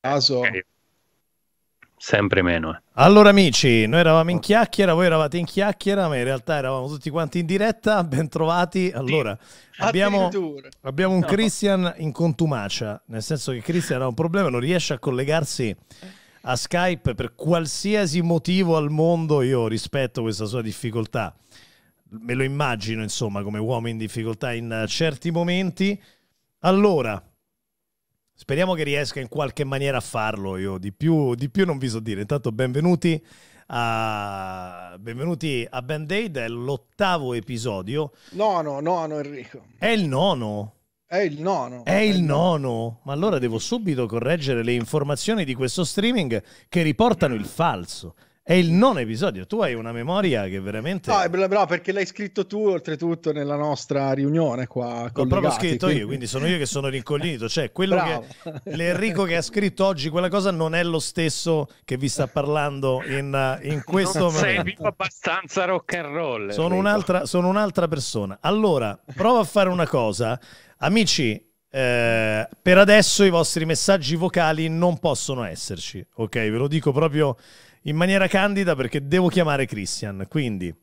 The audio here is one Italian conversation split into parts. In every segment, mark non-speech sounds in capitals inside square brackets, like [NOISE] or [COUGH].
caso... Okay. Sempre meno. Eh. Allora amici, noi eravamo in oh. chiacchiera, voi eravate in chiacchiera, ma in realtà eravamo tutti quanti in diretta, [LAUGHS] bentrovati. Allora, abbiamo, abbiamo, un no. Christian in contumacia, nel senso che Christian ha un problema, non riesce a collegarsi a Skype per qualsiasi motivo al mondo, io rispetto questa sua difficoltà. Me lo immagino, insomma, come uomo in difficoltà in certi momenti. Allora, Speriamo che riesca in qualche maniera a farlo io. Di più, di più non vi so dire. Intanto benvenuti a, benvenuti a Band Aid, è l'ottavo episodio. Nono, nono Enrico. È il nono. È il nono. È, il nono. Ma allora devo subito correggere le informazioni di questo streaming che riportano il falso. È il non episodio, tu hai una memoria che veramente... No, è però perché l'hai scritto tu oltretutto nella nostra riunione qua. L'ho proprio scritto quindi... io, quindi sono io che sono rincoglionito. Cioè, quello Bravo. che... [LAUGHS] L'Enrico che ha scritto oggi quella cosa non è lo stesso che vi sta parlando in, in questo non momento. Sei vivo abbastanza rock and roll. Sono un'altra, sono un'altra persona. Allora, provo a fare una cosa. Amici, eh, per adesso i vostri messaggi vocali non possono esserci, ok? Ve lo dico proprio in maniera candida perché devo chiamare Christian. Quindi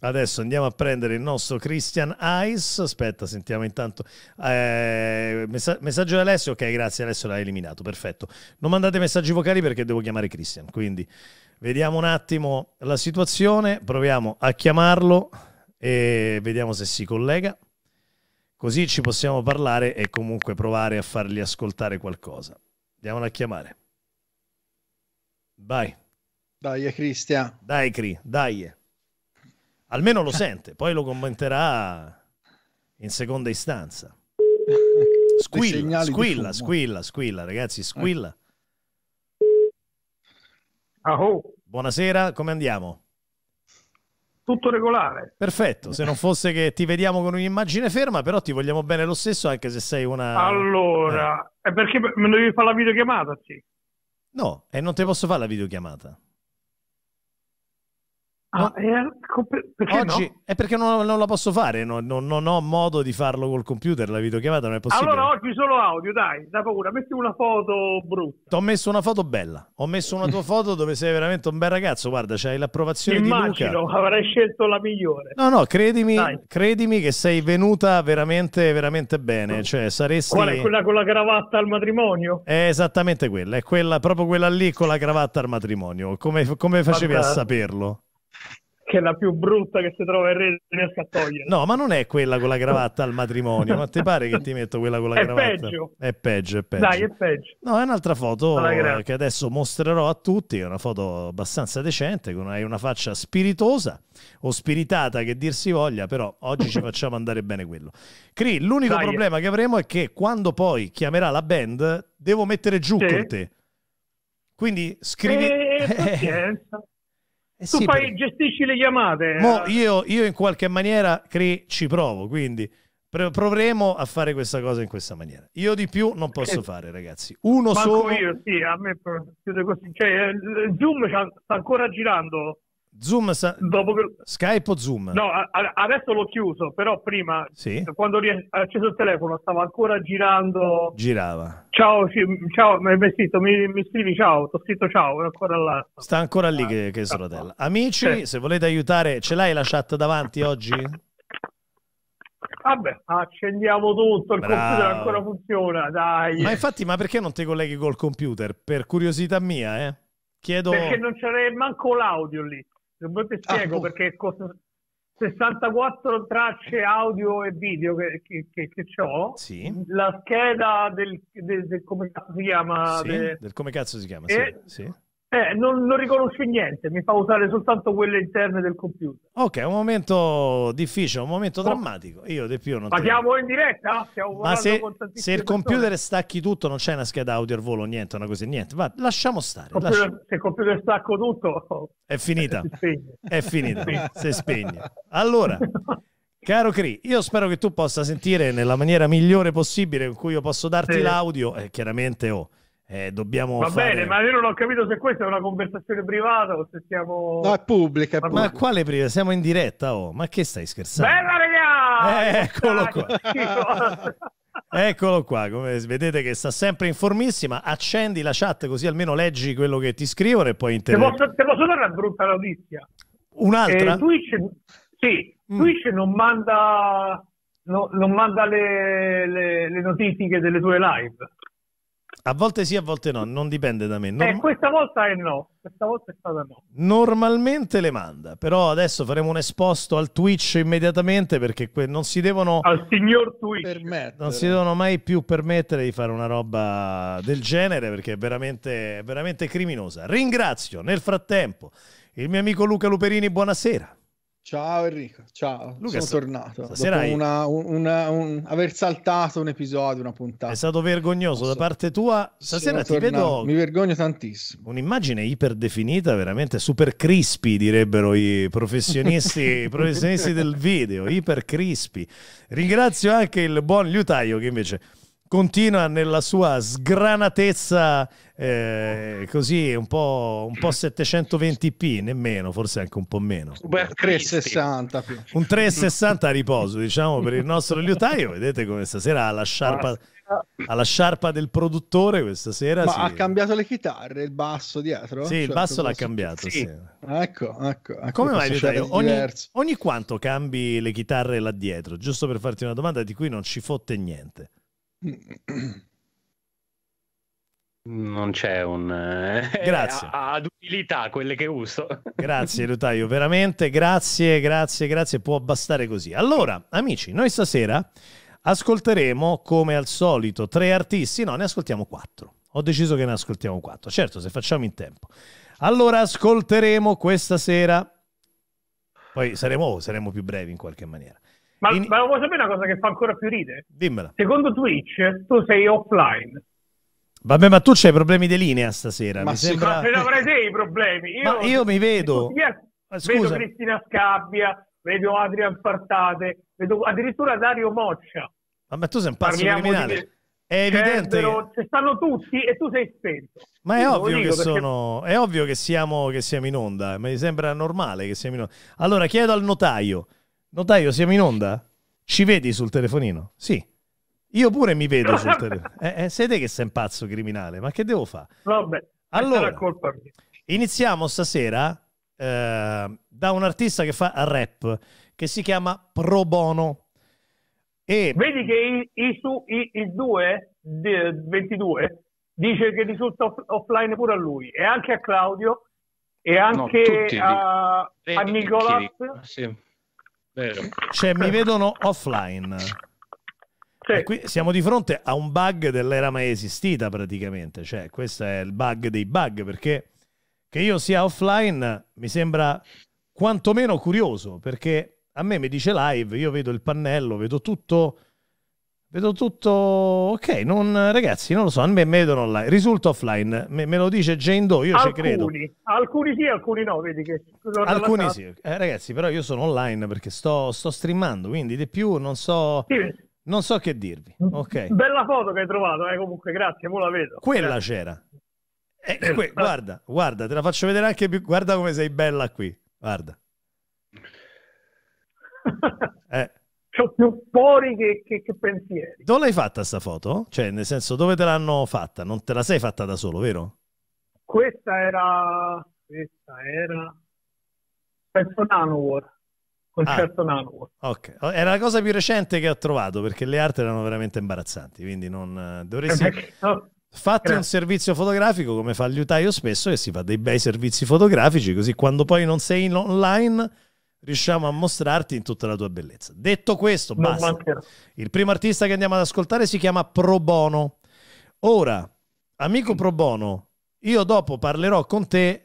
adesso andiamo a prendere il nostro Christian Ice. Aspetta, sentiamo intanto. Eh, messa- messaggio di Alessio. Ok, grazie, Alessio l'ha eliminato. Perfetto. Non mandate messaggi vocali perché devo chiamare Christian. Quindi vediamo un attimo la situazione. Proviamo a chiamarlo e vediamo se si collega. Così ci possiamo parlare e comunque provare a fargli ascoltare qualcosa. Andiamola a chiamare. Bye. Dai, Cristian. Dai, Cri, dai. Almeno lo [LAUGHS] sente, poi lo commenterà in seconda istanza. Squilla, squilla, squilla, squilla, ragazzi, eh. squilla. Oh. Buonasera, come andiamo? Tutto regolare. Perfetto, se non fosse che ti vediamo con un'immagine ferma, però ti vogliamo bene lo stesso anche se sei una... Allora, eh. è perché me devi fare la videochiamata, sì. No, e non ti posso fare la videochiamata. Ah, no. perché Oggi no? è perché non, non, la posso fare, no, non, non, ho modo di farlo col computer, la videochiamata non è possibile. Allora oggi solo audio, dai, da paura, metti una foto brutta. Ho messo una foto bella, ho messo una tua [LAUGHS] foto dove sei veramente un bel ragazzo, guarda, c'hai l'approvazione Immagino, di Luca. avrai scelto la migliore. No, no, credimi, credimi che sei venuta veramente, veramente bene, cioè saresti... Qual è quella con la cravatta al matrimonio? È esattamente quella, è quella, proprio quella lì con la cravatta al matrimonio, come, come facevi Fantastico. a saperlo? che è la più brutta che si trova in rete riesca a togliere. No, ma non è quella con la cravatta al matrimonio, ma ti pare che ti metto quella con la è cravatta? Peggio. È peggio. È peggio, Dai, è peggio. No, è un'altra foto che adesso mostrerò a tutti, è una foto abbastanza decente, con hai una faccia spiritosa o spiritata che dir si voglia, però oggi ci [LAUGHS] facciamo andare bene quello. Cri, l'unico Dai, problema che avremo è che quando poi chiamerà la band, devo mettere giù sì. con te. Quindi scrivi... Eh, [LAUGHS] Eh tu sì, però... gestisci le chiamate. Eh. Io, io, in qualche maniera cre- ci provo, quindi proveremo a fare questa cosa in questa maniera. Io di più non posso eh, fare, ragazzi. Uno solo. Io, sì, a me Cioè, eh, Zoom sta ancora girando Zoom, sa- che... Skype o Zoom? No, a- adesso l'ho chiuso, però prima, sì. quando ho ries- acceso il telefono, stavo ancora girando. Girava. Ciao, sì, ciao mi hai vestito, mi, mi scrivi ciao, ti ho scritto ciao, è ancora là. Sta ancora lì ah, che, che ah, sorella. Ah, ah. Amici, sì. se volete aiutare, ce l'hai la chat davanti oggi? Vabbè, accendiamo tutto, il Bravo. computer ancora funziona, dai. Ma infatti, ma perché non ti colleghi col computer? Per curiosità mia, eh? Chiedo... Perché non c'era manco l'audio lì. Se vuoi ti ah, spiego ah, perché costa 64 tracce audio e video che, che, che, che ho. Sì. La scheda del, del, del, come cazzo si chiama? Sì, de... del come cazzo si chiama, e... sì. sì eh, non, non, riconosce niente, mi fa usare soltanto quelle interne del computer. Ok, è un momento difficile, un momento oh. drammatico. Io di più non Ma siamo in diretta? Stiamo Ma se, se il computer stacchi tutto, non c'è una scheda audio al volo, niente, una cosa, niente. Va, lasciamo stare. Computer, lascia... Se il computer stacco tutto, è finita. [LAUGHS] È finita, si spegne. Allora. [LAUGHS] Caro Cri, io spero che tu possa sentire nella maniera migliore possibile in cui io posso darti sì. l'audio, eh, chiaramente oh, eh, dobbiamo Va fare... bene, ma io non ho capito se questa è una conversazione privata o se siamo... No, è pubblica. È pubblica. Ma quale privata? Siamo in diretta, oh. Ma che stai scherzando? Bella, regà! Eh, eccolo qua. [LAUGHS] Eccolo qua, come vedete che sta sempre informissima. Accendi la chat così almeno leggi quello che ti scrivono e poi intervieni. Te, te posso, dare una brutta notizia? Un'altra? Eh, Twitch, sì, mm. Twitch non manda, no, non manda le, le, le notifiche delle tue live. A volte sì, a volte no, non dipende da me. Eh, Norm- eh, questa volta è no, questa volta è stata no. Normalmente le manda, però adesso faremo un esposto al Twitch immediatamente perché que- non si devono... Al signor Twitch. Permettere. Non si devono mai più permettere di fare una roba del genere perché è veramente, è veramente criminosa. Ringrazio nel frattempo il mio amico Luca Luperini, buonasera. Ciao Enrico, ciao, Luca, sono tornato dopo una, una, un, aver saltato un episodio, una puntata. È stato vergognoso so. da parte tua, stasera sono ti tornato. vedo... Mi vergogno tantissimo. Un'immagine iperdefinita, veramente super crispy direbbero i professionisti, [LAUGHS] i professionisti del video, iper crispy. Ringrazio anche il buon liutaio che invece continua nella sua sgranatezza eh, così un po', un po', 720p, nemmeno, forse anche un po' meno. Beh, 360 più. Un 360 a riposo, diciamo, per il nostro liutaio. Vedete come stasera ha la sciarpa alla sciarpa del produttore questa sera. Ma sì. ha cambiato le chitarre, il basso dietro? Sì, cioè, il basso l'ha cambiato. Sì. Sì. Ecco, ecco, ecco. Come mai ogni, ogni quanto cambi le chitarre là dietro? Giusto per farti una domanda di cui non ci fotte niente. Non c'è un... Eh, grazie. ad utilità quelle che uso. grazie Rutaio, veramente grazie, grazie, grazie, può bastare così. Allora, amici, noi stasera ascolteremo come al solito tre artisti, no, ne ascoltiamo quattro. Ho deciso che ne ascoltiamo quattro, certo, se facciamo in tempo. Allora, ascolteremo questa sera, poi saremo, saremo più brevi in qualche maniera. Ma, In... ma vuoi sapere una cosa che fa ancora più ridere? Dimmela. Secondo Twitch tu sei offline. Vabbè, ma tu c'hai problemi di linea stasera. Ma mi sembra... se avrai dei problemi. Io, ma io mi vedo. Eh, vedo Cristina Scabbia, vedo Adrian Partate, vedo addirittura Dario Moccia. Ma, ma tu sei un pazzo Parliamo criminale. È evidente. Ci stanno tutti e tu sei spento. Ma è ovvio, che, sono... è ovvio che, siamo, che siamo in onda. Mi sembra normale che siamo in onda. Allora, chiedo al notaio. Notaio, siamo in onda? Ci vedi sul telefonino? Sì. Io pure mi vedo sul [LAUGHS] telefono. Eh, eh, sei te che sei un pazzo criminale, ma che devo fare? Vabbè, allora, iniziamo stasera eh, da un artista che fa rap, che si chiama Pro Bono. E... Vedi che il 2, 22, dice che risulta off offline pure a lui, e anche a Claudio, e anche no, a, a Nicolas. Sì. Cioè, mi vedono offline. Sì. Qui siamo di fronte a un bug dell'era mai esistita praticamente, cioè questo è il bug dei bug perché che io sia offline mi sembra quantomeno curioso perché a me mi dice live, io vedo il pannello, vedo tutto Vedo tutto ok, non, ragazzi, non lo so, a me, vedono online, risulta offline, me, me, lo dice Jane Doe, io alcuni, ci credo. Alcuni sì, alcuni no, vedi che... Alcuni sì, eh, ragazzi, però io sono online perché sto, sto streamando, quindi di più non so... Sì. Non so che dirvi. Okay. Bella foto che hai trovato, eh, comunque, grazie, mo la vedo. Quella grazie. c'era. Eh, que- [LAUGHS] guarda, guarda, te la faccio vedere anche più. Guarda come sei bella qui. Guarda. [LAUGHS] Eh, ho più fuori che, che, che, pensieri. Dove l'hai fatta sta foto? Cioè, nel senso, dove te l'hanno fatta? Non te la sei fatta da solo, vero? Questa era... Questa era... Penso Nanowar. Concerto ah, Nanowar. Ok. Oh, era la cosa più recente che ho trovato, perché le arti erano veramente imbarazzanti, quindi non... Eh, dovresti... Eh, no. Fate un servizio fotografico come fa il liutaio spesso che si fa dei bei servizi fotografici così quando poi non sei online riusciamo a mostrarti in tutta la tua bellezza. Detto questo, non basta. Mancherà. Il primo artista che andiamo ad ascoltare si chiama Pro Bono. Ora, amico Pro Bono, io dopo parlerò con te.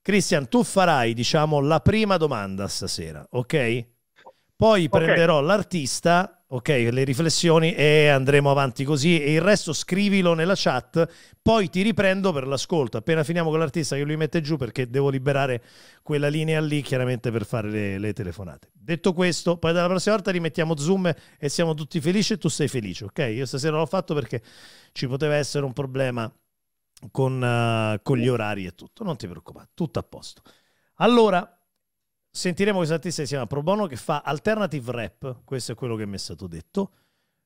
Cristian, tu farai, diciamo, la prima domanda stasera, ok? Poi okay. prenderò l'artista Ok, le riflessioni e andremo avanti così e il resto scrivilo nella chat, poi ti riprendo per l'ascolto. Appena finiamo con l'artista che lui mette giù perché devo liberare quella linea lì chiaramente per fare le, le telefonate. Detto questo, poi dalla prossima volta rimettiamo Zoom e siamo tutti felici e tu sei felice, ok? Io stasera l'ho fatto perché ci poteva essere un problema con, uh, con gli orari e tutto, non ti preoccupare, tutto a posto. Allora, sentiremo questa artista che si chiama Pro Bono che fa alternative rap, questo è quello che mi è stato detto.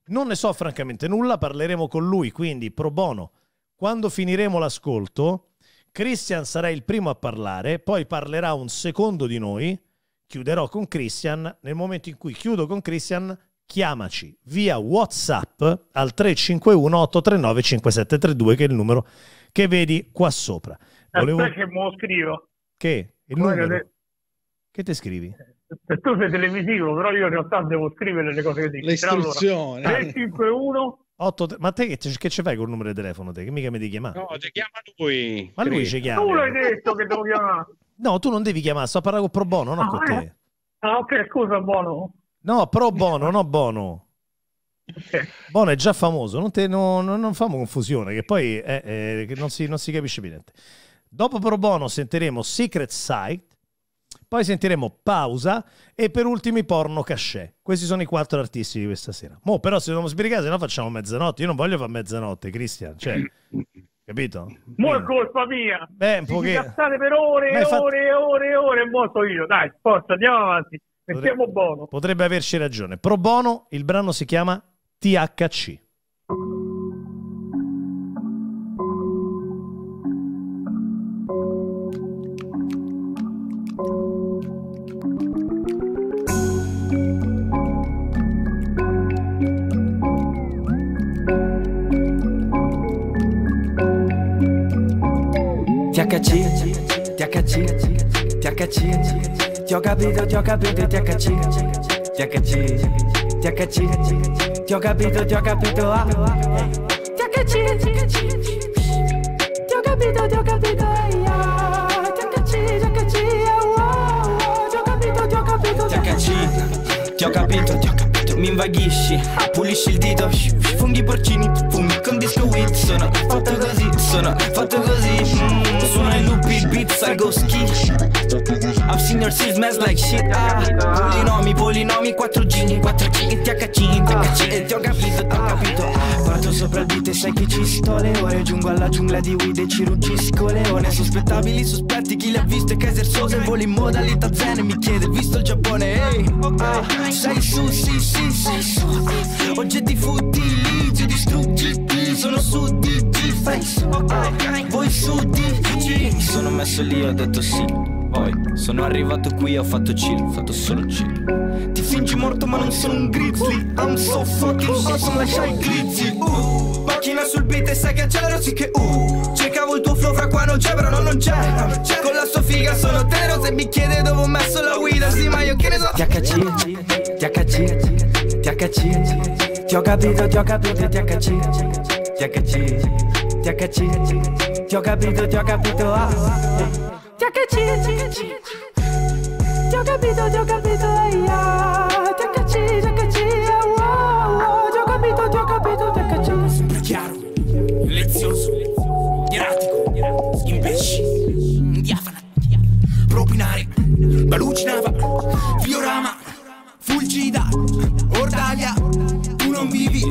Non ne so francamente nulla, parleremo con lui, quindi Pro Bono, quando finiremo l'ascolto, Christian sarà il primo a parlare, poi parlerà un secondo di noi, chiuderò con Christian, nel momento in cui chiudo con Christian chiamaci via WhatsApp al 351 839 5732 che è il numero che vedi qua sopra. Volevo... Aspetta che mo scrivo. Che? Il Come numero? Che te scrivi? Se eh, tu sei televisivo, però io in realtà devo scrivere le cose che dici. L'istruzione. Allora, 351 8, ma te che, che ci fai col numero di telefono? Te che mica mi devi chiamare? No, ti chiama lui. Ma lui ci chiama. Tu l'hai detto che devo chiamare. No, tu non devi chiamare, sto a parlare con Pro Bono, non ah, con te. Eh. Ah, ok, scusa, Bono. No, Pro Bono, no Bono. Okay. Bono è già famoso, non, te, no, no, non famo confusione, che poi eh, eh, non, si, non si capisce più niente. Dopo Pro Bono sentiremo Secret Sight poi sentiremo Pausa e per ultimi Porno Cachet. Questi sono i quattro artisti di questa sera. Mo però se dobbiamo sbrigare, se no facciamo mezzanotte. Io non voglio fare mezzanotte, Cristian. Cioè, [CLEARS THROAT] capito? Mo è colpa mia. Beh, un pochino. Cazzate per ore e fatto... ore e ore e ore e morto io. Dai, forza, andiamo avanti. Potrebbe, Mettiamo bono. Potrebbe averci ragione. Pro bono, il brano si chiama THC. Tiacati, tia tiacati, joga bido, joga bido, tiacati, tiacati, tiacati, joga bido, joga tia ah, tiacati, tiacati, joga bido, joga bido, ah, tiacati, tiacati, ah, joga bido, joga bido, tiacati, joga bido, joga mi invaghisci Pulisci il dito, funghi porcini, funghi con disco weed Sono fatto così, sono fatto così mm, Suono i lupi, il I go ski I've seen your seed smells like shit ah, Polinomi, polinomi, 4G, 4G E THC, THC, e ti ho capito, ti ho capito ah, sopra il beat e sai che ci sto le ore Giungo alla giungla di weed e ci ruggisco leone Sospettabili sospetti, chi li ha visto è Kaiser Sosa Voli in modalità zen e mi chiede il visto il Giappone Ehi, hey, ah, sei su, sì, sì consenso Oggetti futili, ti distruggiti Sono su di G-Face okay. Voi su di G Mi sono messo lì e ho detto sì poi sono arrivato qui e ho fatto chill, ho fatto solo chill Ti fingi morto ma non sono un grizzly I'm so fucking awesome, lascia lasciai grizzly uh, Macchina sul beat e sai che c'era, sì che uh Cercavo il tuo flow fra qua non c'è però no, non c'è Con la sua figa sono tenero se mi chiede dove ho messo la guida Sì ma io che ne so THC, THC THC Ti ho capito, ti ho capito, THC THC THC Ti ho capito, ti ho capito ah. THC Ti ho capito, ti ho capito yeah. THC, THC wow, wow. Ti ho capito, ti ho capito THC Sembra chiaro, lezioso, eratico, imbecile, diafana, propinare, ballucinava convivi,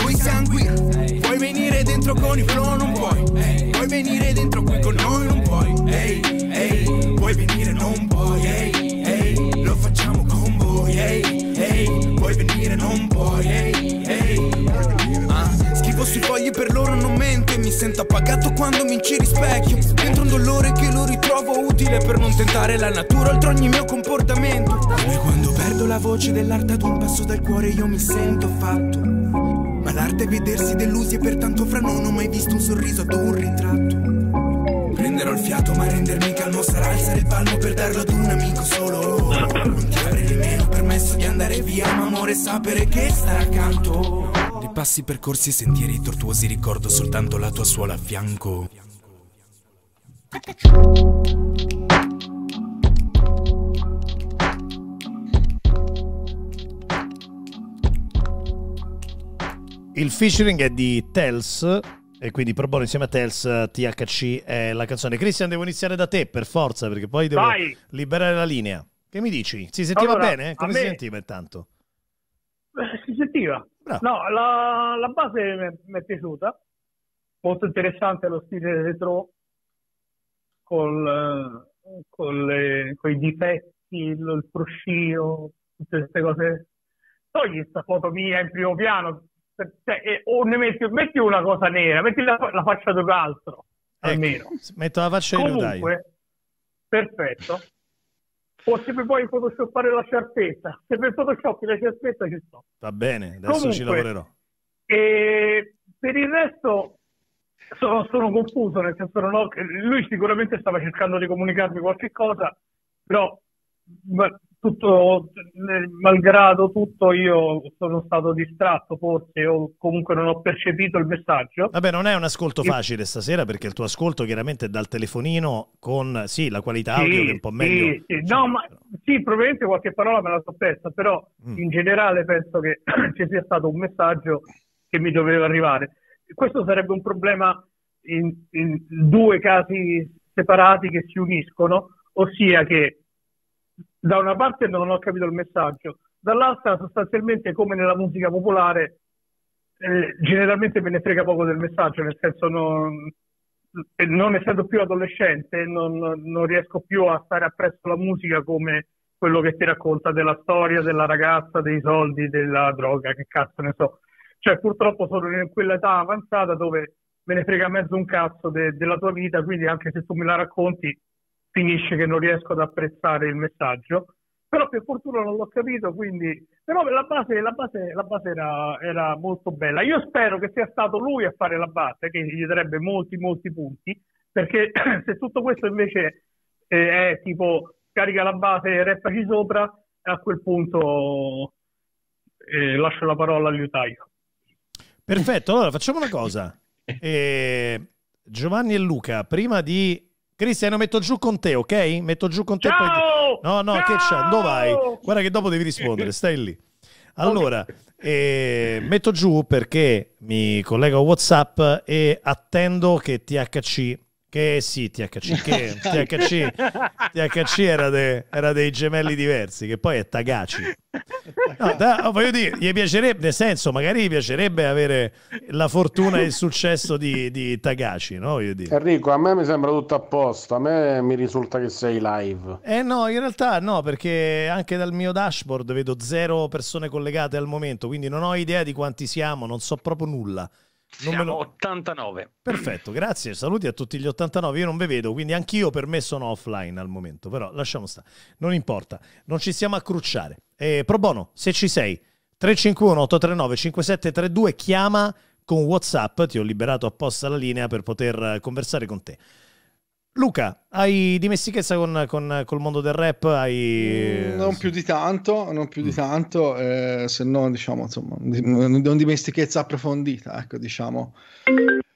noi siamo qui Puoi venire dentro con i flow, non puoi Puoi venire dentro qui con noi, non puoi Ehi, ehi, puoi venire, non sbaglio per loro non mente Mi sento appagato quando mi ci rispecchio Dentro un dolore che lo ritrovo utile per non tentare la natura oltre ogni mio comportamento E quando perdo la voce dell'arte ad un passo dal cuore io mi sento fatto Ma l'arte è vedersi delusi e pertanto fra non ho mai visto un sorriso ad un ritratto Prenderò il fiato ma rendermi calmo sarà alzare il palmo per darlo ad un amico solo Non ti avrei nemmeno permesso di andare via ma amore sapere che starà accanto passi percorsi e sentieri tortuosi ricordo soltanto la tua suola a fianco. Il featuring è di Tels e quindi propone insieme a Tels THC è la canzone. Cristian, devo iniziare da te per forza perché poi devo Vai. liberare la linea. Che mi dici? Si sentiva allora, bene? Come si me... sentiva intanto? si sentiva. Bravo. No, la, la base mi è piaciuta, molto interessante lo stile retro col, col, con i difetti, il, proscio, tutte queste cose. Togli questa foto mia in primo piano, cioè, o ne metti, metti, una cosa nera, metti la, la faccia di un altro, ecco, almeno. Metto la faccia di un dai. perfetto o se mi vuoi photoshoppare la sciarpetta. Se per photoshoppi la sciarpetta ci sto. Va bene, adesso Comunque, ci lavorerò. e per il resto sono, sono confuso, nel senso non ho, lui sicuramente stava cercando di comunicarmi qualche cosa, però tutto, malgrado tutto, io sono stato distratto forse o comunque non ho percepito il messaggio. Vabbè, non è un ascolto facile stasera perché il tuo ascolto chiaramente è dal telefonino con sì, la qualità audio che è un po' meglio. Sì, sì. no, ma, sì, probabilmente qualche parola me la so persa, però mm. in generale penso che [CLEARS THROAT] ci sia stato un messaggio che mi doveva arrivare. Questo sarebbe un problema in, in due casi separati che si uniscono, ossia che da una parte non ho capito il messaggio, dall'altra sostanzialmente come nella musica popolare eh, generalmente me ne frega poco del messaggio, nel senso non, eh, non essendo più adolescente non, non, riesco più a stare appresso alla musica come quello che ti racconta della storia, della ragazza, dei soldi, della droga, che cazzo ne so. Cioè purtroppo sono in quell'età avanzata dove me ne frega mezzo un cazzo de, della tua vita, quindi anche se tu me la racconti finisce che non riesco ad apprezzare il messaggio, però per fortuna non l'ho capito, quindi... però la base, la base, la base era, era, molto bella. Io spero che sia stato lui a fare la base, che gli darebbe molti, molti punti, perché [CLEARS THROAT] se tutto questo invece eh, è tipo carica la base e reppaci sopra, a quel punto eh, lascio la parola all'aiutaio. Perfetto, allora facciamo una cosa. [LAUGHS] Eh, Giovanni e Luca, prima di Cristiano, metto giù con te, ok? Metto giù con te. Ciao! Poi... No, no, Ciao! che c'è? Dove vai? Guarda che dopo devi rispondere, stai lì. [LAUGHS] Allora, eh, metto giù perché mi collego a WhatsApp e attendo che THC che sì, THC, che [LAUGHS] THC, THC era, de, era, dei gemelli diversi, che poi è Tagaci. No, da, oh, voglio dire, gli piacerebbe, nel senso, magari gli piacerebbe avere la fortuna e il successo di, di Tagaci, no? Enrico, a me mi sembra tutto a posto, a me mi risulta che sei live. Eh no, in realtà no, perché anche dal mio dashboard vedo zero persone collegate al momento, quindi non ho idea di quanti siamo, non so proprio nulla. Siamo lo... 89. Perfetto, grazie. Saluti a tutti gli 89. Io non vi vedo, quindi anch'io per me sono offline al momento, però lasciamo stare. Non importa, non ci stiamo a crucciare. Eh, pro bono, se ci sei, 351-839-5732, chiama con WhatsApp, ti ho liberato apposta la linea per poter eh, conversare con te. Luca, hai dimestichezza con, con, col mondo del rap? Hai... Mm, non più di tanto, non più di mm. tanto, eh, se non diciamo insomma, non dimestichezza approfondita, ecco diciamo.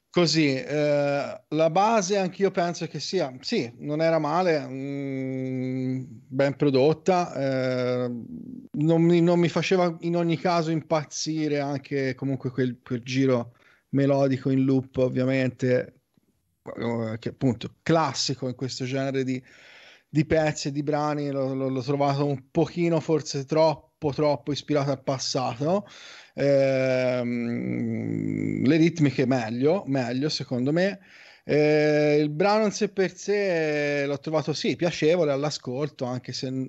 Così, eh, la base anch'io penso che sia, sì, non era male, mh, mm, ben prodotta, eh, non, mi, non, mi, faceva in ogni caso impazzire anche comunque quel, quel giro melodico in loop ovviamente che appunto classico in questo genere di, di pezzi e di brani, l'ho, l'ho, trovato un pochino forse troppo troppo ispirato al passato ehm, le ritmiche meglio meglio secondo me eh, il brano in sé per sé eh, l'ho trovato sì piacevole all'ascolto, anche se mm,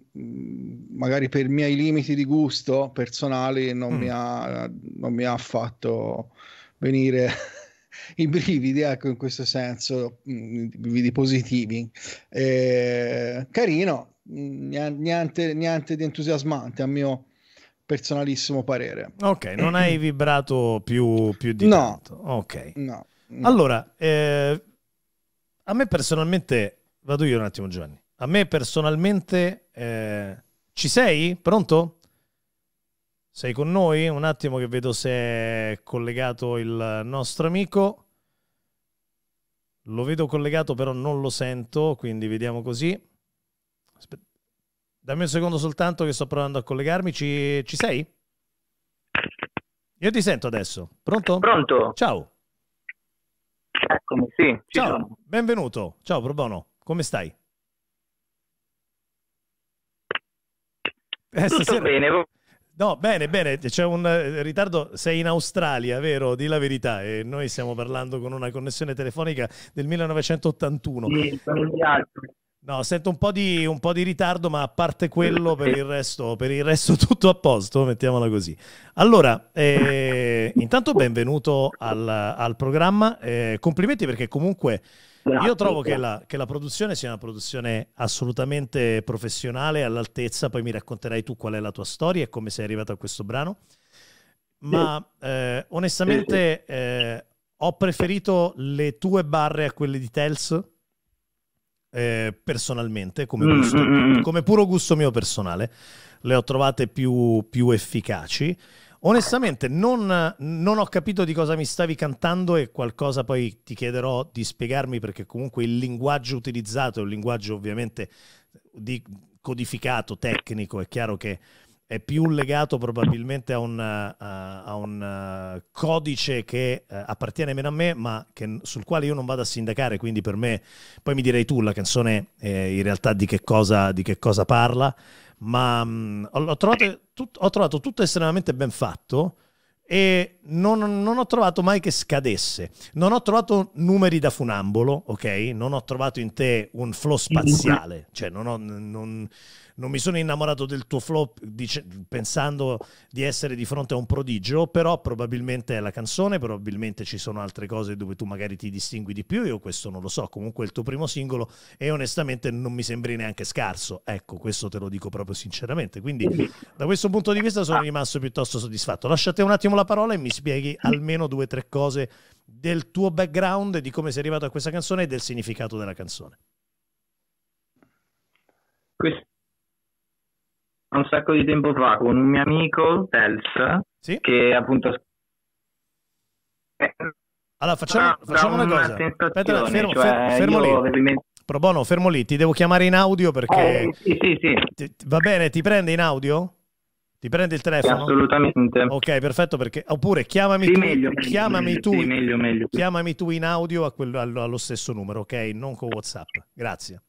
magari per i miei limiti di gusto personali non, mm. mi, ha, non mi ha fatto venire i brividi, ecco, in questo senso, mm, i brividi positivi. Eh, carino, mm, niente, niente di entusiasmante a mio personalissimo parere. Ok, non hai [CLEARS THROAT] vibrato più, più di no, tanto. Ok. No, no. Allora, eh, a me personalmente, vado io un attimo Giovanni, a me personalmente, eh, ci sei? Pronto? Sei con noi? Un attimo che vedo se è collegato il nostro amico. Lo vedo collegato, però non lo sento, quindi vediamo così. Aspetta. Dammi un secondo soltanto che sto provando a collegarmi. Ci, ci sei? Io ti sento adesso. Pronto? Pronto. Ciao. Eccomi, sì. Ciao, sono. benvenuto. Ciao Probono, come stai? Eh, Tutto stasera... bene, No, bene, bene, c'è un eh, ritardo, sei in Australia, vero? Di la verità, e noi stiamo parlando con una connessione telefonica del 1981. Sì, sono in viaggio. No, sento un po, di, un po, di, ritardo, ma a parte quello, per il resto, per il resto [LAUGHS] tutto a posto, mettiamola così. Allora, eh, intanto benvenuto al, al programma, eh, complimenti perché comunque... Io trovo che la, che la, produzione sia una produzione assolutamente professionale, all'altezza, poi mi racconterai tu qual è la tua storia e come sei arrivato a questo brano, ma eh, onestamente eh, ho preferito le tue barre a quelle di Tels eh, personalmente, come, mm, gusto, mm, mm, come puro gusto mio personale, le ho trovate più, più efficaci. Onestamente non, non, ho capito di cosa mi stavi cantando e qualcosa poi ti chiederò di spiegarmi perché comunque il linguaggio utilizzato è un linguaggio ovviamente codificato, tecnico, è chiaro che è più legato probabilmente a un, a, a un eh, codice che eh, appartiene meno a me ma che, sul quale io non vado a sindacare, quindi per me poi mi direi tu la canzone eh, in realtà di che cosa, di che cosa parla ma mh, mm, ho, trovato, tut, ho, trovato, tutto estremamente ben fatto e non, non, ho trovato mai che scadesse. Non ho trovato numeri da funambolo, ok? Non ho trovato in te un flow spaziale, cioè non ho... Non, non mi sono innamorato del tuo flow dice, pensando di essere di fronte a un prodigio, però probabilmente è la canzone, probabilmente ci sono altre cose dove tu magari ti distingui di più, io questo non lo so, comunque è il tuo primo singolo e onestamente non mi sembri neanche scarso, ecco questo te lo dico proprio sinceramente, quindi da questo punto di vista sono rimasto piuttosto soddisfatto. Lasciate un attimo la parola e mi spieghi almeno due o tre cose del tuo background, di come sei arrivato a questa canzone e del significato della canzone. Questo un sacco di tempo fa con un mio amico, Tels, sì? che appunto... Allora facciamo, no, facciamo una, una cosa. Aspetta, fermo, cioè, fermo lì. Ovviamente... Pro bono, fermo lì, ti devo chiamare in audio perché... Eh, sì, sì, sì. Ti, va bene, ti prende in audio? Ti prende il telefono? assolutamente. Ok, perfetto perché... Oppure chiamami sì, tu, meglio, chiamami, meglio, tu sì, meglio, meglio. chiamami tu in audio quello, allo stesso numero, ok? Non con WhatsApp. Grazie.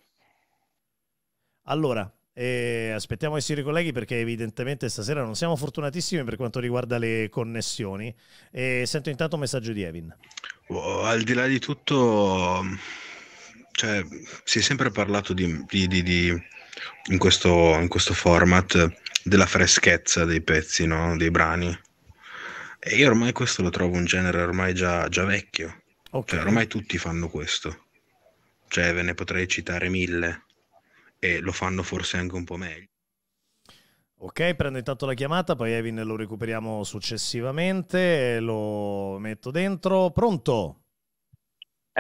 Allora, e aspettiamo che si ricolleghi perché evidentemente stasera non siamo fortunatissimi per quanto riguarda le connessioni. E sento intanto un messaggio di Evin. al di là di tutto, cioè, si è sempre parlato di, di, di, di in, questo, in, questo, format della freschezza dei pezzi, no? dei brani. E io ormai questo lo trovo un genere ormai già, già vecchio. Okay. Cioè, ormai tutti fanno questo. Cioè, ve ne potrei citare mille e lo fanno forse anche un po' meglio. Ok, prendo intanto la chiamata, poi Evin lo recuperiamo successivamente, lo metto dentro. Pronto?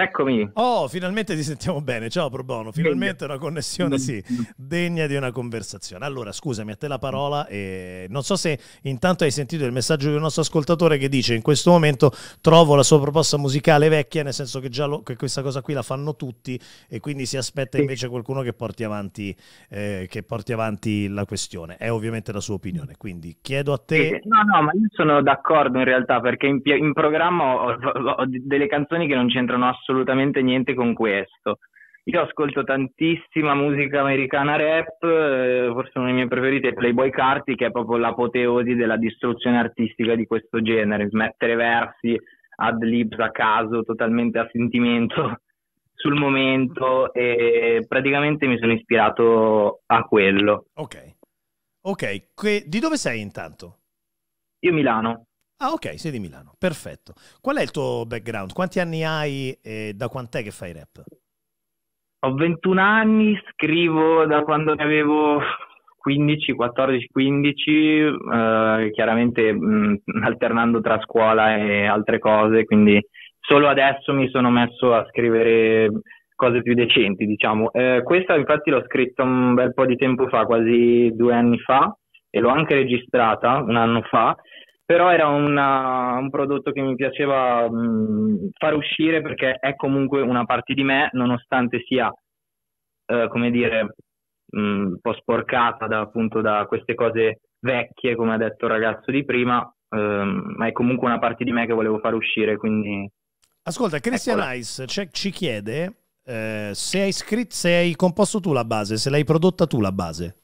Eccomi. Oh, finalmente ti sentiamo bene. Ciao Probono, finalmente una connessione sì, degna di una conversazione. Allora, scusami, a te la parola. E non so se intanto hai sentito il messaggio di un nostro ascoltatore che dice in questo momento trovo la sua proposta musicale vecchia, nel senso che già lo, che questa cosa qui la fanno tutti e quindi si aspetta invece qualcuno che porti, avanti, eh, che porti avanti la questione. È ovviamente la sua opinione, quindi chiedo a te... No, no, ma io sono d'accordo in realtà perché in, in programma ho, ho, ho delle canzoni che non c'entrano assolutamente assolutamente niente con questo. Io ascolto tantissima musica americana rap, eh, forse uno dei miei preferiti è Playboy Carti, che è proprio l'apoteosi della distruzione artistica di questo genere, smettere versi, ad libs a caso, totalmente a sentimento [LAUGHS] sul momento e praticamente mi sono ispirato a quello. Ok, ok, que- di dove sei intanto? Io Milano. Ah ok, sei di Milano, perfetto. Qual è il tuo background? Quanti anni hai e da quant'è che fai rap? Ho 21 anni, scrivo da quando ne avevo 15, 14, 15, eh, chiaramente mh, mm, alternando tra scuola e altre cose, quindi solo adesso mi sono messo a scrivere cose più decenti, diciamo. Eh, questa infatti l'ho scritta un bel po' di tempo fa, quasi due anni fa, e l'ho anche registrata un anno fa, però era una, un prodotto che mi piaceva mh, mm, far uscire perché è comunque una parte di me, nonostante sia, eh, come dire, mh, mm, un po' sporcata da, appunto da queste cose vecchie, come ha detto il ragazzo di prima, ehm, ma è comunque una parte di me che volevo far uscire, quindi... Ascolta, ecco. Christian eccola. Ice cioè, ci chiede eh, se, hai scritto, se hai composto tu la base, se l'hai prodotta tu la base.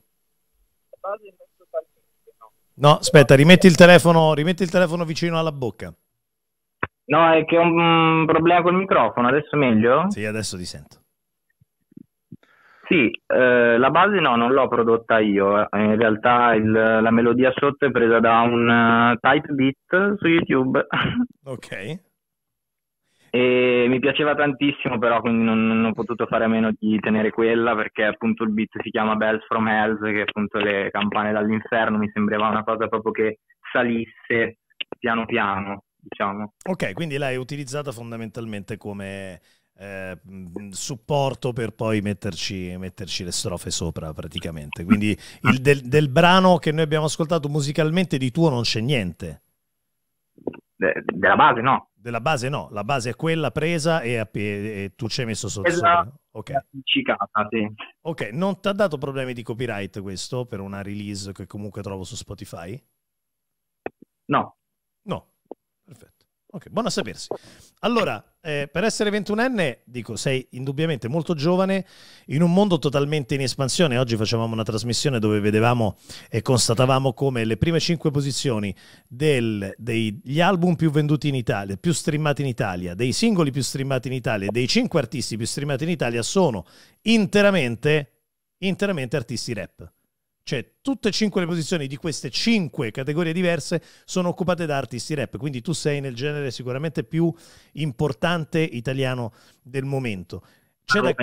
No, aspetta, rimetti il telefono, rimetti il telefono vicino alla bocca. No, è che ho un problema col microfono, adesso è meglio? Sì, adesso ti sento. Sì, eh, la base no, non l'ho prodotta io, in realtà il, la melodia sotto è presa da un uh, type beat su YouTube. Ok. E mi piaceva tantissimo, però quindi non, non, ho potuto fare a meno di tenere quella perché appunto il beat si chiama Bells from Hells, che appunto le campane dall'inferno mi sembrava una cosa proprio che salisse piano piano, diciamo. Ok, quindi l'hai utilizzata fondamentalmente come eh, supporto per poi metterci, metterci, le strofe sopra praticamente. Quindi il, del, del brano che noi abbiamo ascoltato musicalmente di tuo non c'è niente. De, della base no. Della base no, la base è quella presa e, e, e tu ci hai messo sotto. Esatto. Okay. Sì. ok, non ti ha dato problemi di copyright questo per una release che comunque trovo su Spotify? No. Ok, buono a sapersi. Allora, eh, per essere 21enne, dico, sei indubbiamente molto giovane in un mondo totalmente in espansione. Oggi facevamo una trasmissione dove vedevamo e constatavamo come le prime cinque posizioni del, degli album più venduti in Italia, più streamati in Italia, dei singoli più streamati in Italia, dei cinque artisti più streamati in Italia sono interamente, interamente artisti rap. Cioè, tutte e cinque le posizioni di queste cinque categorie diverse sono occupate da artisti rap, quindi tu sei nel genere sicuramente più importante italiano del momento. C'è da,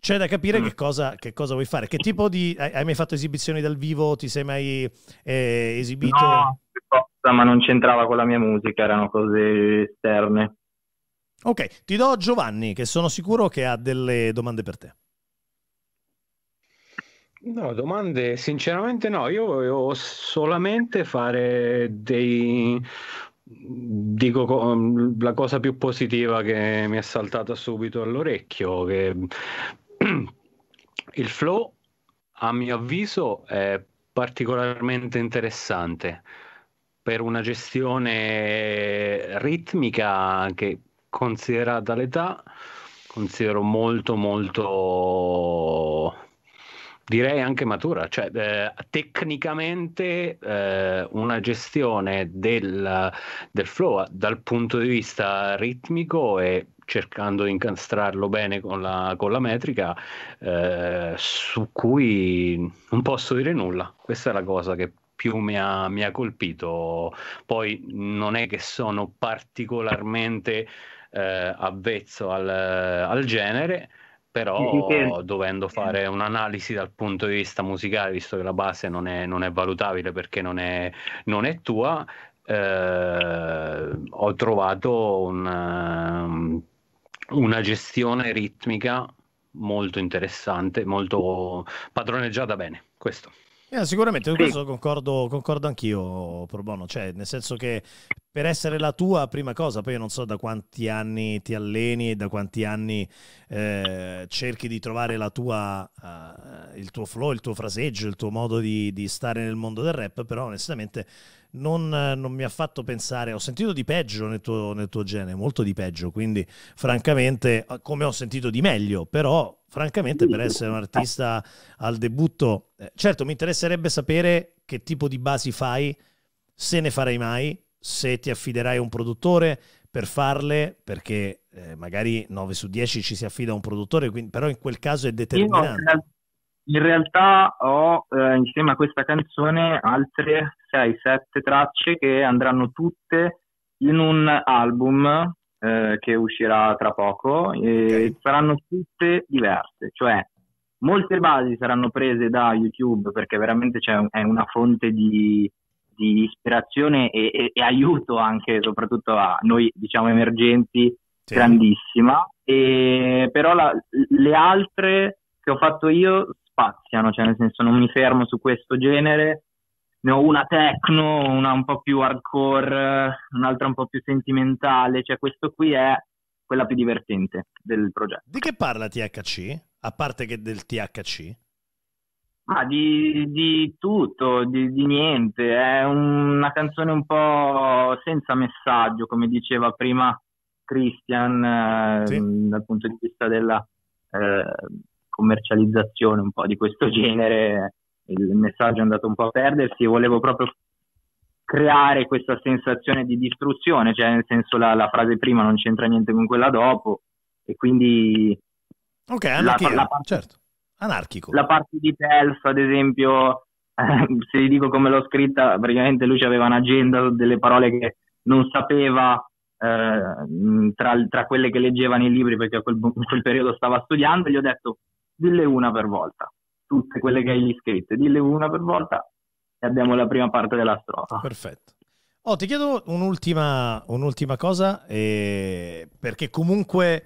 c'è da, capire mm. che, cosa, che, cosa, vuoi fare. Che tipo di. Hai mai fatto esibizioni dal vivo? Ti sei mai eh, esibito? No, ma non c'entrava con la mia musica, erano cose esterne. Ok, ti do Giovanni, che sono sicuro che ha delle domande per te. No, domande sinceramente no, io volevo solamente fare dei... Dico la cosa più positiva che mi è saltata subito all'orecchio, che [CLEARS THROAT] il flow a mio avviso è particolarmente interessante per una gestione ritmica che considerata l'età considero molto molto direi anche matura, cioè eh, tecnicamente eh, una gestione del, del flow dal punto di vista ritmico e cercando di incastrarlo bene con la, con la metrica, eh, su cui non posso dire nulla. Questa è la cosa che più mi ha, mi ha colpito. Poi non è che sono particolarmente eh, avvezzo al, al genere però dovendo mm. fare un'analisi dal punto di vista musicale, visto che la base non è, non è valutabile perché non è, non è tua, eh, ho trovato un, una gestione ritmica molto interessante, molto padroneggiata bene. Questo. Eh, sicuramente, sì. questo concordo, concordo anch'io, Probono, cioè, nel senso che per essere la tua prima cosa, poi io non so da quanti anni ti alleni e da quanti anni eh, cerchi di trovare tua, uh, il tuo flow, il tuo fraseggio, il tuo modo di, di stare nel mondo del rap, però onestamente non, eh, non, mi ha fatto pensare, ho sentito di peggio nel tuo, nel tuo genere, molto di peggio, quindi francamente eh, come ho sentito di meglio, però francamente per essere un artista al debutto, eh, certo mi interesserebbe sapere che tipo di basi fai, se ne farai mai, se ti affiderai a un produttore per farle, perché eh, magari 9 su 10 ci si affida a un produttore, quindi, però in quel caso è determinante. Io, in realtà ho eh, insieme a questa canzone altre 6-7 tracce che andranno tutte in un album eh, che uscirà tra poco e okay. saranno tutte diverse, cioè molte basi saranno prese da YouTube perché veramente un, è una fonte di, di ispirazione e, e, e, aiuto anche soprattutto a noi diciamo emergenti sì. grandissima, e, però la, le altre che ho fatto io spaziano, cioè nel senso non mi fermo su questo genere, ne ho una techno, una un po' più hardcore, un'altra un po' più sentimentale, cioè questo qui è quella più divertente del progetto. Di che parla THC? A parte che del THC? Ah, di, di, tutto, di, di, niente, è una canzone un po' senza messaggio, come diceva prima Christian, sì. Eh, dal punto di vista della, eh, commercializzazione un po' di questo genere, il messaggio è andato un po' a perdersi volevo proprio creare questa sensazione di distruzione, cioè nel senso la, la frase prima non c'entra niente con quella dopo e quindi... Ok, anarchia, la, la parte, certo, anarchico. La parte di Telf, ad esempio, [LAUGHS] se vi dico come l'ho scritta, praticamente lui aveva un'agenda delle parole che non sapeva eh, tra, tra, quelle che leggeva nei libri perché a quel, quel periodo stava studiando, e gli ho detto dille una per volta, tutte quelle che hai iscritte, dille una per volta e abbiamo la prima parte della strofa. Perfetto. Oh, ti chiedo un'ultima, un'ultima cosa, eh, perché comunque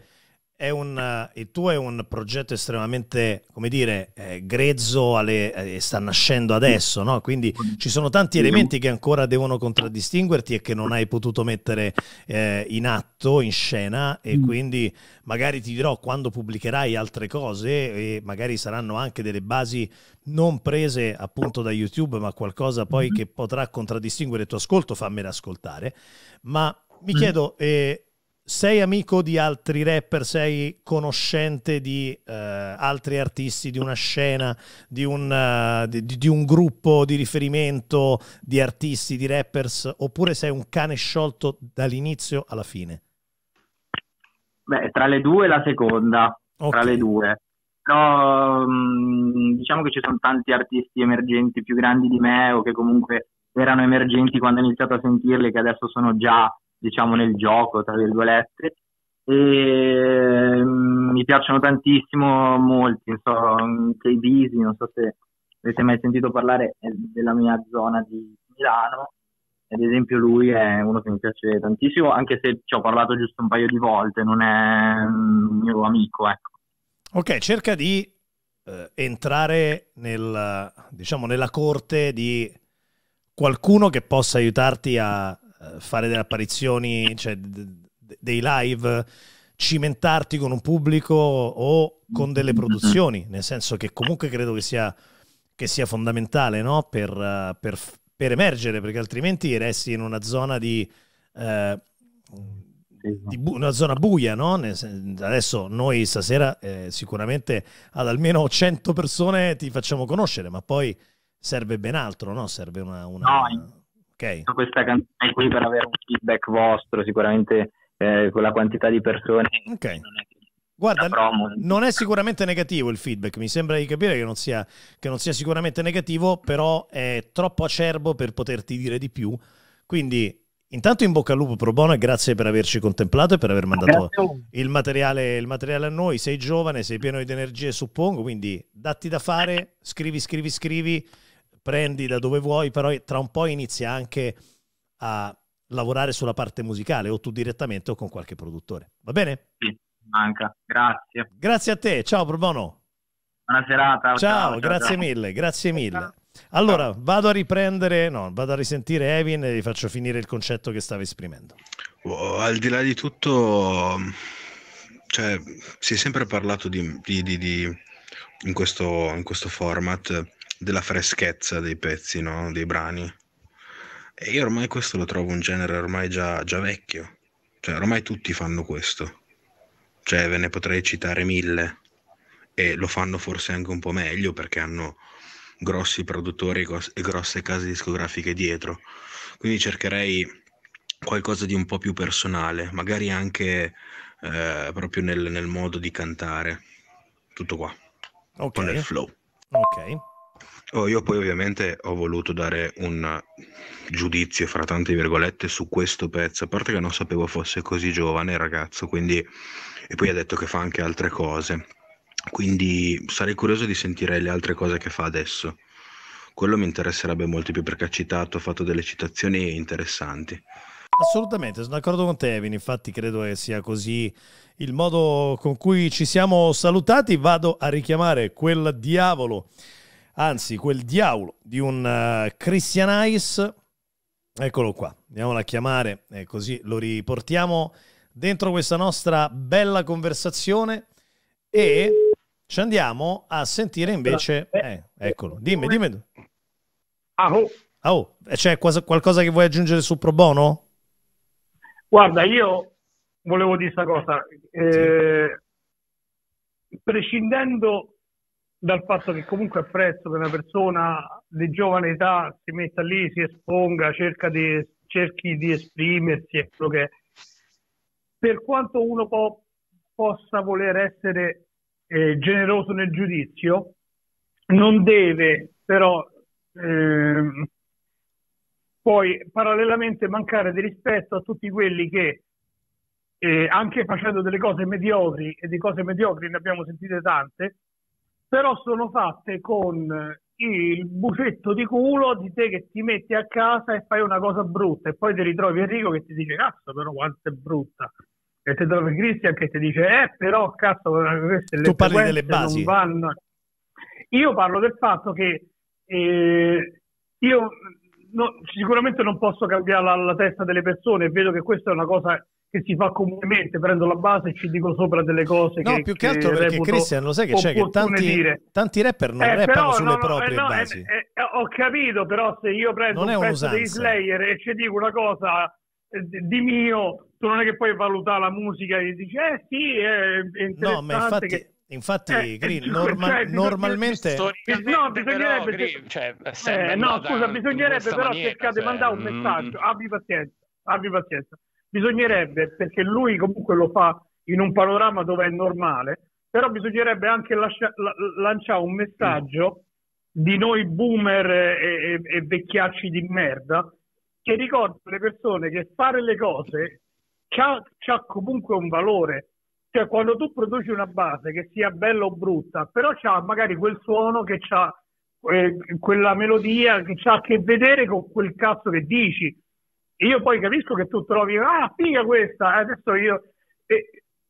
è Un, eh, il tuo è un progetto estremamente, come dire, eh, grezzo alle, eh, sta nascendo adesso, no? quindi ci sono tanti elementi che ancora devono contraddistinguerti e che non hai potuto mettere eh, in atto, in scena e mm. quindi magari ti dirò quando pubblicherai altre cose e magari saranno anche delle basi non prese appunto da YouTube, ma qualcosa poi mm-hmm. che potrà contraddistinguere il tuo ascolto, fammela ascoltare. Ma mi mm. chiedo... Eh, sei amico di altri rapper, sei conoscente di uh, altri artisti, di una scena, di un, uh, di, di un, gruppo di riferimento di artisti, di rappers, oppure sei un cane sciolto dall'inizio alla fine? Beh, tra le due la seconda, okay. tra le due. Però mm, diciamo che ci sono tanti artisti emergenti più grandi di me o che comunque erano emergenti quando ho iniziato a sentirli, che adesso sono già diciamo nel gioco, tra virgolette. E mm, mi piacciono tantissimo molti, insomma, Bisi, non so se avete mai sentito parlare eh, della mia zona di Milano, ad esempio lui è uno che mi piace tantissimo, anche se ci ho parlato giusto un paio di volte, non è mm, un mio amico, ecco. Ok, cerca di eh, entrare nel, diciamo, nella corte di qualcuno che possa aiutarti a eh, fare delle apparizioni, cioè dei live, cimentarti con un pubblico o con delle produzioni, nel senso che comunque credo che sia, che sia fondamentale no? per, eh, per, per, emergere, perché altrimenti resti in una zona di... Eh, Bu- una zona buia, no? Adesso noi stasera eh, sicuramente ad almeno 100 persone ti facciamo conoscere, ma poi serve ben altro, no? Serve una... una... No, Okay. Questa canzone qui per avere un feedback vostro, sicuramente eh, con la quantità di persone. Che Non è Guarda, non è sicuramente negativo il feedback, mi sembra di capire che non, sia, che non sia sicuramente negativo, però è troppo acerbo per poterti dire di più. Quindi Intanto in bocca al lupo pro bono e grazie per averci contemplato e per aver mandato il materiale, il materiale, a noi. Sei giovane, sei pieno di energie, suppongo, quindi datti da fare, scrivi, scrivi, scrivi prendi da dove vuoi, però tra un po' inizi anche a lavorare sulla parte musicale o tu direttamente o con qualche produttore. Va bene? Sì, manca. Grazie. Grazie a te. Ciao, Probono. Buona serata. Ciao, ciao grazie ciao. mille, grazie mille. Allora, vado a riprendere, no, vado a risentire Evin e vi faccio finire il concetto che stava esprimendo. Oh, al di là di tutto, cioè, si è sempre parlato di, di, di, di in, questo, in questo format della freschezza dei pezzi, no? dei brani. E io ormai questo lo trovo un genere ormai già, già vecchio, cioè ormai tutti fanno questo, cioè ve ne potrei citare mille e lo fanno forse anche un po' meglio perché hanno grossi produttori e grosse case discografiche dietro. Quindi cercherei qualcosa di un po' più personale, magari anche eh, proprio nel, nel, modo di cantare. Tutto qua. Ok. Con il flow. Ok. Oh, io poi ovviamente ho voluto dare un giudizio, fra tante virgolette, su questo pezzo, a parte che non sapevo fosse così giovane il ragazzo, quindi... e poi ha detto che fa anche altre cose, quindi sarei curioso di sentire le altre cose che fa adesso. Quello mi interesserebbe molto più perché ha citato, ha fatto delle citazioni interessanti. Assolutamente, sono d'accordo con te Evin, infatti credo che sia così il modo con cui ci siamo salutati. Vado a richiamare quel diavolo anzi quel diavolo di un uh, Christian Ice, eccolo qua, andiamolo a chiamare e eh, così lo riportiamo dentro questa nostra bella conversazione e ci andiamo a sentire invece, eh, eh eccolo, dimmi, dimmi. Ah, oh. Ah, oh c'è qualcosa che vuoi aggiungere su Pro Bono? Guarda, io volevo dire questa cosa. Eh, prescindendo dal fatto che comunque apprezzo che una persona di giovane età si metta lì, si esponga, cerca di, cerchi di esprimersi e quello che è. Per quanto uno po- possa voler essere eh, generoso nel giudizio, non deve però eh, poi parallelamente mancare di rispetto a tutti quelli che eh, anche facendo delle cose mediocri e di cose mediocri ne abbiamo sentite tante, però sono fatte con eh, il bucetto di culo di te che ti metti a casa e fai una cosa brutta e poi ti ritrovi Enrico che ti dice cazzo però quanto è brutta e ti trovi Cristian che ti dice eh però cazzo queste tu parli delle basi vanno... io parlo del fatto che eh, io no, sicuramente non posso cambiare la, la testa delle persone vedo che questa è una cosa che si fa comunemente, prendo la base e ci dico sopra delle cose no, che, più che altro che perché Cristian lo sai che c'è che tanti, tanti, rapper non eh, rappano però, sulle no, proprie eh, no, basi. Eh, eh, ho capito, però se io prendo non un pezzo dei Slayer e ci dico una cosa eh, di mio, tu non è che puoi valutare la musica e dici eh sì, è interessante No, ma infatti... Che... Infatti, eh, Green, cioè, norma- cioè, normalmente no, bisognerebbe, però, Green, cioè, eh, no, scusa, bisognerebbe però maniera, cercare cioè... di mandare un mm. messaggio. Mm. Abbi pazienza, abbi pazienza bisognerebbe, perché lui comunque lo fa in un panorama dove è normale, però bisognerebbe anche lascia, la, lanciare un messaggio di noi boomer e, e, e vecchiacci di merda che ricorda alle persone che fare le cose c'ha, comunque un valore. Cioè, quando tu produci una base che sia bella o brutta, però c'ha magari quel suono che c'ha eh, quella melodia che ha a che vedere con quel cazzo che dici io poi capisco che tu trovi, ah, figa questa, eh, adesso io... E,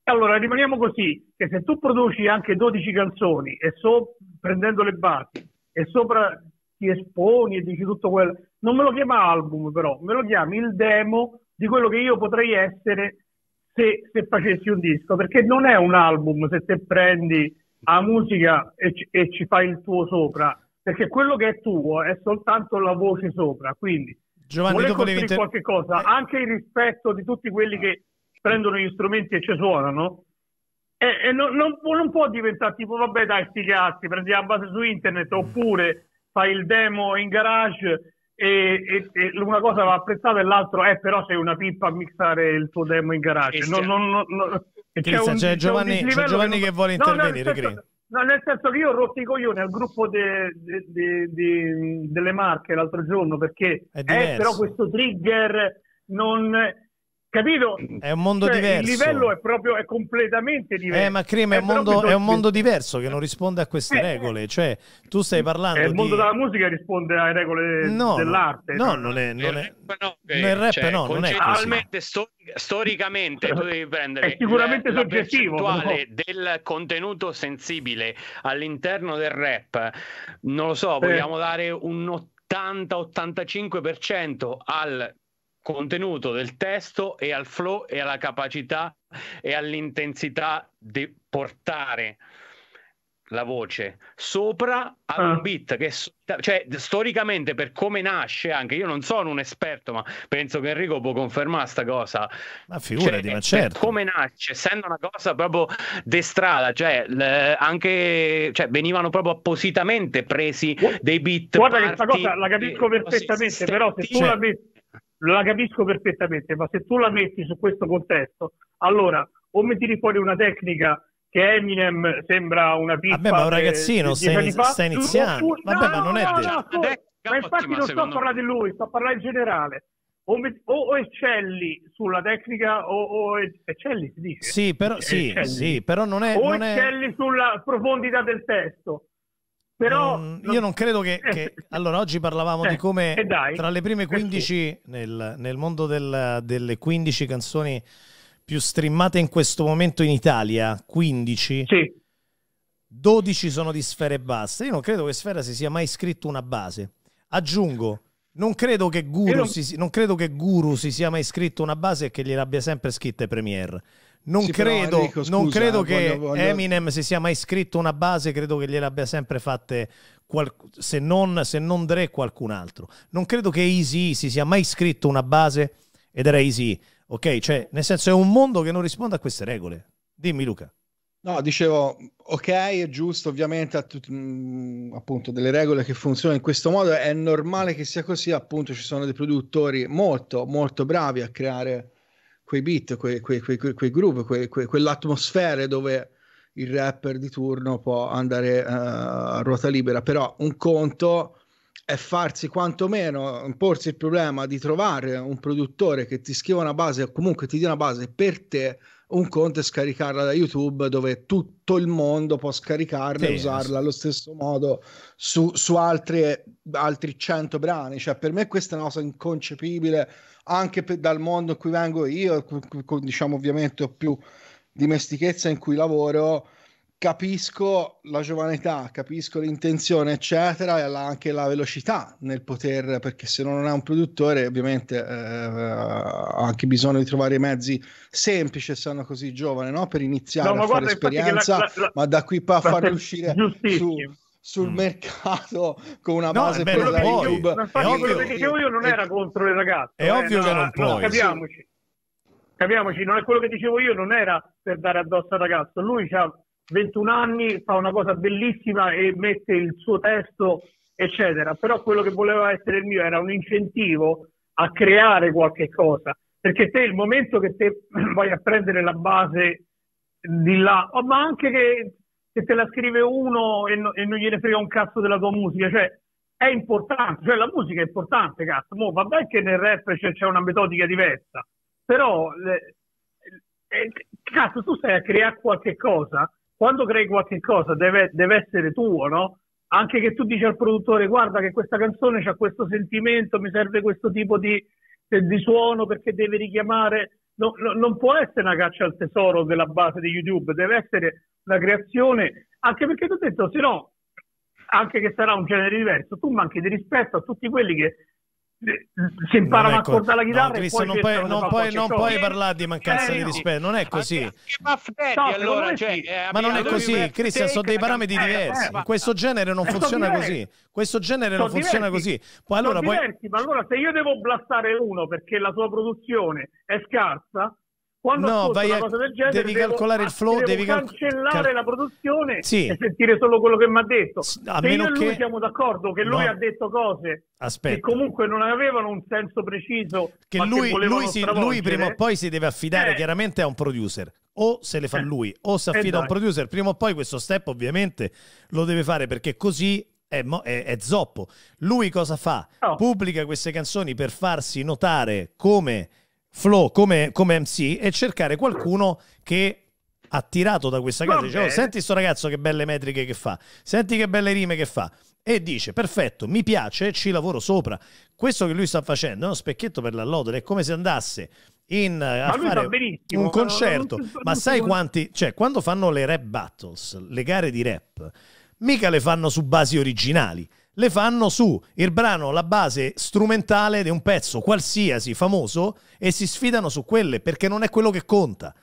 allora rimaniamo così, che se tu produci anche 12 canzoni e so, prendendo le basi e sopra ti esponi e dici tutto quello, non me lo chiama album però, me lo chiami il demo di quello che io potrei essere se, se facessi un disco, perché non è un album se te prendi la musica e, e ci fai il tuo sopra, perché quello che è tuo è soltanto la voce sopra, quindi Giovanni, voler costruire inter... qualche cosa, anche il rispetto di tutti quelli che prendono gli strumenti e ci suonano, e, e non, non, può, non, può, diventare tipo, vabbè dai, sti cazzi, prendi la base su internet, oppure fai il demo in garage e, e, e, una cosa va apprezzata e l'altra è eh, però sei una pippa a mixare il tuo demo in garage. No, no, no, c'è, c'è, Giovanni, c'è Giovanni che, che vuole intervenire, no, No, nel senso che io ho rotto i coglioni al gruppo de, de, de, delle Marche l'altro giorno perché eh, però questo trigger non capito? È un mondo cioè, diverso. Il livello è proprio è completamente eh, diverso. Eh, ma Crema è, è, mondo, è un mondo diverso che non risponde a queste eh, eh. regole. Cioè, tu stai eh, parlando. Il mondo di... della musica risponde alle regole no, dell'arte. No, no, non è. Non è nel rap cioè, non è così. storicamente tu devi prendere è sicuramente soggettivo, la no? del contenuto sensibile all'interno del rap. Non lo so, vogliamo eh. dare un 80-85% al contenuto del testo e al flow e alla capacità e all'intensità di portare la voce sopra a un ah. beat che cioè, storicamente per come nasce anche io non sono un esperto ma penso che Enrico può confermare questa cosa ma cioè, figurati cioè, ma certo come nasce essendo una cosa proprio de strada cioè le, anche cioè, venivano proprio appositamente presi dei beat guarda che questa cosa la capisco perfettamente però se tu, l'avessi, la capisco perfettamente, ma se tu la metti su questo contesto, allora o mi tiri fuori una tecnica che Eminem sembra una pizza. Vabbè, ma un ragazzino che, sta, in, fa, sta iniziando. Tu, Vabbè, no, ma non è no, no, ma infatti non sto a parlare di lui, sto a parlare in generale. O, met- o, o, eccelli sulla tecnica o, o eccelli si dice sì però, sì, sì, però non è o non eccelli è... sulla profondità del testo però mm, io non credo che, che... [LAUGHS] allora, oggi parlavamo eh, di come eh tra le prime 15 eh nel, nel, mondo del, delle 15 canzoni più streamate in questo momento in Italia, 15, sì. 12 sono di sfere basse Io non credo che Sfera si sia mai scritto una base. Aggiungo, non credo che Guru, non... Si, non credo che Guru si sia mai scritto una base e che gliel'abbia sempre scritta Premiere. Non, sì, credo, Enrico, scusa, non, credo, eh, che voglio, voglio... Eminem si sia mai scritto una base, credo che gliel'abbia sempre fatte qual... se, non, se non Dre qualcun altro. Non credo che Easy si sia mai scritto una base ed era Easy. Ok, cioè, nel senso è un mondo che non risponde a queste regole. Dimmi Luca. No, dicevo, ok, è giusto ovviamente, tut- mm, appunto, delle regole che funzionano in questo modo, è normale che sia così, appunto ci sono dei produttori molto, molto bravi a creare quei beat, quei, quei, quei, quei groove, quei, quell'atmosfera dove il rapper di turno può andare uh, a ruota libera, però un conto è farsi quantomeno porsi il problema di trovare un produttore che ti scriva una base o comunque ti dia una base per te, un conto è scaricarla da YouTube dove tutto il mondo può scaricarla sì, e usarla allo stesso modo su, su altre, altri 100 brani, cioè per me questa è una cosa inconcepibile anche per, dal mondo in cui vengo io, con, diciamo ovviamente ho più dimestichezza in cui lavoro, capisco la giovanità, capisco l'intenzione, eccetera, e la, anche la velocità nel poter, perché se non è un produttore, ovviamente eh, ha anche bisogno di trovare i mezzi semplici, essendo così giovane, no? per iniziare no, a fare guarda, esperienza, la, la, ma da qui a farlo [LAUGHS] uscire giustissimo. su sul mm. mercato [LAUGHS] con una base no, beh, presa puoi. Cube. Infatti, ovvio, che dicevo io non è, era contro le ragazze. È eh, ovvio no, che non puoi. No, capiamoci. Capiamoci, non è quello che dicevo io, non era per dare addosso al ragazzo. Lui ha 21 anni, fa una cosa bellissima e mette il suo testo, eccetera. Però quello che voleva essere il mio era un incentivo a creare qualche cosa. Perché te il momento che te [CLEARS THROAT] vai a prendere la base di là, ma anche che se te la scrive uno e, no, e, non gliene frega un cazzo della tua musica, cioè è importante, cioè la musica è importante, cazzo, Mo, vabbè che nel rap c'è, c'è una metodica diversa, però le, eh, cazzo tu stai a creare qualche cosa, quando crei qualche cosa deve, deve essere tuo, no? Anche che tu dici al produttore guarda che questa canzone ha questo sentimento, mi serve questo tipo di, di suono perché deve richiamare... No, no, non può essere una caccia al tesoro della base di YouTube, deve essere la creazione, anche perché ti ho detto, se no, anche che sarà un genere diverso, tu manchi di rispetto a tutti quelli che eh, si imparano a accordare la chitarra no, Cristo, non, puoi, non, puoi, non puoi, parlare di mancanza eh, di rispetto non è così cioè, ma, non è così Cristian sono dei parametri eh, diversi questo genere non eh, funziona così questo genere non funziona così poi, allora, poi... ma allora se io devo blastare uno perché la sua produzione è scarsa quando no, vai del genere, devi calcolare devo, il flow, devi cancellare cal- la produzione sì. e sentire solo quello che mi ha detto. S- a Se io e lui siamo d'accordo che lui no. ha detto cose Aspetta. che comunque non avevano un senso preciso, che lui, che lui, si, lui, prima o poi si deve affidare eh. chiaramente a un producer. O se le fa eh. lui, o si affida a un esatto. producer. Prima o poi questo step ovviamente lo deve fare perché così è, è, è, zoppo. Lui cosa fa? Oh. Pubblica queste canzoni per farsi notare come Flo come, come MC e cercare qualcuno che attirato da questa casa, dicevo, oh, senti sto ragazzo che belle metriche che fa, senti che belle rime che fa. E dice, perfetto, mi piace, ci lavoro sopra. Questo che lui sta facendo è uno specchietto per l'allodere, è come se andasse in, eh, a fare un concerto. Ma, ma sai quanti... Cioè, quando fanno le rap battles, le gare di rap, mica le fanno su basi originali le fanno su il brano, la base strumentale di un pezzo qualsiasi famoso e si sfidano su quelle perché non è quello che conta.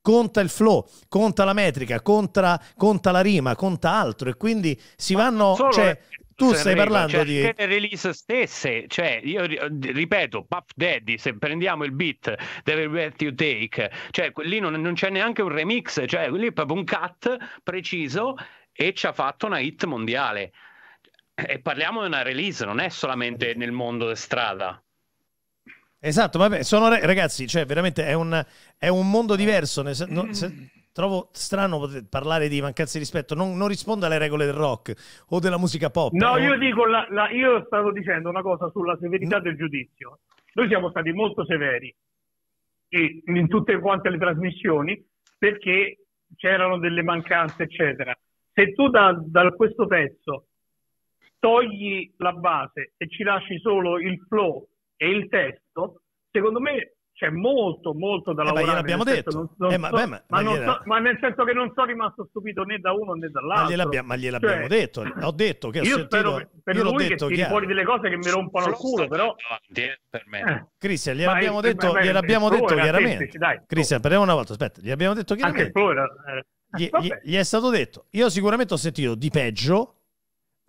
Conta il flow, conta la metrica, conta, conta la rima, conta altro e quindi si Ma vanno... Cioè, tu stai rima, parlando cioè, di... le release stesse, cioè io ripeto, Puff Daddy, se prendiamo il beat del Breath You Take, cioè lì non, non c'è neanche un remix, cioè lì è proprio un cut preciso e ci ha fatto una hit mondiale. E parliamo di una release, non è solamente nel mondo di strada. Esatto, vabbè, sono re- ragazzi, cioè veramente è un, è un mondo diverso. Ne, no, se, trovo strano parlare di mancanza di rispetto, non, non rispondo alle regole del rock o della musica pop. No, eh, io, dico la, la, io stavo dicendo una cosa sulla severità no. del giudizio. Noi siamo stati molto severi in tutte quante le trasmissioni perché c'erano delle mancanze, eccetera. Se tu da, da questo pezzo togli la base e ci lasci solo il flow e il testo, secondo me c'è molto, molto da lavorare. Eh, ma gliel'abbiamo detto. Eh, ma, nel senso che non sono rimasto stupito né da uno né dall'altro. Ma gliel'abbiamo, gliel'abbiamo cioè, detto. Ho detto che ho io sentito... per io lui detto, che tiri fuori delle cose che mi rompono il culo, però... Eh, per me. Eh. Cristian, gliel'abbiamo ma, detto, beh, gliel'abbiamo detto chiaramente. Cristian, parliamo una volta, aspetta. Gliel'abbiamo detto chiaramente. Anche il flow era... gli, gli, è stato detto. Io sicuramente ho sentito di peggio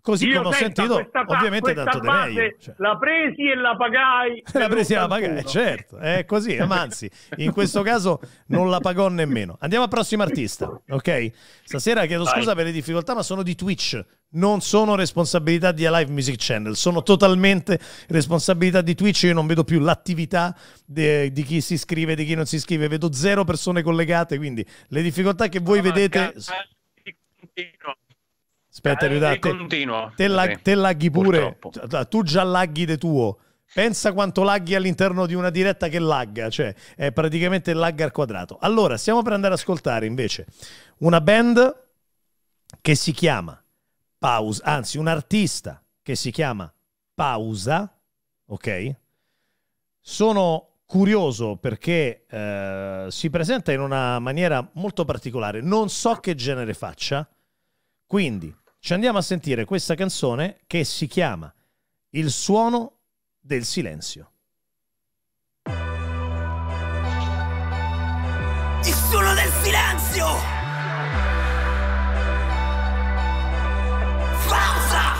Così Io come ho sentito, questa, ovviamente questa tanto base, di meglio. Cioè. La presi e la pagai. [LAUGHS] la presi e la pagai, certo, è così. Ma anzi, in questo caso non la pagò nemmeno. Andiamo al prossimo artista, ok? Stasera chiedo Vai. scusa per le difficoltà, ma sono di Twitch. Non sono responsabilità di Alive Music Channel, sono totalmente responsabilità di Twitch. Io non vedo più l'attività di, di chi si iscrive e di chi non si iscrive, vedo zero persone collegate. Quindi le difficoltà che voi ma vedete. Manca... Aspetta, eh, continua. Te, lag, te, laghi pure. Purtroppo. Cioè, cioè, tu già laghi de tuo. Pensa quanto laghi all'interno di una diretta che lagga, cioè è praticamente lag al quadrato. Allora, stiamo per andare ad ascoltare invece una band che si chiama Pausa, anzi un artista che si chiama Pausa, ok? Sono curioso perché eh, si presenta in una maniera molto particolare, non so che genere faccia, quindi ci andiamo a sentire questa canzone che si chiama Il suono del silenzio. Il suono del silenzio! Pausa!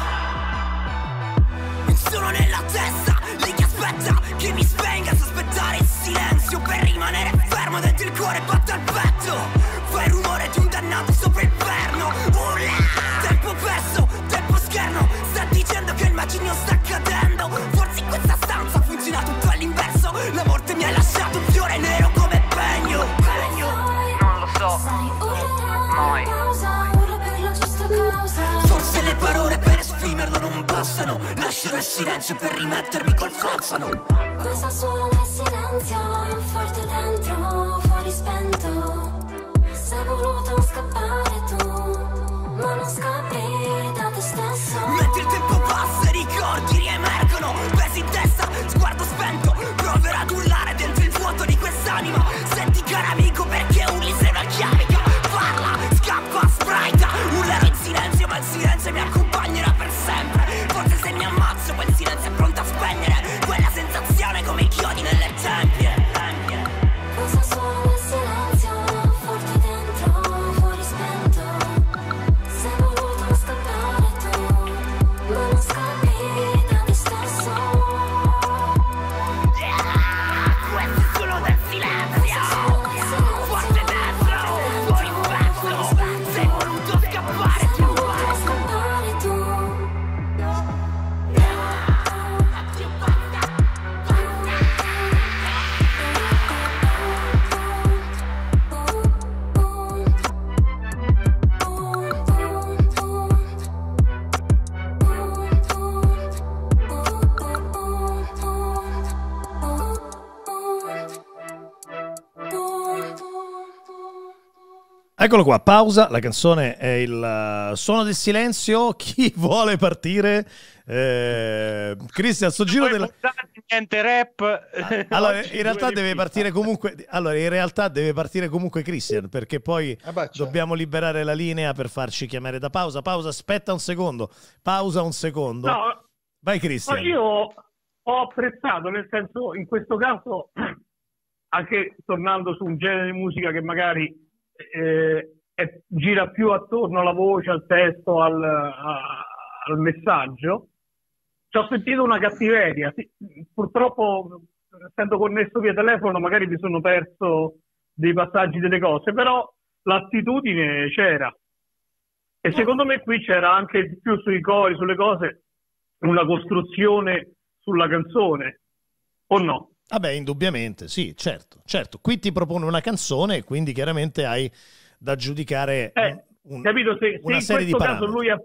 Il suono nella testa, lì che aspetta che mi spenga, sospettare il silenzio per rimanere fermo dentro il cuore batte al petto, fai rumore di un dannato sopra il perno, urla! dicendo che il macigno sta cadendo Forse in questa stanza funziona tutto all'inverso La morte mi ha lasciato un fiore nero come pegno Pegno Non lo so Mai oh, Forse le parole per esprimerlo non bastano Lascerò il silenzio per rimettermi col forzano Questa suola è silenzio Forte dentro, fuori spento Sei voluto scappare tu ma non scappi da te stesso Mentre il tempo passa i ricordi riemergono Pesi in testa, sguardo spento Proverò ad urlare dentro il vuoto di quest'anima Senti caro amico perché urli se non chiarica Parla, scappa, sprite. Urlerò in silenzio ma il silenzio mi accompagna Eccolo qua, pausa, la canzone è il eh, suono del silenzio, [LAUGHS] chi vuole partire? Eh, Cristian, sto giro della... Niente rap. Ah, allora, [LAUGHS] in realtà deve partire comunque... Allora, in realtà deve partire comunque Cristian, perché poi eh, certo. dobbiamo liberare la linea per farci chiamare da pausa. Pausa, aspetta un secondo. Pausa un secondo. Vai Cristian. Io ho apprezzato, nel senso, in questo caso, [CLEARS THROAT] anche tornando su un genere di musica che magari eh, è, gira più attorno alla voce, al testo, al, a, al messaggio. Ci ho sentito una cattiveria, sì, purtroppo essendo connesso via telefono magari mi sono perso dei passaggi delle cose, però l'attitudine c'era. E secondo me qui c'era anche più sui cori, sulle cose, una costruzione sulla canzone, o no? Vabbè, ah indubbiamente, sì, certo, certo. Qui ti propone una canzone quindi chiaramente hai da giudicare eh, un, capito? Se, una se serie di parametri. Caso lui ha,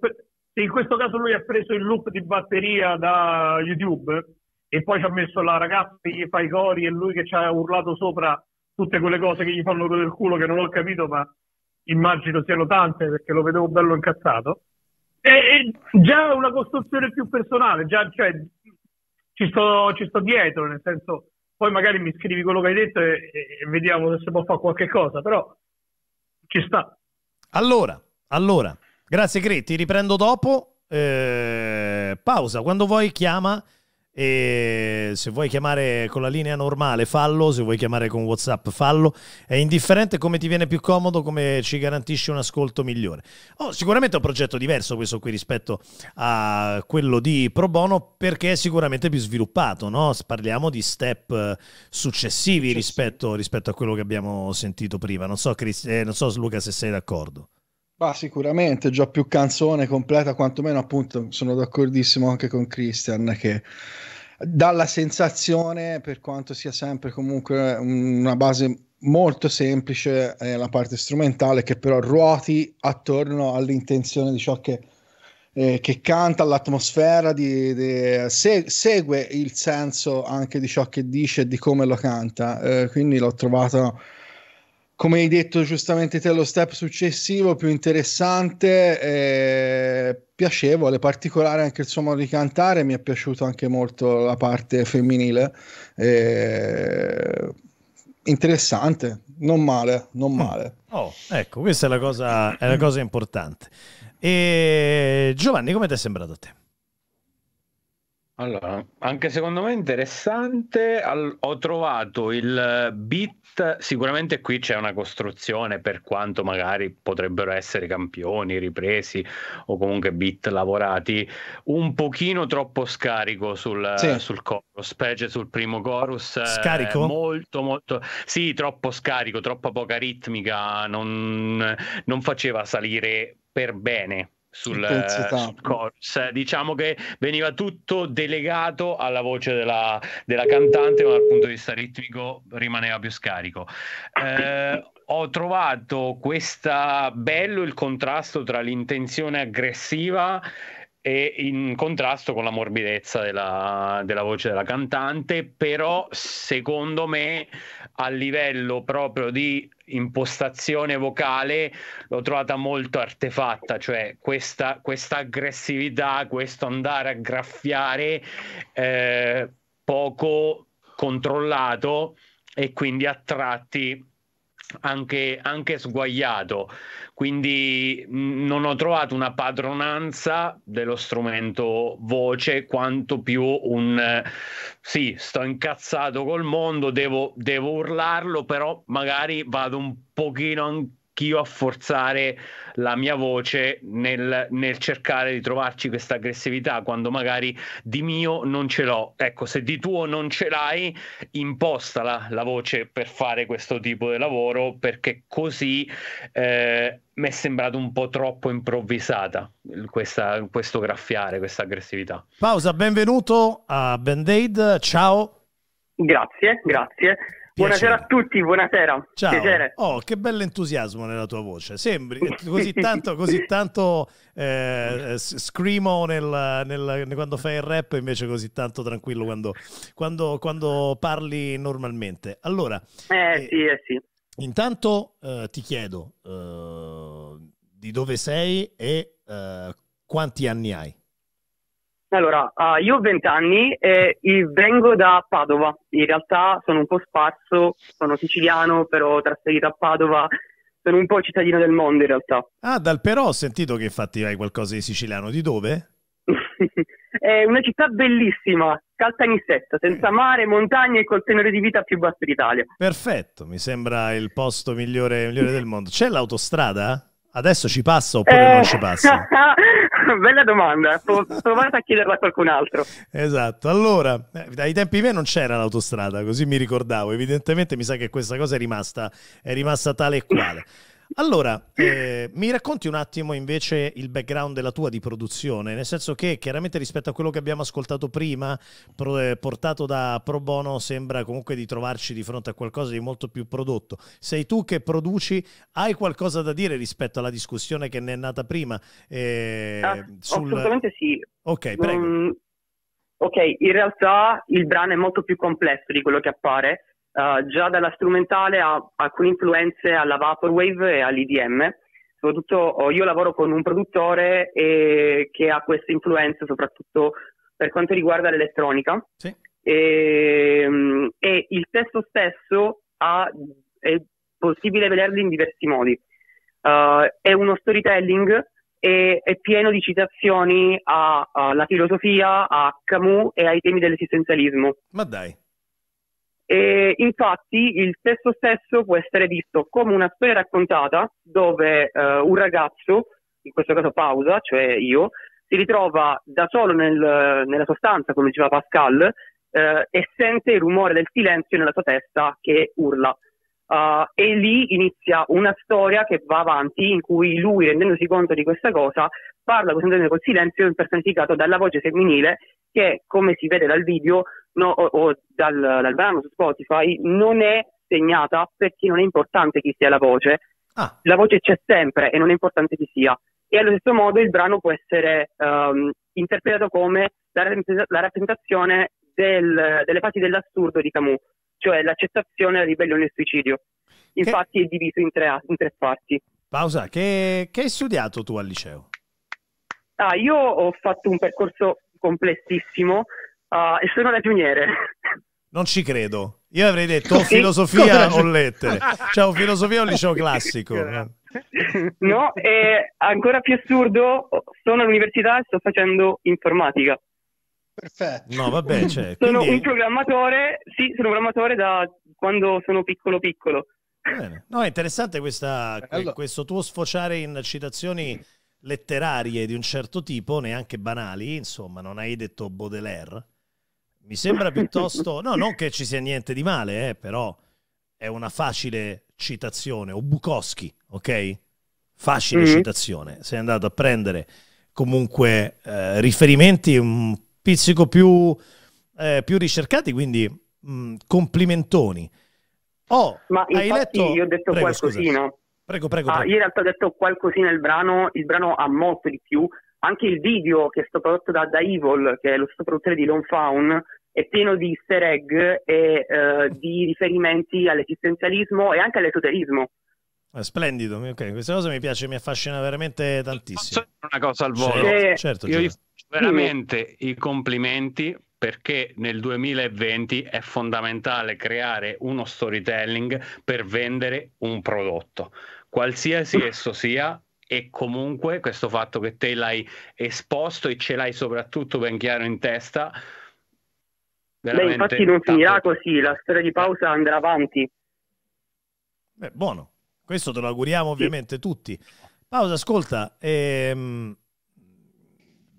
se in questo caso lui ha preso il loop di batteria da YouTube e poi ci ha messo la ragazza che gli fa i cori e lui che ci ha urlato sopra tutte quelle cose che gli fanno rodere il culo che non ho capito ma immagino siano tante perché lo vedevo bello incazzato è già una costruzione più personale già, cioè, ci, sto, ci sto dietro nel senso poi magari mi scrivi quello che hai detto e, e vediamo se si può fare qualche cosa, però ci sta. Allora, allora, grazie Gretti, riprendo dopo. Eh, pausa, quando vuoi chiama e se vuoi chiamare con la linea normale fallo, se vuoi chiamare con Whatsapp fallo, è indifferente come ti viene più comodo, come ci garantisce un ascolto migliore. Oh, sicuramente è un progetto diverso questo qui rispetto a quello di Pro Bono perché è sicuramente più sviluppato, no? parliamo di step successivi rispetto, rispetto, a quello che abbiamo sentito prima, non so, Chris, eh, non so Luca se sei d'accordo. Bah, sicuramente, già più canzone completa, quantomeno appunto sono d'accordissimo anche con Christian che dà la sensazione, per quanto sia sempre comunque una base molto semplice, eh, la parte strumentale che però ruoti attorno all'intenzione di ciò che, eh, che canta, all'atmosfera, di, di, se, segue il senso anche di ciò che dice e di come lo canta, eh, quindi l'ho trovato come hai detto giustamente te, lo step successivo più interessante, eh, piacevole, particolare anche il suo modo di cantare, mi è piaciuta anche molto la parte femminile, eh, interessante, non male, non mm. male. Oh, ecco, questa è la cosa, è la cosa importante. E Giovanni, come ti è sembrato a te? Allora, anche secondo me interessante. Al, ho trovato il beat sicuramente qui c'è una costruzione per quanto magari potrebbero essere campioni ripresi o comunque beat lavorati un pochino troppo scarico sul, sì. sul coro, specie sul primo chorus. Eh, scarico? Molto, molto. Sì, troppo scarico, troppa poca ritmica, non, non faceva salire per bene sul, sul chorus. Eh, diciamo che veniva tutto delegato alla voce della, della, cantante, ma dal punto di vista ritmico rimaneva più scarico. Eh, ho trovato questa bello il contrasto tra l'intenzione aggressiva e in contrasto con la morbidezza della, della, voce della cantante, però secondo me a livello proprio di impostazione vocale l'ho trovata molto artefatta, cioè questa, questa aggressività, questo andare a graffiare eh, poco controllato e quindi a tratti anche, anche sguagliato. quindi mm, non ho trovato una padronanza dello strumento voce quanto più un eh, sì, sto incazzato col mondo, devo, devo urlarlo, però magari vado un pochino anche anch'io a forzare la mia voce nel, nel, cercare di trovarci questa aggressività quando magari di mio non ce l'ho. Ecco, se di tuo non ce l'hai, impostala la voce per fare questo tipo di lavoro perché così eh, mi è sembrato un po' troppo improvvisata questa, questo graffiare, questa aggressività. Pausa, benvenuto a Band Aid, ciao. Grazie, grazie. Piacere. Buonasera a tutti, buonasera. Ciao. Piacere. Oh, che bell'entusiasmo nella tua voce. Sembri [LAUGHS] così tanto, così tanto eh, scrimo nel, nel, quando fai il rap, invece così tanto tranquillo quando, quando, quando parli normalmente. Allora, eh, eh sì, eh sì. intanto eh, ti chiedo eh, di dove sei e quanti anni hai? Allora, uh, io ho 20 anni e vengo da Padova. In realtà sono un po' sparso, sono siciliano, però trasferito a Padova. Sono un po' cittadino del mondo in realtà. Ah, dal però ho sentito che infatti hai qualcosa di siciliano. Di dove? [LAUGHS] È una città bellissima, Caltanissetta, senza mare, montagne e col tenore di vita più basso d'Italia. Perfetto, mi sembra il posto migliore, migliore del mondo. C'è l'autostrada? Adesso ci passa oppure eh, non ci passa? Eh, [LAUGHS] bella domanda, provate a chiederla a qualcun altro. Esatto, allora, eh, ai tempi miei non c'era l'autostrada, così mi ricordavo, evidentemente mi sa che questa cosa è rimasta, è rimasta tale e quale. Allora, eh, mi racconti un attimo invece il background della tua di produzione, nel senso che chiaramente rispetto a quello che abbiamo ascoltato prima, pro, eh, portato da Pro Bono, sembra comunque di trovarci di fronte a qualcosa di molto più prodotto. Sei tu che produci, hai qualcosa da dire rispetto alla discussione che ne è nata prima? Eh, ah, sul... Assolutamente sì. Ok, mm, prego. Um, ok, in realtà il brano è molto più complesso di quello che appare eh, già dalla strumentale ha alcune influenze alla Vaporwave e all'IDM. Soprattutto oh, io lavoro con un produttore che ha queste influenze soprattutto per quanto riguarda l'elettronica. Sì. E, ehm, e, il testo stesso ha, è possibile vederlo in diversi modi. Uh, è uno storytelling e è pieno di citazioni alla filosofia, a Camus e ai temi dell'esistenzialismo. Ma dai. E infatti il testo stesso può essere visto come una storia raccontata dove eh, un ragazzo, in questo caso Pausa, cioè io, si ritrova da solo nel, nella sua stanza, come diceva Pascal, eh, e sente il rumore del silenzio nella sua testa che urla. Uh, e lì inizia una storia che va avanti in cui lui, rendendosi conto di questa cosa, parla costantemente col silenzio impersonificato dalla voce femminile che, come si vede dal video, no, o, o dal, dal, brano su Spotify non è segnata perché non è importante chi sia la voce. Ah. La voce c'è sempre e non è importante chi sia. E allo stesso modo il brano può essere um, interpretato come la, rappresentazione del, delle fasi dell'assurdo di Camus, cioè l'accettazione, la ribellione e il suicidio. Infatti che... è diviso in tre, in tre parti. Pausa, che, che hai studiato tu al liceo? Ah, io ho fatto un percorso complessissimo Uh, e sono pioniere. Non ci credo. Io avrei detto oh, o cioè, oh, filosofia o lettere. Cioè o filosofia o liceo classico. [LAUGHS] No, e ancora più assurdo, sono all'università e sto facendo informatica. Perfetto. No, vabbè, cioè, [LAUGHS] Sono quindi... un programmatore, sì, sono programmatore da quando sono piccolo piccolo. Bene. No, è interessante questa, allora. questo tuo sfociare in citazioni letterarie di un certo tipo, neanche banali, insomma, non hai detto Baudelaire. Mi sembra piuttosto... [LAUGHS] No, non che ci sia niente di male, eh, però è una facile citazione. O Bukowski, ok? Facile mm-hmm. citazione. Sei andato a prendere comunque eh, riferimenti un pizzico più, eh, più ricercati, quindi mh, mm, complimentoni. Oh, Ma hai letto... io ho detto prego, qualcosina. Scusa. Prego, prego, ah, prego. Ah, io in realtà ho detto qualcosina il brano, il brano ha molto di più, anche il video che è stato prodotto da, da Evil, che è lo stesso produttore di Lone Found, è pieno di easter egg e eh, di riferimenti all'esistenzialismo e anche all'esoterismo. Ah, splendido, ok, questa cosa mi piace, mi affascina veramente tantissimo. Posso dire una cosa al volo? Cioè, certo, io certo. gli faccio veramente sì. i complimenti perché nel 2020 è fondamentale creare uno storytelling per vendere un prodotto, qualsiasi [LAUGHS] esso sia, e comunque questo fatto che te l'hai esposto e ce l'hai soprattutto ben chiaro in testa Beh, infatti non finirà così, la storia di pausa andrà avanti. Beh, buono, questo te lo auguriamo ovviamente sì. tutti. Pausa, ascolta, ehm,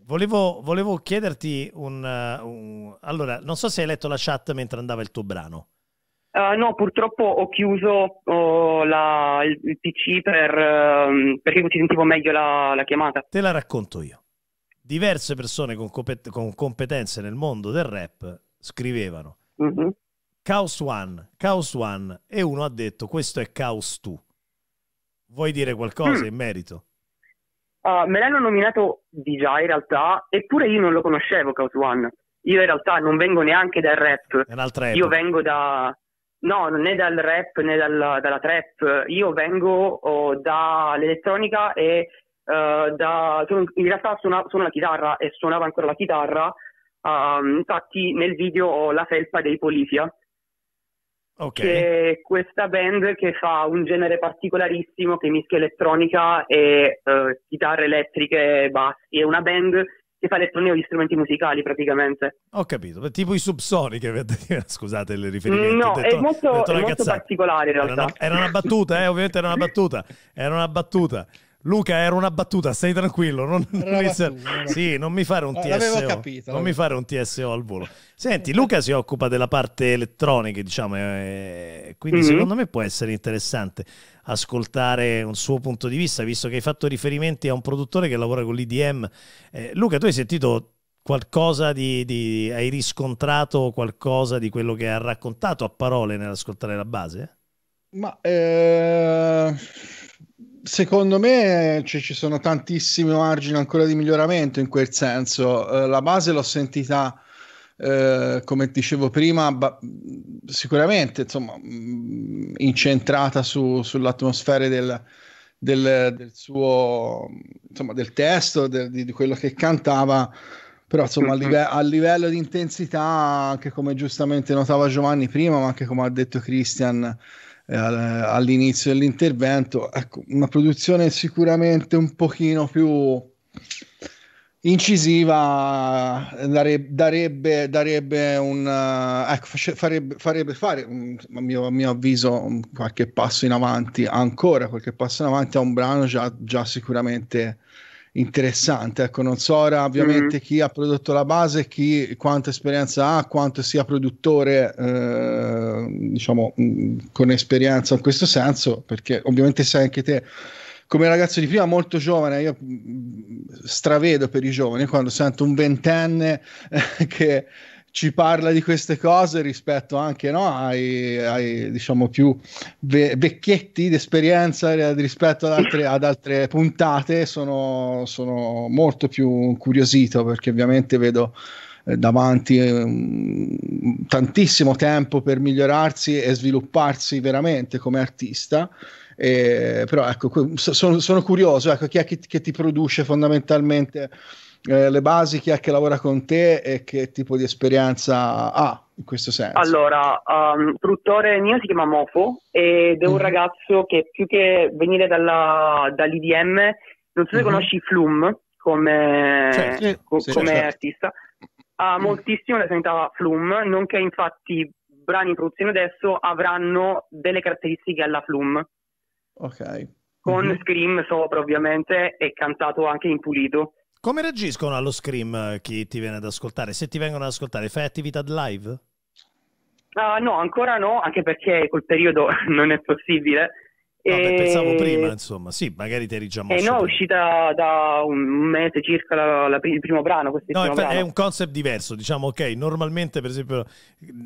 volevo, volevo, chiederti un, un, Allora, non so se hai letto la chat mentre andava il tuo brano. Uh, no, purtroppo ho chiuso oh, la, il, il, PC per, um, perché non ci sentivo meglio la, la chiamata. Te la racconto io diverse persone con, competenze nel mondo del rap scrivevano mm-hmm. Chaos One, Chaos One, e uno ha detto questo è Chaos 2. Vuoi dire qualcosa mm. in merito? Uh, me l'hanno nominato di già in realtà, eppure io non lo conoscevo Chaos One. Io in realtà non vengo neanche dal rap. È un'altra Io vengo da... No, né dal rap né dal, dalla trap. Io vengo oh, dall'elettronica e uh, da... In realtà suona, suono la chitarra e suonava ancora la chitarra Uh, infatti nel video ho la felpa dei Polifia, okay. che è questa band che fa un genere particolarissimo che mischia elettronica e uh, chitarre elettriche e bassi. È una band che fa elettronica di strumenti musicali praticamente. Ho capito, tipo i subsonic, [LAUGHS] scusate il riferimento. No, detto, è molto, è molto particolare in realtà. Era una, era una battuta, eh, ovviamente era una battuta, era una battuta. Luca, era una battuta, stai tranquillo. Non, non, battuta, sì, non mi fare un TSO. Eh, capito, non mi fare un TSO al volo. [LAUGHS] Senti, Luca si occupa della parte elettronica, diciamo, eh, quindi mm -hmm. secondo me può essere interessante ascoltare un suo punto di vista, visto che hai fatto riferimenti a un produttore che lavora con l'IDM. Eh, Luca, tu hai sentito qualcosa di, di... hai riscontrato qualcosa di quello che ha raccontato a parole nell'ascoltare la base? Ma... Eh Secondo me cioè, ci sono tantissimi margini ancora di miglioramento in quel senso. Uh, la base l'ho sentita, uh, come dicevo prima, ba- sicuramente insomma, mh, mm, incentrata su, sull'atmosfera del, del, del, suo insomma, del testo, del, di, di, quello che cantava. Però insomma, a, mm-hmm. live- a livello di intensità, anche come giustamente notava Giovanni prima, ma anche come ha detto Christian, eh, all'inizio dell'intervento, ecco, una produzione sicuramente un pochino più incisiva eh, darebbe, darebbe, darebbe un eh, ecco, farebbe, farebbe fare a mio, a mio, avviso qualche passo in avanti ancora qualche passo in avanti a un brano già, già sicuramente interessante. Ecco, non so ora ovviamente mm chi ha prodotto la base, chi, quanta esperienza ha, quanto sia produttore, eh, diciamo, mm, con esperienza in questo senso, perché ovviamente sai anche te come ragazzo di prima molto giovane, io mm, stravedo per i giovani quando sento un ventenne [LAUGHS] eh, che ci parla di queste cose rispetto anche no, ai, ai diciamo più ve- vecchietti d'esperienza rispetto ad altre, ad altre puntate sono, sono molto più curiosito perché ovviamente vedo eh, davanti ehm, tantissimo tempo per migliorarsi e svilupparsi veramente come artista. e, però ecco, sono, sono curioso, ecco, chi è che, che ti produce fondamentalmente eh, le basi, chi è che lavora con te e che tipo di esperienza ha in questo senso? Allora, um, produttore mio si chiama Mofo ed è un mm. ragazzo che più che venire dalla, dall'IDM, non so se mm conosci Flum come, cioè, sì, co- sì, come certo. artista, ha moltissimo la sanità Flum, nonché infatti brani in produzione adesso avranno delle caratteristiche alla Flum. Ok. Con mm-hmm. scream sopra ovviamente e cantato anche in pulito. Come reagiscono allo scream eh, chi ti viene ad ascoltare? Se ti vengono ad ascoltare, fai attività live? Uh, no, ancora no, anche perché col periodo [LAUGHS] non è possibile. No, beh, pensavo prima, insomma, sì, magari te eri già mosso. Eh no, è uscita da un mese circa la, la, il primo brano. No, primo brano. è un concept diverso, diciamo, ok, normalmente per esempio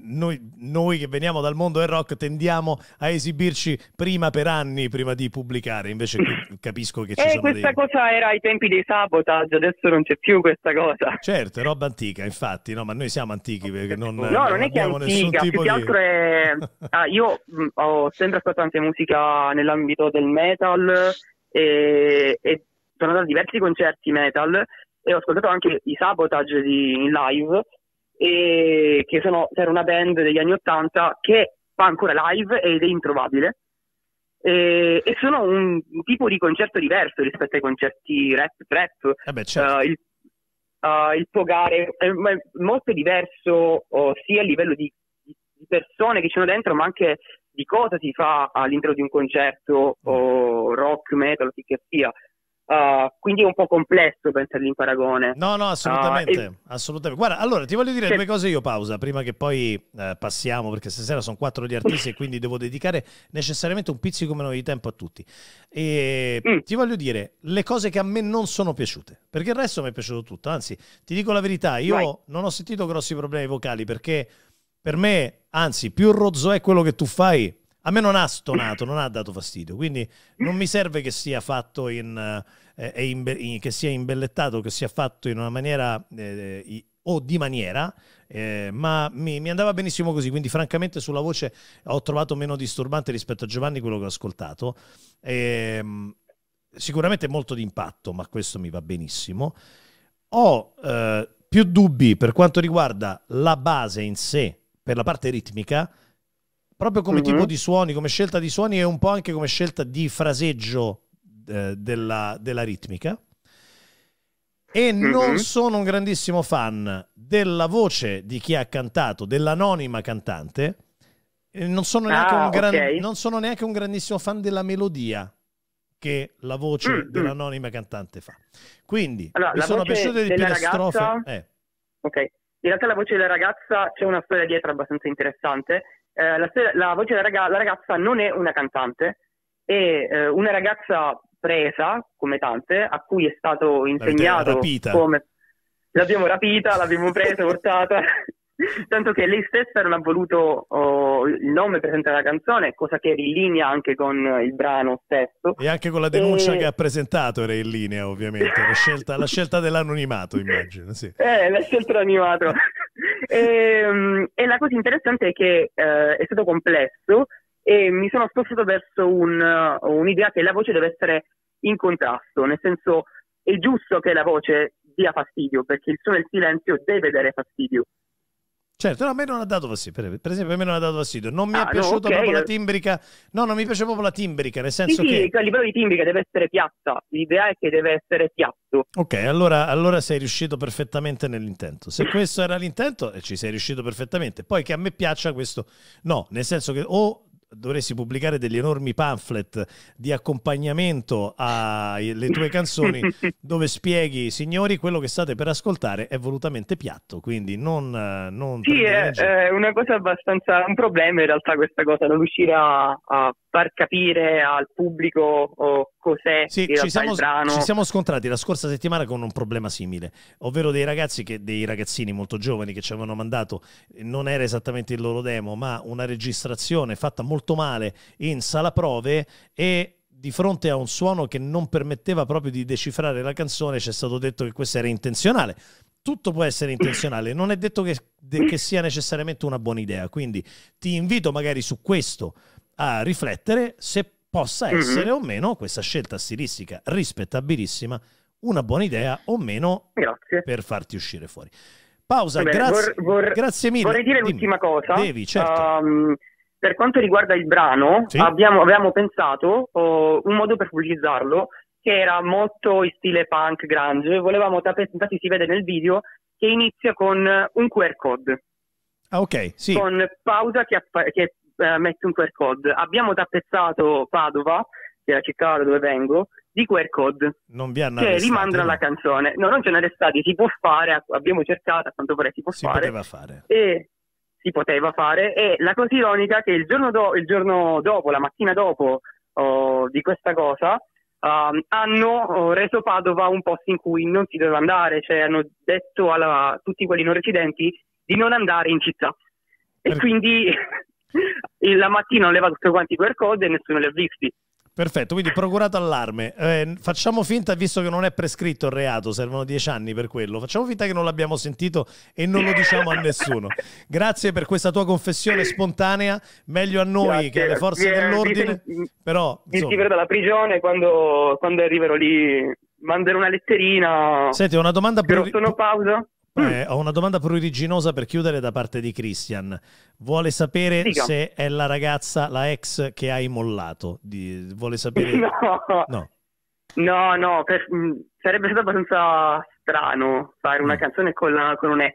noi, noi, che veniamo dal mondo del rock tendiamo a esibirci prima per anni, prima di pubblicare, invece [LAUGHS] capisco che ci eh, sono questa dei... cosa era ai tempi dei sabotage, adesso non c'è più questa cosa. Certo, è roba antica, infatti, no, ma noi siamo antichi perché non No, non, non è che è antica, più che altro è... [LAUGHS] Ah, io mh, mm, ho sempre ascoltato anche musica nel nell'ambito del metal e, e sono andato a diversi concerti metal e ho ascoltato anche i Sabotage di, in live, e, che sono, era una band degli anni 80 che fa ancora live ed è introvabile. E, e, sono un tipo di concerto diverso rispetto ai concerti rap, rap. Eh beh, certo. uh, il, uh, il pogare è, molto diverso uh, sia a livello di, di persone che ci sono dentro ma anche di cosa si fa all'interno di un concerto mm. o rock, metal, che, che sia. Uh, quindi è un po' complesso pensare in paragone. No, no, ah, assolutamente, uh, assolutamente. Guarda, allora ti voglio dire se... due cose io pausa, prima che poi eh, passiamo, perché stasera sono quattro gli artisti e quindi devo dedicare necessariamente un pizzico meno di tempo a tutti. E mm. ti voglio dire le cose che a me non sono piaciute, perché il resto mi è piaciuto tutto. Anzi, ti dico la verità, io Vai. non ho sentito grossi problemi vocali perché per me, anzi, più rozzo è quello che tu fai, a me non ha stonato, non ha dato fastidio, quindi non mi serve che sia fatto in, eh, in, in che sia imbellettato, che sia fatto in una maniera eh, o di maniera, eh, ma mi, mi, andava benissimo così, quindi francamente sulla voce ho trovato meno disturbante rispetto a Giovanni quello che ho ascoltato. Ehm, sicuramente molto di impatto, ma questo mi va benissimo. Ho eh, più dubbi per quanto riguarda la base in sé per la parte ritmica, proprio come mm-hmm. tipo di suoni, come scelta di suoni e un po' anche come scelta di fraseggio eh, della, della, ritmica. E mm-hmm. non sono un grandissimo fan della voce di chi ha cantato, dell'anonima cantante. Non sono, ah, gran, okay. non sono neanche un grandissimo fan della melodia che la voce mm, mm. dell'anonima cantante fa. Quindi allora, mi sono piaciute di più le ragazza... strofe. Eh. Okay. In realtà la voce della ragazza c'è una storia dietro abbastanza interessante. Eh, la, la, voce della ragazza, ragazza non è una cantante, è eh, una ragazza presa, come tante, a cui è stato insegnato come l'abbiamo rapita, l'abbiamo presa, portata [LAUGHS] [LAUGHS] tanto che lei stessa non ha voluto oh, il nome presente nella canzone, cosa che era in linea anche con il brano stesso. E anche con la denuncia e... che ha presentato era in linea, ovviamente, la scelta, la scelta dell'anonimato, immagino. Sì. [LAUGHS] Eh, la scelta dell'anonimato. [LAUGHS] e, ehm, e, la cosa interessante è che eh, è stato complesso e mi sono spostato verso un, un'idea che la voce deve essere in contrasto, nel senso è giusto che la voce dia fastidio, perché il suono e il silenzio deve dare fastidio Certo, no, a me non ha dato fastidio, per esempio a me non ha dato fastidio, non mi ah, è piaciuta no, okay. proprio la eh. timbrica, no, non mi piace proprio la timbrica, nel senso sì, che... Sì, a livello di timbrica deve essere piatta, l'idea è che deve essere piatto. Ok, allora, allora sei riuscito perfettamente nell'intento, se questo era l'intento eh, ci sei riuscito perfettamente, poi che a me piaccia questo, no, nel senso che o dovresti pubblicare degli enormi pamphlet di accompagnamento alle tue canzoni [LAUGHS] dove spieghi, signori, quello che state per ascoltare è volutamente piatto, quindi non... non sì, è, è, una cosa abbastanza... un problema in realtà questa cosa, non riuscire a, a far capire al pubblico oh, cos'è sì, ci siamo, Ci siamo scontrati la scorsa settimana con un problema simile, ovvero dei ragazzi, che, dei ragazzini molto giovani che ci avevano mandato, non era esattamente il loro demo, ma una registrazione fatta molto male in sala prove e di fronte a un suono che non permetteva proprio di decifrare la canzone ci è stato detto che questo era intenzionale tutto può essere intenzionale, non è detto che, che, sia necessariamente una buona idea, quindi ti invito magari su questo a riflettere se possa mhm. essere mm -hmm. o meno questa scelta stilistica rispettabilissima una buona idea o meno grazie. per farti uscire fuori. Pausa, Vabbè, grazie, vor, vor, grazie mille. Vorrei dire l'ultima cosa. Devi, certo. Um, per quanto riguarda il brano, sì? abbiamo, abbiamo, pensato oh, un modo per pubblicizzarlo che era molto in stile punk, grunge. Volevamo, infatti si vede nel video, che inizia con un QR code. Ah, ok, sì. Con pausa che, che eh, metti un QR code. Abbiamo tappezzato Padova, che è la città da dove vengo, di QR code non vi hanno che cioè, rimandano alla eh. canzone. No, non ce ne sono stati, si può fare, abbiamo cercato, a quanto pare si può si fare. fare. E si poteva fare e la cosa ironica è che il giorno, do- il giorno dopo, la mattina dopo oh, di questa cosa, Uh, hanno oh, reso Padova un posto in cui non si doveva andare, cioè hanno detto a tutti quelli non residenti di non andare in città. E per... quindi [LAUGHS] la mattina ho levato tutti quanti i QR code e nessuno li ha visti. Perfetto, quindi procurato allarme. Eh, facciamo finta, visto che non è prescritto il reato, servono dieci anni per quello, facciamo finta che non l'abbiamo sentito e non lo diciamo a nessuno. Grazie per questa tua confessione spontanea, meglio a noi Grazie. che alle forze eh, dell'ordine. Mi, però, insomma. mi libero dalla prigione quando, quando arriverò lì, manderò una letterina. Senti, ho una domanda... Però sono pausa. Mm. Eh, ho una domanda pruriginosa per chiudere da parte di Christian. Vuole sapere Dica. se è la ragazza, la ex che hai mollato. Di, vuole sapere. [LAUGHS] No, no, no, no per, mm, sarebbe stato abbastanza strano fare una mm. canzone con, la, con un ex.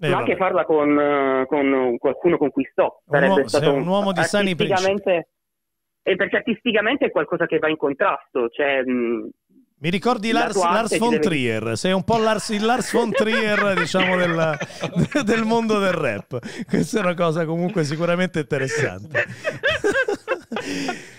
Eh, ma anche farla con, eh, con, qualcuno con cui sto. Sarebbe uomo, stato un uomo di sani principi. E eh, perché artisticamente è qualcosa che va in contrasto, cioè mh, mm, mi ricordi Lars, Lars, von Trier, deve... sei un po' Lars, il Lars von [LAUGHS] Trier diciamo, della, [LAUGHS] del mondo del rap. Questa è una cosa comunque sicuramente interessante.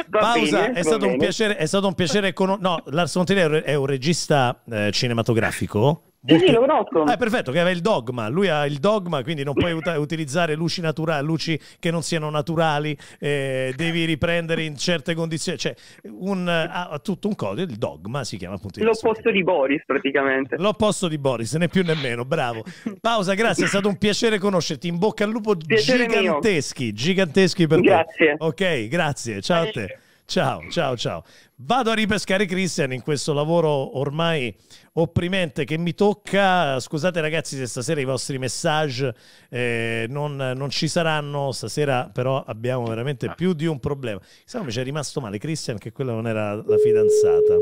Va Pausa, bene, è, stato un piacere, è, stato un piacere, con... No, Lars von Trier è un regista eh, cinematografico sì, sì, lo conosco. Ah, perfetto, che aveva il dogma. Lui ha il dogma, quindi non puoi ut- utilizzare luci naturali, luci che non siano naturali, eh, devi riprendere in certe condizioni. Cioè, un, ha tutto un codice, il dogma si chiama appunto. L'opposto di Boris, praticamente. L'opposto di Boris, né più né meno, bravo. Pausa, grazie, è stato un piacere conoscerti. In bocca al lupo piacere giganteschi, mio. giganteschi per grazie. te. Grazie. Ok, grazie, ciao a te. Ciao, ciao, ciao. Vado a ripescare Christian in questo lavoro ormai opprimente che mi tocca. Scusate ragazzi se stasera i vostri messaggi eh, non, non, ci saranno, stasera però abbiamo veramente più di un problema. Chissà mi è rimasto male Christian che quella non era la fidanzata.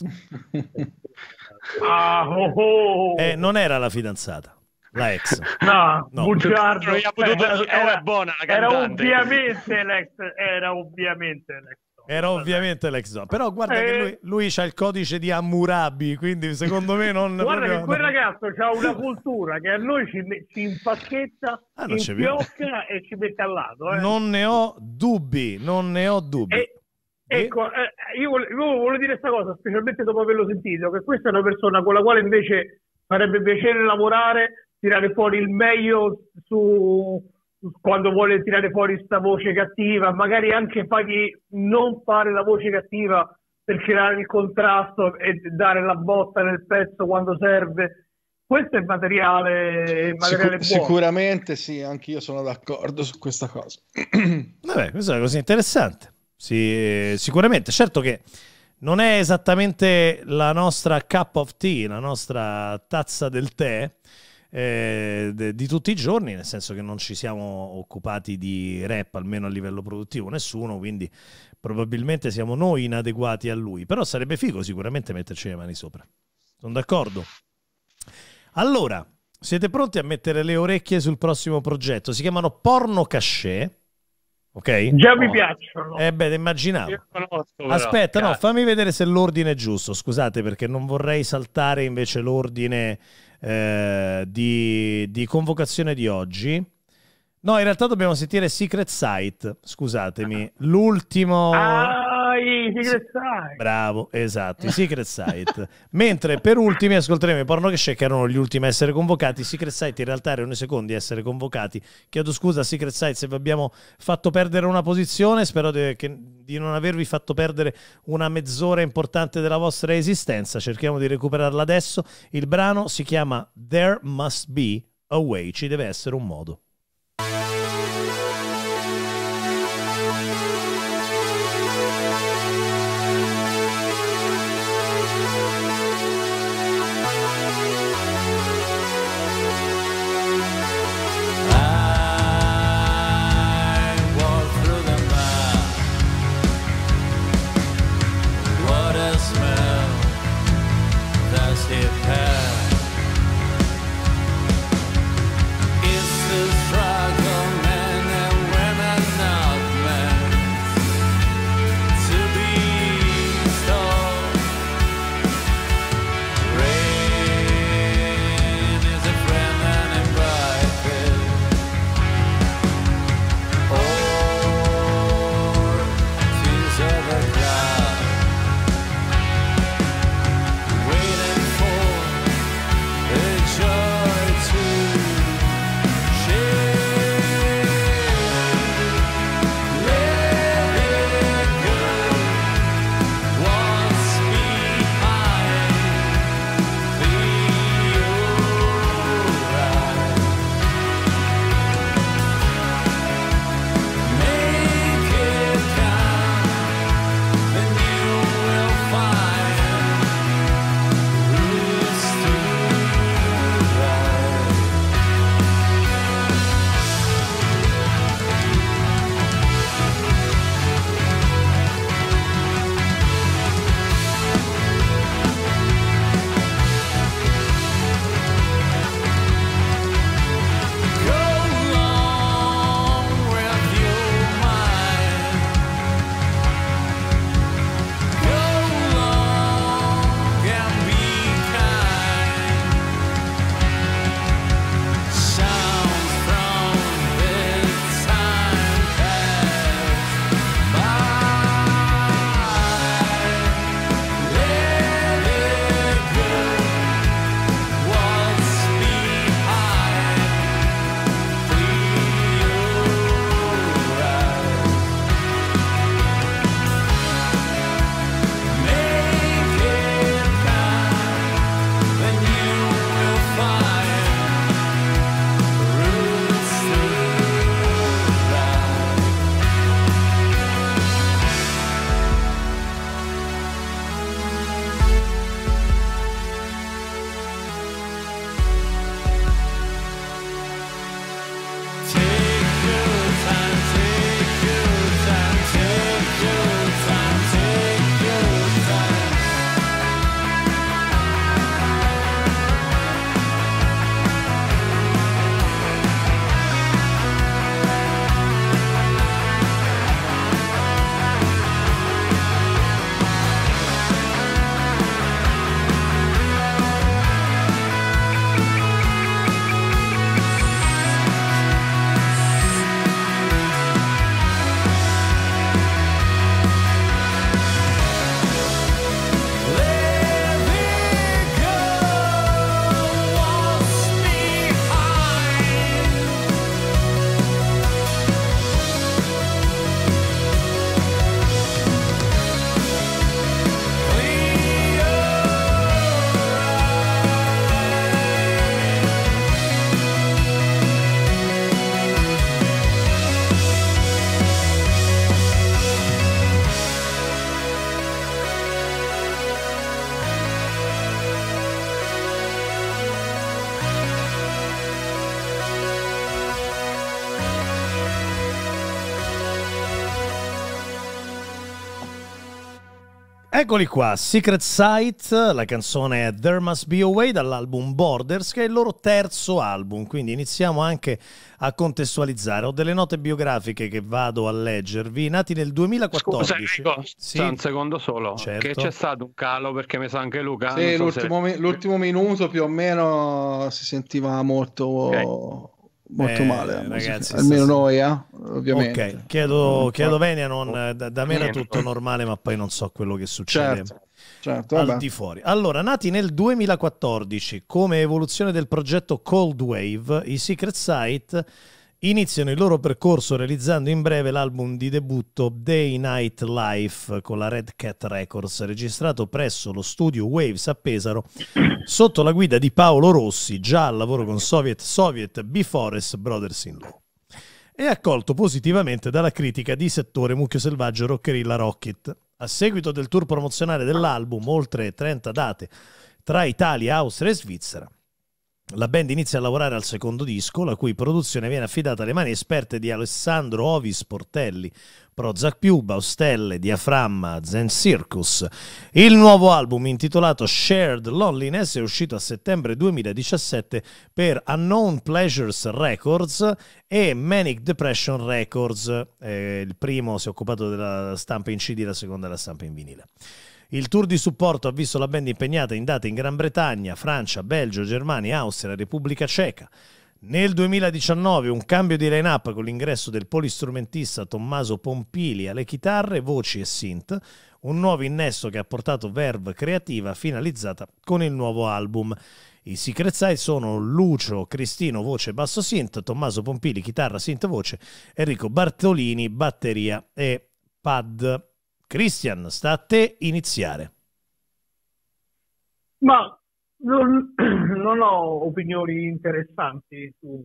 [LAUGHS] Ah, oh, oh, oh. Eh, non era la fidanzata l'ex. No, no. Bugiardo. Potuto... Era, oh, buona era ovviamente l'ex, era ovviamente l'ex. Era ovviamente l'ex Però guarda eh, che lui, lui c'ha il codice di Ammurabi quindi secondo me non... Guarda proprio... che quel ragazzo ha una cultura che a noi ci, ci impacchetta, ah, ci impiocca e ci mette al lato. Eh. Non ne ho dubbi, non ne ho dubbi. E, Ecco, eh, io, io volevo dire questa cosa, specialmente dopo averlo sentito, che questa è una persona con la quale invece farebbe piacere lavorare tirare fuori il meglio su, quando vuole tirare fuori questa voce cattiva, magari anche fargli non fare la voce cattiva per creare il contrasto e dare la botta nel pezzo quando serve. Questo è materiale, materiale Sicur- Sicuramente sì, anch'io sono d'accordo su questa cosa. [CLEARS THROAT] Vabbè, questa è una cosa interessante. Sì, sicuramente, certo che non è esattamente la nostra cup of tea, la nostra tazza del tè, eh, di tutti i giorni, nel senso che non ci siamo occupati di rap, almeno a livello produttivo, nessuno, quindi probabilmente siamo noi inadeguati a lui, però sarebbe figo sicuramente metterci le mani sopra. Sono d'accordo. Allora, siete pronti a mettere le orecchie sul prossimo progetto? Si chiamano Porno Cachet. Ok? Già no. mi piacciono. Eh beh, immaginavo. Conosco, Aspetta, no, fammi vedere se l'ordine è giusto. Scusate perché non vorrei saltare invece l'ordine eh, di, di convocazione di oggi. No, in realtà dobbiamo sentire Secret Sight, scusatemi, ah. l'ultimo... Ah! i Secret Site. Bravo, esatto, i Secret Site. Mentre per ultimi ascolteremo i porno che erano gli ultimi a essere convocati. I Secret Site in realtà erano i secondi a essere convocati. Chiedo scusa Secret Site se vi abbiamo fatto perdere una posizione, spero de- che, di non avervi fatto perdere una mezz'ora importante della vostra esistenza. Cerchiamo di recuperarla adesso. Il brano si chiama There Must Be a Way, ci deve essere un modo. Eccoli qua, Secret Sight, la canzone There Must Be a Way dall'album Borders, che è il loro terzo album, quindi iniziamo anche a contestualizzare. Ho delle note biografiche che vado a leggervi, nati nel 2014. Scusa, Enrico, sì? un secondo solo, certo. che c'è stato un calo perché mi sa anche Luca. Sì, so l'ultimo, se... mi, l'ultimo, minuto più o meno si sentiva molto... Okay molto eh, male. Eh, ragazzi, Almeno noi, eh, ovviamente. Ok, chiedo, chiedo Venia, non, eh, da, da me era tutto normale, ma poi non so quello che succede. Certo. Certo, al di fuori. Allora, nati nel 2014 come evoluzione del progetto Cold Wave, i Secret Site iniziano il loro percorso realizzando in breve l'album di debutto Day Night Life con la Red Cat Records, registrato presso lo studio Waves a Pesaro, sotto la guida di Paolo Rossi, già al lavoro con Soviet Soviet Befores Brothers in Law. E accolto positivamente dalla critica di settore Mucchio Selvaggio Rockerilla Rocket. A seguito del tour promozionale dell'album, oltre 30 date tra Italia, Austria e Svizzera, la band inizia a lavorare al secondo disco, la cui produzione viene affidata alle mani esperte di Alessandro Ovis Portelli, Prozac più, Baustelle, Diaframma, Zen Circus. Il nuovo album intitolato Shared Loneliness è uscito a settembre 2017 per Unknown Pleasures Records e Manic Depression Records. Eh, il primo si è occupato della stampa in CD, la seconda della stampa in vinile. Il tour di supporto ha visto la band impegnata in date in Gran Bretagna, Francia, Belgio, Germania, Austria, Repubblica Ceca. Nel 2019 un cambio di line-up con l'ingresso del polistrumentista Tommaso Pompili alle chitarre, voci e synth, un nuovo innesto che ha portato Verve Creativa finalizzata con il nuovo album. I Secret Side sono Lucio Cristino, voce basso synth, Tommaso Pompili, chitarra synth voce, Enrico Bartolini, batteria e pad. Christian, sta a te iniziare. Ma non, [CLEARS THROAT] non ho opinioni interessanti su...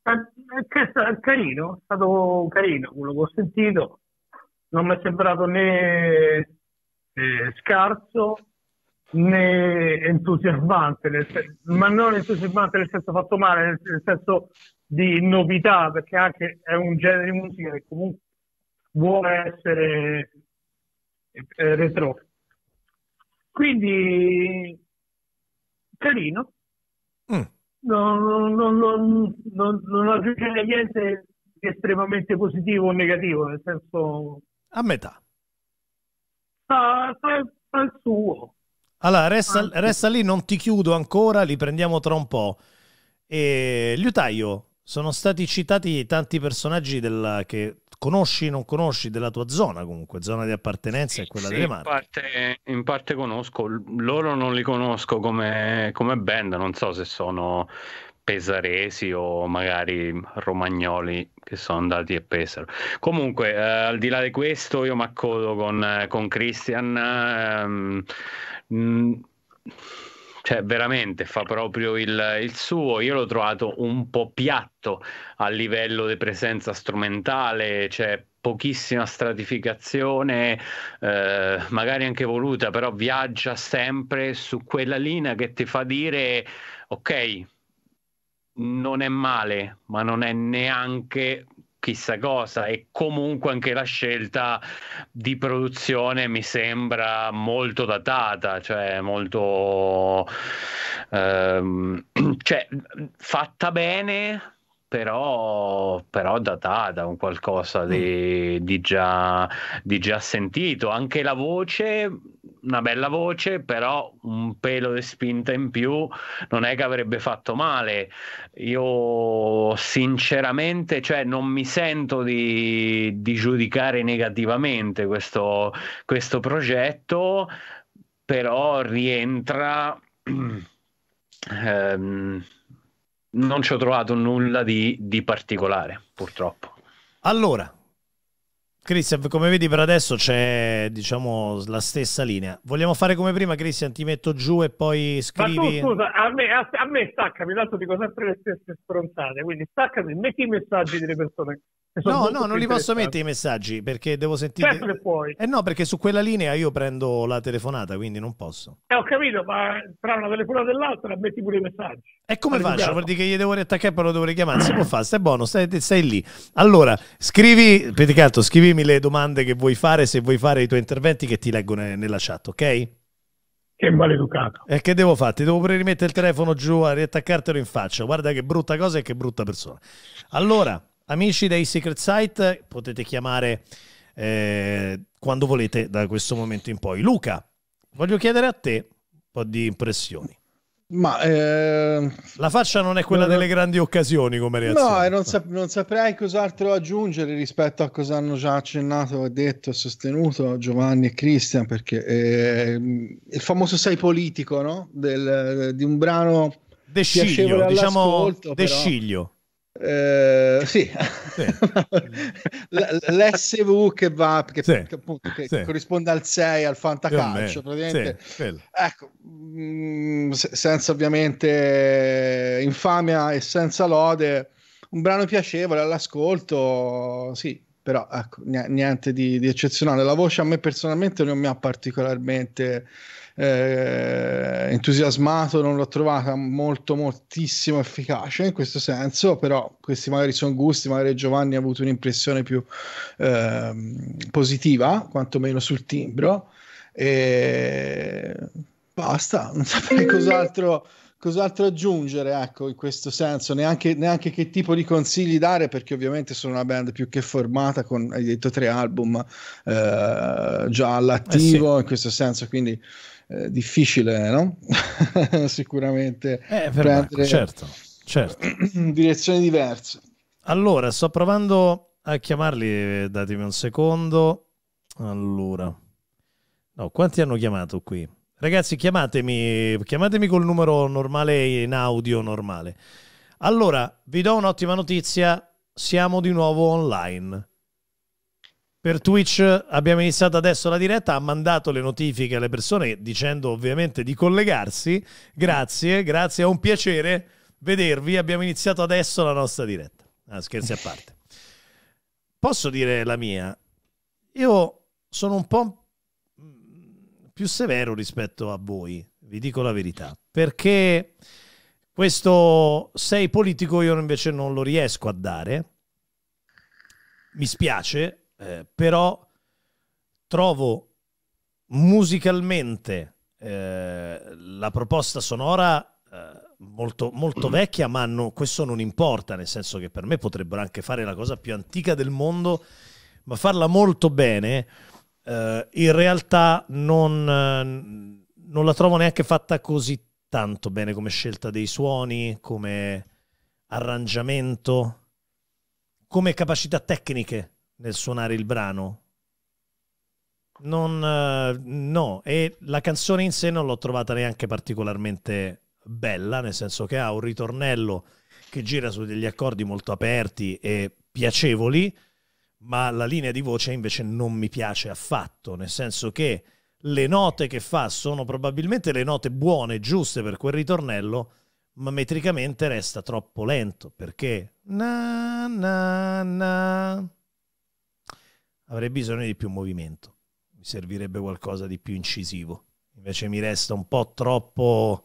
È carino, è stato carino quello che ho sentito, non mi è sembrato né eh, scarso né entusiasmante, senso, ma non entusiasmante nel senso fatto male, nel, senso di novità, perché anche è un genere di musica che comunque vuole essere eh, retro. Quindi carino. Mm. Non, non, non, non, non aggiunge niente di estremamente positivo o negativo, nel senso... A metà. Fa, ah, fa, fa il suo. Allora, resta, resta, lì, non ti chiudo ancora, li prendiamo tra un po'. E, Liutaio, sono stati citati tanti personaggi della, che conosci o non conosci della tua zona comunque, zona di appartenenza sì, è quella sì, delle Marche. In parte, in parte, conosco, loro non li conosco come, come band, non so se sono pesaresi o magari romagnoli che sono andati a Pesaro. Comunque, eh, al di là di questo, io mi accodo con, con Christian. Ehm, mh, cioè veramente fa proprio il, il suo. Io l'ho trovato un po' piatto a livello di presenza strumentale, cioè pochissima stratificazione, eh, magari anche voluta, però viaggia sempre su quella linea che ti fa dire ok, non è male, ma non è neanche chissà cosa e comunque anche la scelta di produzione mi sembra molto datata, cioè molto ehm, [CLEARS THROAT] cioè, fatta bene. Però, però datata un qualcosa di, mm. di, già, di già sentito anche la voce una bella voce, però un pelo di spinta in più non è che avrebbe fatto male. Io sinceramente cioè, non mi sento di, di giudicare negativamente questo, questo progetto, però rientra... [CLEARS THROAT] Ehm, non ci ho trovato nulla di, di particolare, purtroppo. Allora, Cristian, come vedi per adesso c'è diciamo la stessa linea. Vogliamo fare come prima, Cristian? Ti metto giù e poi scrivi. Tu, scusa, a me, a, a me staccami, tanto dico sempre le stesse stronzate. Quindi staccami, metti i messaggi delle persone No, no, non li posso mettere i messaggi perché devo sentire. Certo che puoi. Eh no, perché su quella linea io prendo la telefonata, quindi non posso. Eh, ho capito, ma tra una telefonata e l'altra metti pure i messaggi. E come allora, faccio? Vuol dire che gli devo riattaccare ecco, però lo devo richiamare. Si può fare, stai buono, stai, stai lì. Allora, scrivi, pedicato, scrivimi le domande che vuoi fare, se vuoi fare i tuoi interventi che ti leggo ne, nella chat, ok? Che maleducato. E che devo fare? Ti devo pure rimettere il telefono giù a riattaccartelo in faccia. Guarda che brutta cosa e che brutta persona. Allora, Amici dei Secret Site, potete chiamare eh, quando volete da questo momento in poi. Luca, voglio chiedere a te un po' di impressioni. Ma eh... la faccia non è quella no, delle grandi occasioni come reazione. No, eh, non, sap- non, saprei cos'altro aggiungere rispetto a cosa hanno già accennato, detto e sostenuto Giovanni e Cristian, perché eh, il famoso sei politico, no? Del, di un brano... Desciglio, diciamo... Desciglio. Eh, sì, sì. [LAUGHS] l'SV che va che, sì. che, appunto, che sì. corrisponde al 6 al fantacalcio praticamente ecco, mh, mm, senza ovviamente infamia e senza lode un brano piacevole all'ascolto sì però ecco, niente di, di eccezionale la voce a me personalmente non mi ha particolarmente eh, entusiasmato, non l'ho trovata molto, moltissimo efficace in questo senso, però questi magari sono gusti, magari Giovanni ha avuto un'impressione più eh, positiva, quantomeno sul timbro, e basta, non saprei mm. cos'altro cos'altro aggiungere, ecco, in questo senso, neanche, neanche, che tipo di consigli dare, perché ovviamente sono una band più che formata, con, hai detto, tre album eh, già all'attivo, eh sì. in questo senso, quindi eh, difficile, no? [LAUGHS] Sicuramente eh, prendere certo, certo. [CLEARS THROAT] direzioni diverse. Allora, sto provando a chiamarli, eh, datemi un secondo. Allora, no, quanti hanno chiamato qui? Ragazzi, chiamatemi, chiamatemi col numero normale in audio normale. Allora, vi do un'ottima notizia, siamo di nuovo online per Twitch abbiamo iniziato adesso la diretta, ha mandato le notifiche alle persone dicendo ovviamente di collegarsi. Grazie, grazie, è un piacere vedervi. Abbiamo iniziato adesso la nostra diretta. Ah, scherzi a parte. Posso dire la mia? Io sono un po' più severo rispetto a voi, vi dico la verità, perché questo sei politico io invece non lo riesco a dare. Mi spiace, eh, però trovo musicalmente eh, la proposta sonora eh, molto, molto mm. vecchia, ma no, questo non importa, nel senso che per me potrebbero anche fare la cosa più antica del mondo, ma farla molto bene, eh, in realtà non, non la trovo neanche fatta così tanto bene come scelta dei suoni, come arrangiamento, come capacità tecniche nel suonare il brano. Non, eh, no, e la canzone in sé non l'ho trovata neanche particolarmente bella, nel senso che ha un ritornello che gira su degli accordi molto aperti e piacevoli, ma la linea di voce invece non mi piace affatto, nel senso che le note che fa sono probabilmente le note buone, giuste per quel ritornello, ma metricamente resta troppo lento perché na na na avrei bisogno di più movimento, mi servirebbe qualcosa di più incisivo. Invece mi resta un po' troppo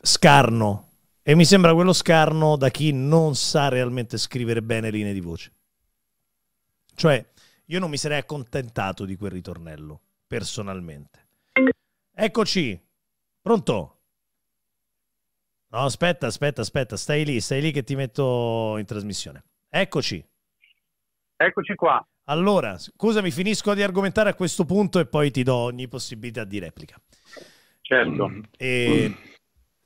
scarno e mi sembra quello scarno da chi non sa realmente scrivere bene linee di voce. Cioè, io non mi sarei accontentato di quel ritornello, personalmente. Eccoci, pronto? No, aspetta, aspetta, aspetta, stai lì, stai lì che ti metto in trasmissione. Eccoci. Eccoci qua. Allora, scusami, finisco di argomentare a questo punto e poi ti do ogni possibilità di replica. Certo. Mm, e... mm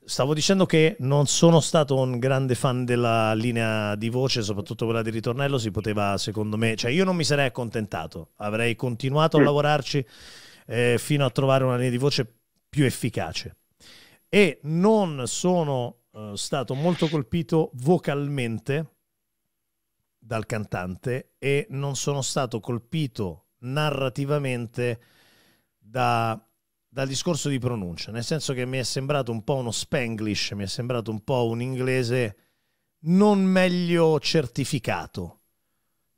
stavo dicendo che non sono stato un grande fan della linea di voce, soprattutto quella di ritornello, si poteva secondo me, cioè io non mi sarei accontentato, avrei continuato a mm. lavorarci eh, fino a trovare una linea di voce più efficace. E non sono eh, stato molto colpito vocalmente dal cantante e non sono stato colpito narrativamente da, dal discorso di pronuncia, nel senso che mi è sembrato un po' uno spanglish, mi è sembrato un po' un inglese non meglio certificato,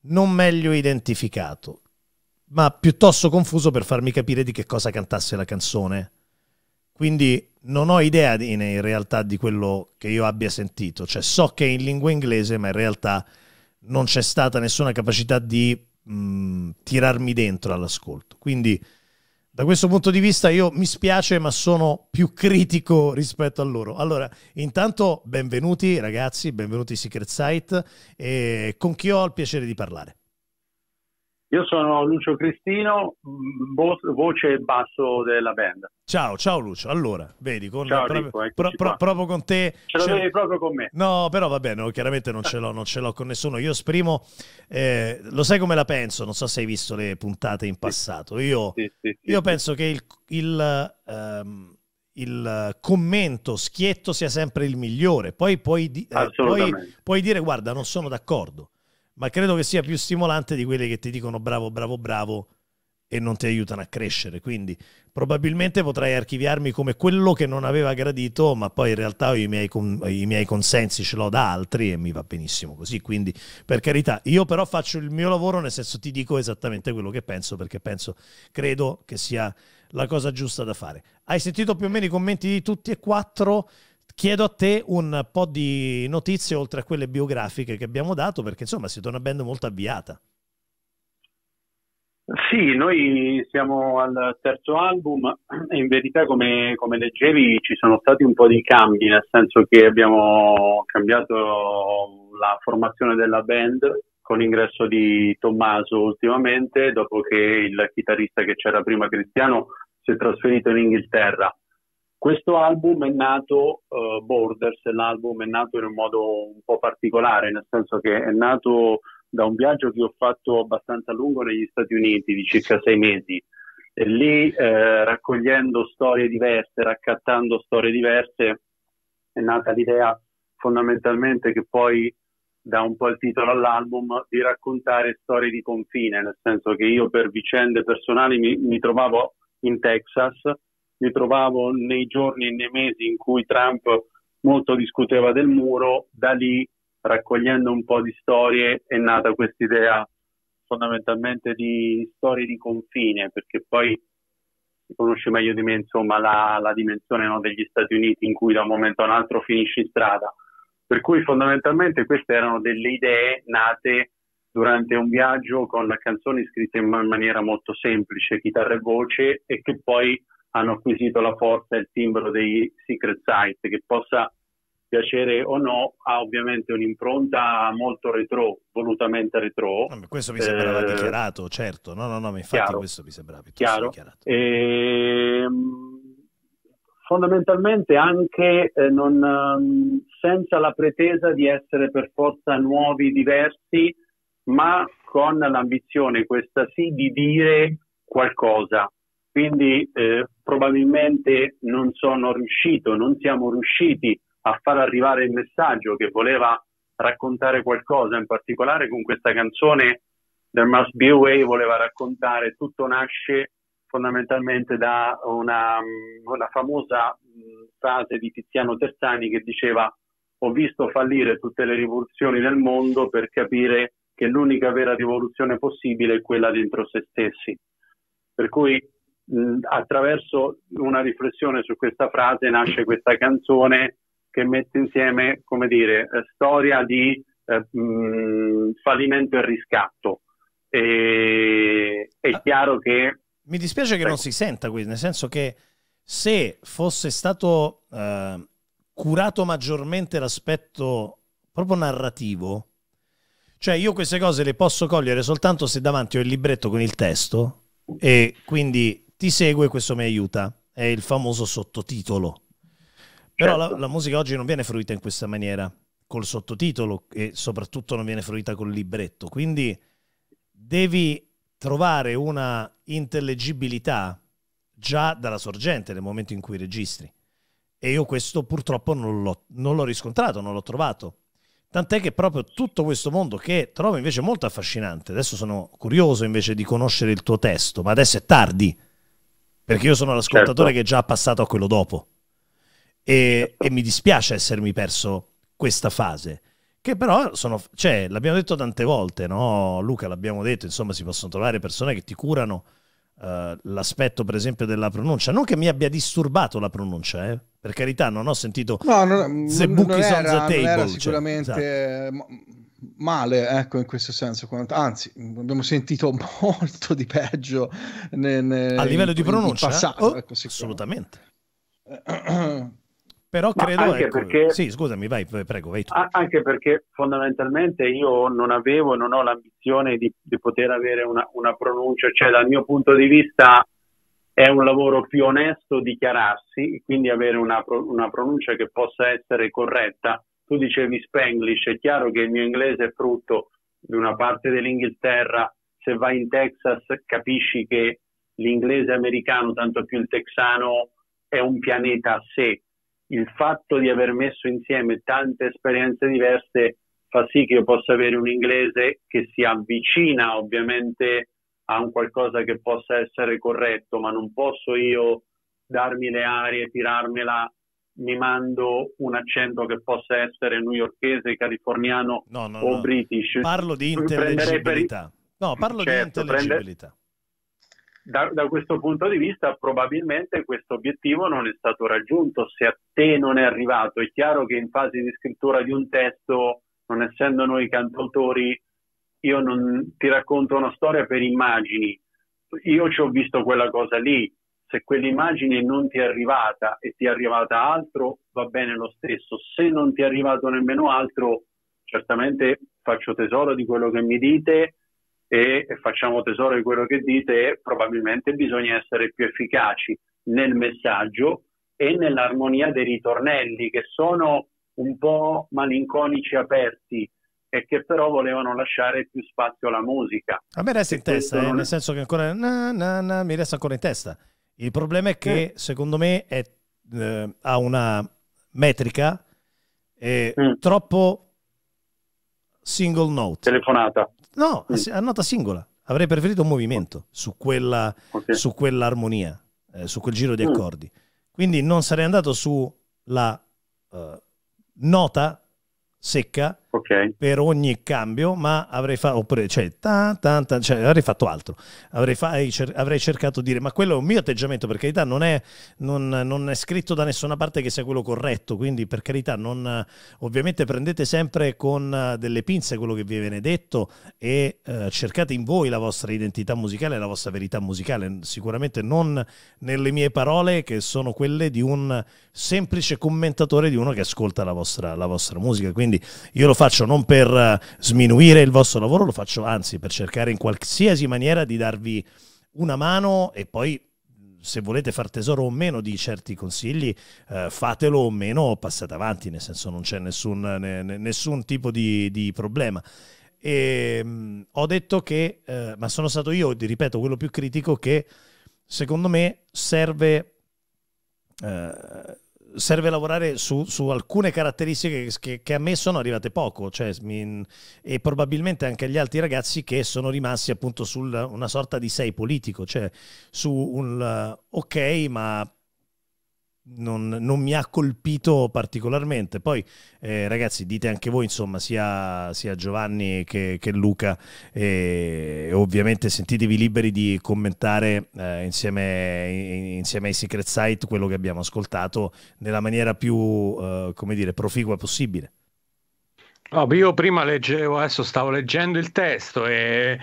non meglio identificato, ma piuttosto confuso per farmi capire di che cosa cantasse la canzone. Quindi non ho idea in realtà di quello che io abbia sentito, cioè so che è in lingua inglese, ma in realtà non c'è stata nessuna capacità di mh, mm, tirarmi dentro all'ascolto. Quindi da questo punto di vista io mi spiace, ma sono più critico rispetto a loro. Allora, intanto benvenuti ragazzi, benvenuti Secret Site, con chi ho il piacere di parlare. Io sono Lucio Cristino, mm, voce e basso della band. Ciao, ciao Lucio. Allora, vedi, con ciao, proprio, Rico, pro, pro, proprio con te. Ce l'avevi proprio con me. No, però va bene, no, chiaramente non ce l'ho, non ce l'ho con nessuno. Io esprimo, eh, lo sai come la penso, non so se hai visto le puntate in passato. Io, sì, sì, sì, io penso che il, il, um, il, commento schietto sia sempre il migliore. Poi puoi, eh, puoi, puoi dire, guarda, non sono d'accordo ma credo che sia più stimolante di quelli che ti dicono bravo, bravo, bravo e non ti aiutano a crescere. Quindi probabilmente potrai archiviarmi come quello che non aveva gradito, ma poi in realtà i miei, i miei consensi ce l'ho da altri e mi va benissimo così. Quindi per carità, io però faccio il mio lavoro, nel senso ti dico esattamente quello che penso, perché penso, credo che sia la cosa giusta da fare. Hai sentito più o meno i commenti di tutti e quattro? chiedo a te un po' di notizie oltre a quelle biografiche che abbiamo dato, perché insomma siete una band molto avviata. Sì, noi siamo al terzo album e in verità come, come, leggevi ci sono stati un po' di cambi, nel senso che abbiamo cambiato la formazione della band con l'ingresso di Tommaso ultimamente, dopo che il chitarrista che c'era prima Cristiano si è trasferito in Inghilterra questo album è nato, uh, Borders, l'album è nato in un modo un po' particolare, nel senso che è nato da un viaggio che ho fatto abbastanza lungo negli Stati Uniti, di circa sei mesi, e lì eh, raccogliendo storie diverse, raccattando storie diverse, è nata l'idea fondamentalmente che poi dà un po' il titolo all'album di raccontare storie di confine, nel senso che io per vicende personali mi, mi trovavo in Texas, mi trovavo nei giorni e nei mesi in cui Trump molto discuteva del muro, da lì raccogliendo un po' di storie è nata questa idea fondamentalmente di storie di confine, perché poi si conosce meglio di me insomma, la, la, dimensione no, degli Stati Uniti in cui da un momento a un altro finisci in strada. Per cui fondamentalmente queste erano delle idee nate durante un viaggio con canzoni scritte in maniera molto semplice, chitarra e voce, e che poi hanno acquisito la forza e il timbro dei secret site, che possa piacere o no, ha ovviamente un'impronta molto retro, volutamente retro. No, questo mi sembrava eh, dichiarato, certo, no, no, no, ma infatti chiaro, questo mi sembrava chiaro. dichiarato. E, ehm, fondamentalmente anche eh, non, ehm, senza la pretesa di essere per forza nuovi, diversi, ma con l'ambizione, questa sì, di dire qualcosa. Quindi eh, probabilmente non sono riuscito, non siamo riusciti a far arrivare il messaggio che voleva raccontare qualcosa, in particolare con questa canzone There Must Be a Way voleva raccontare tutto nasce fondamentalmente da una, una mm, famosa mm, frase di Tiziano Terzani che diceva ho visto fallire tutte le rivoluzioni del mondo per capire che l'unica vera rivoluzione possibile è quella dentro se stessi. Per cui Mm, attraverso una riflessione su questa frase nasce questa canzone che mette insieme, come dire, eh, storia di eh, mh, mm, fallimento e riscatto. E, è ah. chiaro che... Mi dispiace che non si senta qui, nel senso che se fosse stato eh, curato maggiormente l'aspetto proprio narrativo, cioè io queste cose le posso cogliere soltanto se davanti ho il libretto con il testo e quindi ti segue questo mi aiuta, è il famoso sottotitolo. Però certo. la, la, musica oggi non viene fruita in questa maniera, col sottotitolo e soprattutto non viene fruita col libretto, quindi devi trovare una intellegibilità già dalla sorgente nel momento in cui registri. E io questo purtroppo non l'ho, non l'ho riscontrato, non l'ho trovato. Tant'è che proprio tutto questo mondo che trovo invece molto affascinante, adesso sono curioso invece di conoscere il tuo testo, ma adesso è tardi perché io sono l'ascoltatore certo. che è già passato a quello dopo. E, certo. e, mi dispiace essermi perso questa fase. Che però sono, cioè, l'abbiamo detto tante volte, no? Luca, l'abbiamo detto, insomma, si possono trovare persone che ti curano uh, l'aspetto, per esempio, della pronuncia. Non che mi abbia disturbato la pronuncia, eh? per carità, non ho sentito no, non, The non, Book non era, cioè, sicuramente. Cioè, esatto male, ecco, in questo senso. Anzi, abbiamo sentito [LAUGHS] molto di peggio. Ne, ne, a livello in, di pronuncia? Passato, oh, ecco, assolutamente. [CLEARS THROAT] Però credo... Anche ecco, perché... Sì, scusami, vai, prego, vai tu. Anche perché fondamentalmente io non avevo non ho l'ambizione di, di poter avere una, una pronuncia, cioè dal mio punto di vista è un lavoro più onesto dichiararsi, quindi avere una, una pronuncia che possa essere corretta tu dicevi Spanglish, è chiaro che il mio inglese è frutto di una parte dell'Inghilterra, se vai in Texas capisci che l'inglese americano, tanto più il texano, è un pianeta a sé. Il fatto di aver messo insieme tante esperienze diverse fa sì che io possa avere un inglese che si avvicina ovviamente a un qualcosa che possa essere corretto, ma non posso io darmi le arie, tirarmela mi mando un accento che possa essere newyorchese, californiano no, no, o no. british. Parlo di intelligibilità. No, parlo certo, di intelligibilità. Da, da, questo punto di vista probabilmente questo obiettivo non è stato raggiunto se a te non è arrivato. È chiaro che in fase di scrittura di un testo, non essendo noi cantautori, io non ti racconto una storia per immagini. Io ci ho visto quella cosa lì, se quell'immagine non ti è arrivata e ti è arrivata altro, va bene lo stesso. Se non ti è arrivato nemmeno altro, certamente faccio tesoro di quello che mi dite e facciamo tesoro di quello che dite probabilmente bisogna essere più efficaci nel messaggio e nell'armonia dei ritornelli che sono un po' malinconici aperti e che però volevano lasciare più spazio alla musica. A me resta in testa, eh, nel senso che ancora na, na, na, mi resta ancora in testa. Il problema è che, mm. secondo me, è, eh, ha una metrica eh, mm. troppo single note. Telefonata. No, mm. a, nota singola. Avrei preferito un movimento su, quella, okay. su quell'armonia, eh, su quel giro di mm. accordi. Quindi non sarei andato sulla uh, eh, nota secca okay. per ogni cambio, ma avrei fatto, oppure cioè, ta, ta, ta, cioè, avrei fatto altro, avrei, fa, avrei, cercato di dire, ma quello è un mio atteggiamento, per carità, non è, non, non è, scritto da nessuna parte che sia quello corretto, quindi per carità, non, ovviamente prendete sempre con delle pinze quello che vi viene detto e eh, cercate in voi la vostra identità musicale, la vostra verità musicale, sicuramente non nelle mie parole che sono quelle di un semplice commentatore, di uno che ascolta la vostra, la vostra musica, quindi io lo faccio faccio non per eh, sminuire il vostro lavoro, lo faccio anzi per cercare in qualsiasi maniera di darvi una mano e poi se volete far tesoro o meno di certi consigli, eh, fatelo o meno, passate avanti, nel senso non c'è nessun, ne, nessun, tipo di, di problema. E, ehm, mh, ho detto che, eh, ma sono stato io, ripeto, quello più critico che secondo me serve... Eh, serve lavorare su, su alcune caratteristiche che, che, a me sono arrivate poco cioè, mi, e probabilmente anche agli altri ragazzi che sono rimasti appunto su una sorta di sei politico, cioè su un ok ma non, non, mi ha colpito particolarmente. Poi, eh, ragazzi, dite anche voi, insomma, sia, sia Giovanni che, che Luca, e eh, ovviamente sentitevi liberi di commentare eh, insieme, insieme, ai Secret Site quello che abbiamo ascoltato nella maniera più, eh, come dire, proficua possibile. No, io prima leggevo, adesso stavo leggendo il testo e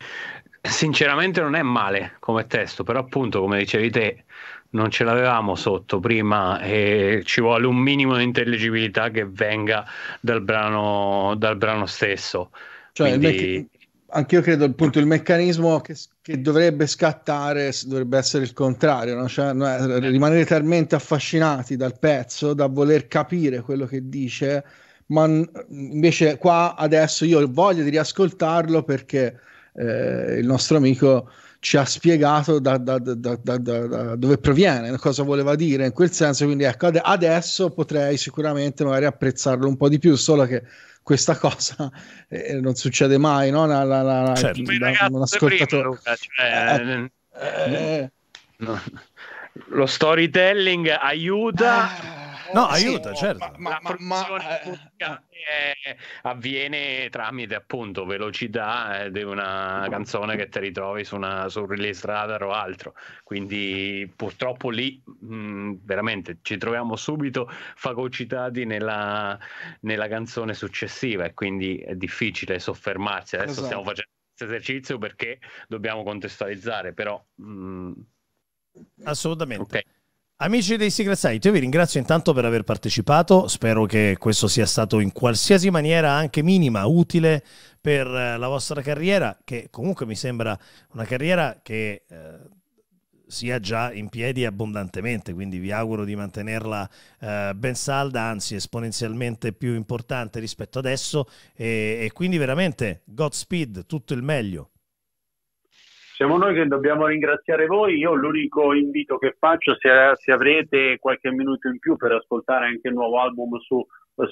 sinceramente non è male come testo, però appunto, come dicevi te, non ce l'avevamo sotto prima e ci vuole un minimo di intelligibilità che venga dal brano, dal brano stesso. Cioè, Quindi... mecc- anche io credo appunto il meccanismo che, che, dovrebbe scattare dovrebbe essere il contrario, no? cioè, no, eh, eh. rimanere talmente affascinati dal pezzo da voler capire quello che dice, ma invece qua adesso io ho voglia di riascoltarlo perché eh, il nostro amico ci ha spiegato da, da, da, da, dove proviene, cosa voleva dire in quel senso. Quindi ecco, ad- adesso potrei sicuramente magari apprezzarlo un po' di più, solo che questa [LAUGHS] cosa eh, non succede mai, no? La, la, la, certo. da, un ascoltatore. Luca, cioè, eh, eh, eh no. Eh. Lo storytelling aiuta eh. No, eh, aiuta, certo. Ma, ma, ma, ma eh, avviene tramite appunto velocità eh, di una canzone che ti ritrovi su, una, su un release radar o altro. Quindi purtroppo lì mh, mm, veramente ci troviamo subito fagocitati nella, nella, canzone successiva e quindi è difficile soffermarsi. Adesso esatto. stiamo facendo questo esercizio perché dobbiamo contestualizzare, però... Mh... Mm, Assolutamente. Okay. Amici dei Secret Site, io vi ringrazio intanto per aver partecipato, spero che questo sia stato in qualsiasi maniera anche minima, utile per eh, la vostra carriera, che comunque mi sembra una carriera che eh, sia già in piedi abbondantemente, quindi vi auguro di mantenerla eh, ben salda, anzi esponenzialmente più importante rispetto adesso e, e quindi veramente Godspeed, tutto il meglio siamo noi che dobbiamo ringraziare voi. Io l'unico invito che faccio, se, se avrete qualche minuto in più per ascoltare anche il nuovo album su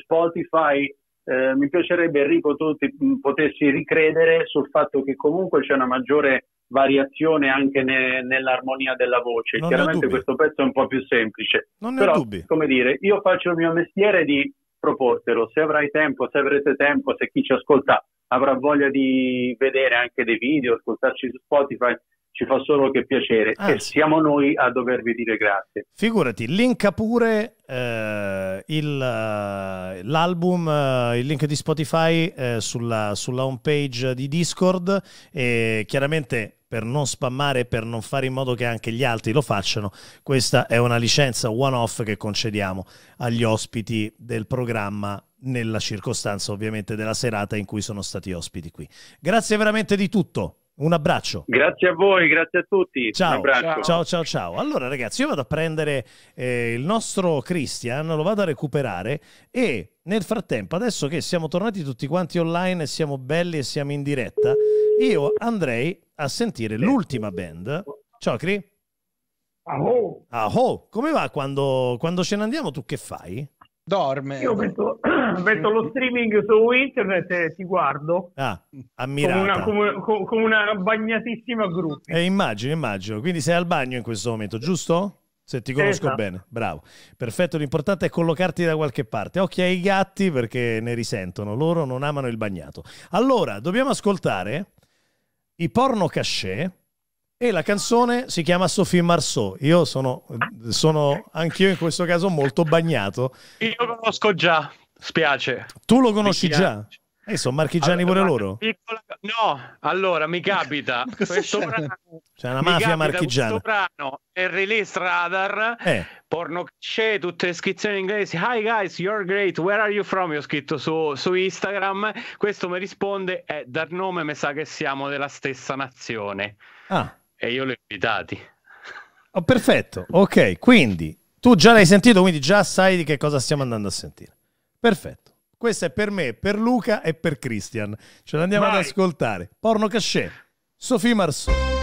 Spotify, eh, mi piacerebbe Enrico tu ti, mm, potessi ricredere sul fatto che comunque c'è una maggiore variazione anche ne, nell'armonia della voce. Non Chiaramente questo pezzo è un po' più semplice. Non però, come dire, io faccio il mio mestiere di proportelo. Se avrai tempo, se avrete tempo, se chi ci ascolta avrà voglia di vedere anche dei video, ascoltarci su Spotify, ci fa solo che piacere ah, e siamo noi a dovervi dire grazie. Figurati, linka pure eh, il, eh, l'album, eh, il link di Spotify eh, sulla, sulla home page di Discord e chiaramente per non spammare e per non fare in modo che anche gli altri lo facciano, questa è una licenza one-off che concediamo agli ospiti del programma nella circostanza ovviamente della serata in cui sono stati ospiti qui. Grazie veramente di tutto. Un abbraccio. Grazie a voi, grazie a tutti. Ciao, ciao, ciao, ciao. Allora ragazzi, io vado a prendere eh, il nostro Christian, lo vado a recuperare e nel frattempo, adesso che siamo tornati tutti quanti online, e siamo belli e siamo in diretta, io andrei a sentire l'ultima band. Ciao Cri. Aho. Aho. Come va quando, quando ce ne andiamo? Tu che fai? Dorme. Io metto, [CLEARS THROAT] metto, lo streaming su internet e ti guardo. Ah, ammirata. Come una, come, come una bagnatissima gruppi. Eh, immagino, immagino. Quindi sei al bagno in questo momento, giusto? Se ti conosco esatto. bene, bravo. Perfetto, l'importante è collocarti da qualche parte. Occhi ai gatti perché ne risentono, loro non amano il bagnato. Allora, dobbiamo ascoltare i porno cachet e la canzone si chiama Sophie Marceau. Io sono, sono anch'io in questo caso molto bagnato. Io lo conosco già, spiace. Tu lo conosci già? E eh, sono marchigiani allora, pure loro? Piccola... No, allora mi capita [LAUGHS] questo c'è? una mafia marchigiana. Questo brano è release radar. Eh. Porno c'è tutte le scrizioni in inglesi. Hi guys, you're great. Where are you from? Io ho scritto su, su Instagram. Questo mi risponde: eh, dal nome mi sa che siamo della stessa nazione. Ah. E io li ho invitati. Oh, perfetto. Ok, quindi tu già l'hai sentito, quindi già sai di che cosa stiamo andando a sentire. Perfetto. Questa è per me, per Luca e per Christian. Ce l'andiamo ad ascoltare. Porno Cachet, Sophie Marceau.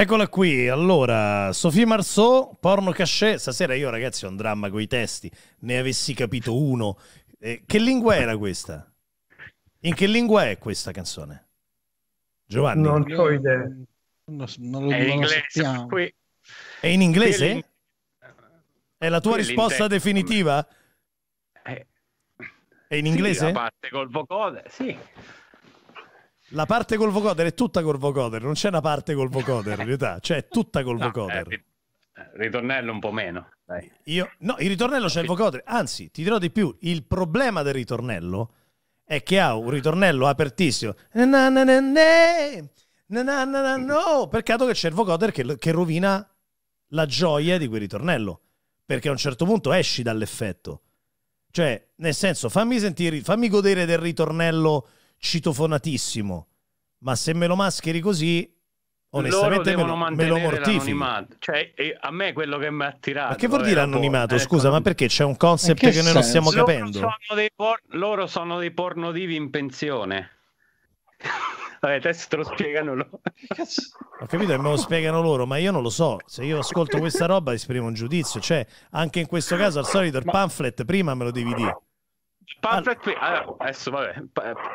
Eccola qui, allora, Sofì Marceau, porno cachet, stasera io ragazzi ho un dramma con i testi, ne avessi capito uno. Eh, che lingua era questa? In che lingua è questa canzone? Giovanni? Non ho idea. Non, non lo, è in inglese. Qui... È in inglese? È, la tua risposta definitiva? Eh. È... in inglese? Sì, la parte col vocoder, sì. La parte col vocoder è tutta col vocoder, non c'è una parte col vocoder in [LAUGHS] realtà, cioè è tutta col no, eh, vocoder. Eh, ritornello un po' meno. Dai. Io, no, il ritornello c'è il vocoder, anzi ti dirò di più, il problema del ritornello è che ha un ritornello apertissimo. Na na na na, na, na, no, peccato che c'è il vocoder che, che rovina la gioia di quel ritornello, perché a un certo punto esci dall'effetto. Cioè, nel senso, fammi sentire, fammi godere del ritornello citofonatissimo, ma se me lo mascheri così, onestamente me lo, me lo mortifico. Cioè, a me quello che mi ha attirato. Ma che vuol dire anonimato? Boh, eh, Scusa, ecco. ma perché c'è un concept che, che, noi non stiamo loro capendo? Sono por- loro sono dei pornodivi in pensione. [LAUGHS] Vabbè, adesso te lo spiegano loro. Ho capito che me lo spiegano loro, ma io non lo so. Se io ascolto questa roba esprimo un giudizio. Cioè, anche in questo caso, al solito, il ma... pamphlet prima me lo devi dire. Allora. adesso vabbè,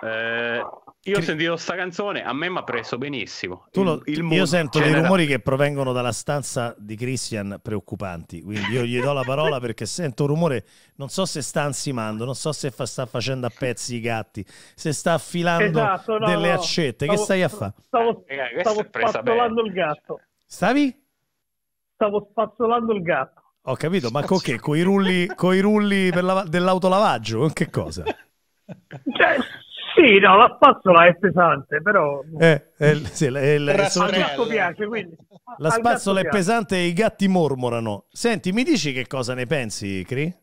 eh, io ho sentito sta canzone, a me mi ha preso benissimo. Lo, il, il io sento genera... dei rumori che provengono dalla stanza di Christian preoccupanti, quindi io gli do la parola perché sento un rumore, non so se sta ansimando, non so se fa, sta facendo a pezzi i gatti, se sta affilando esatto, no, delle accette, stavo, che stai a fare? Stavo, eh, stavo, stavo spazzolando bene. il gatto. Stavi? Stavo spazzolando il gatto. Ho capito, ma con che? Coi rulli, coi rulli la, dell'autolavaggio? Che cosa? Cioè, sì, no, la spazzola è pesante, però... Eh, eh, sì, eh, la, piace, quindi... La spazzola è pesante e i gatti mormorano. Senti, mi dici che cosa ne pensi, Cri?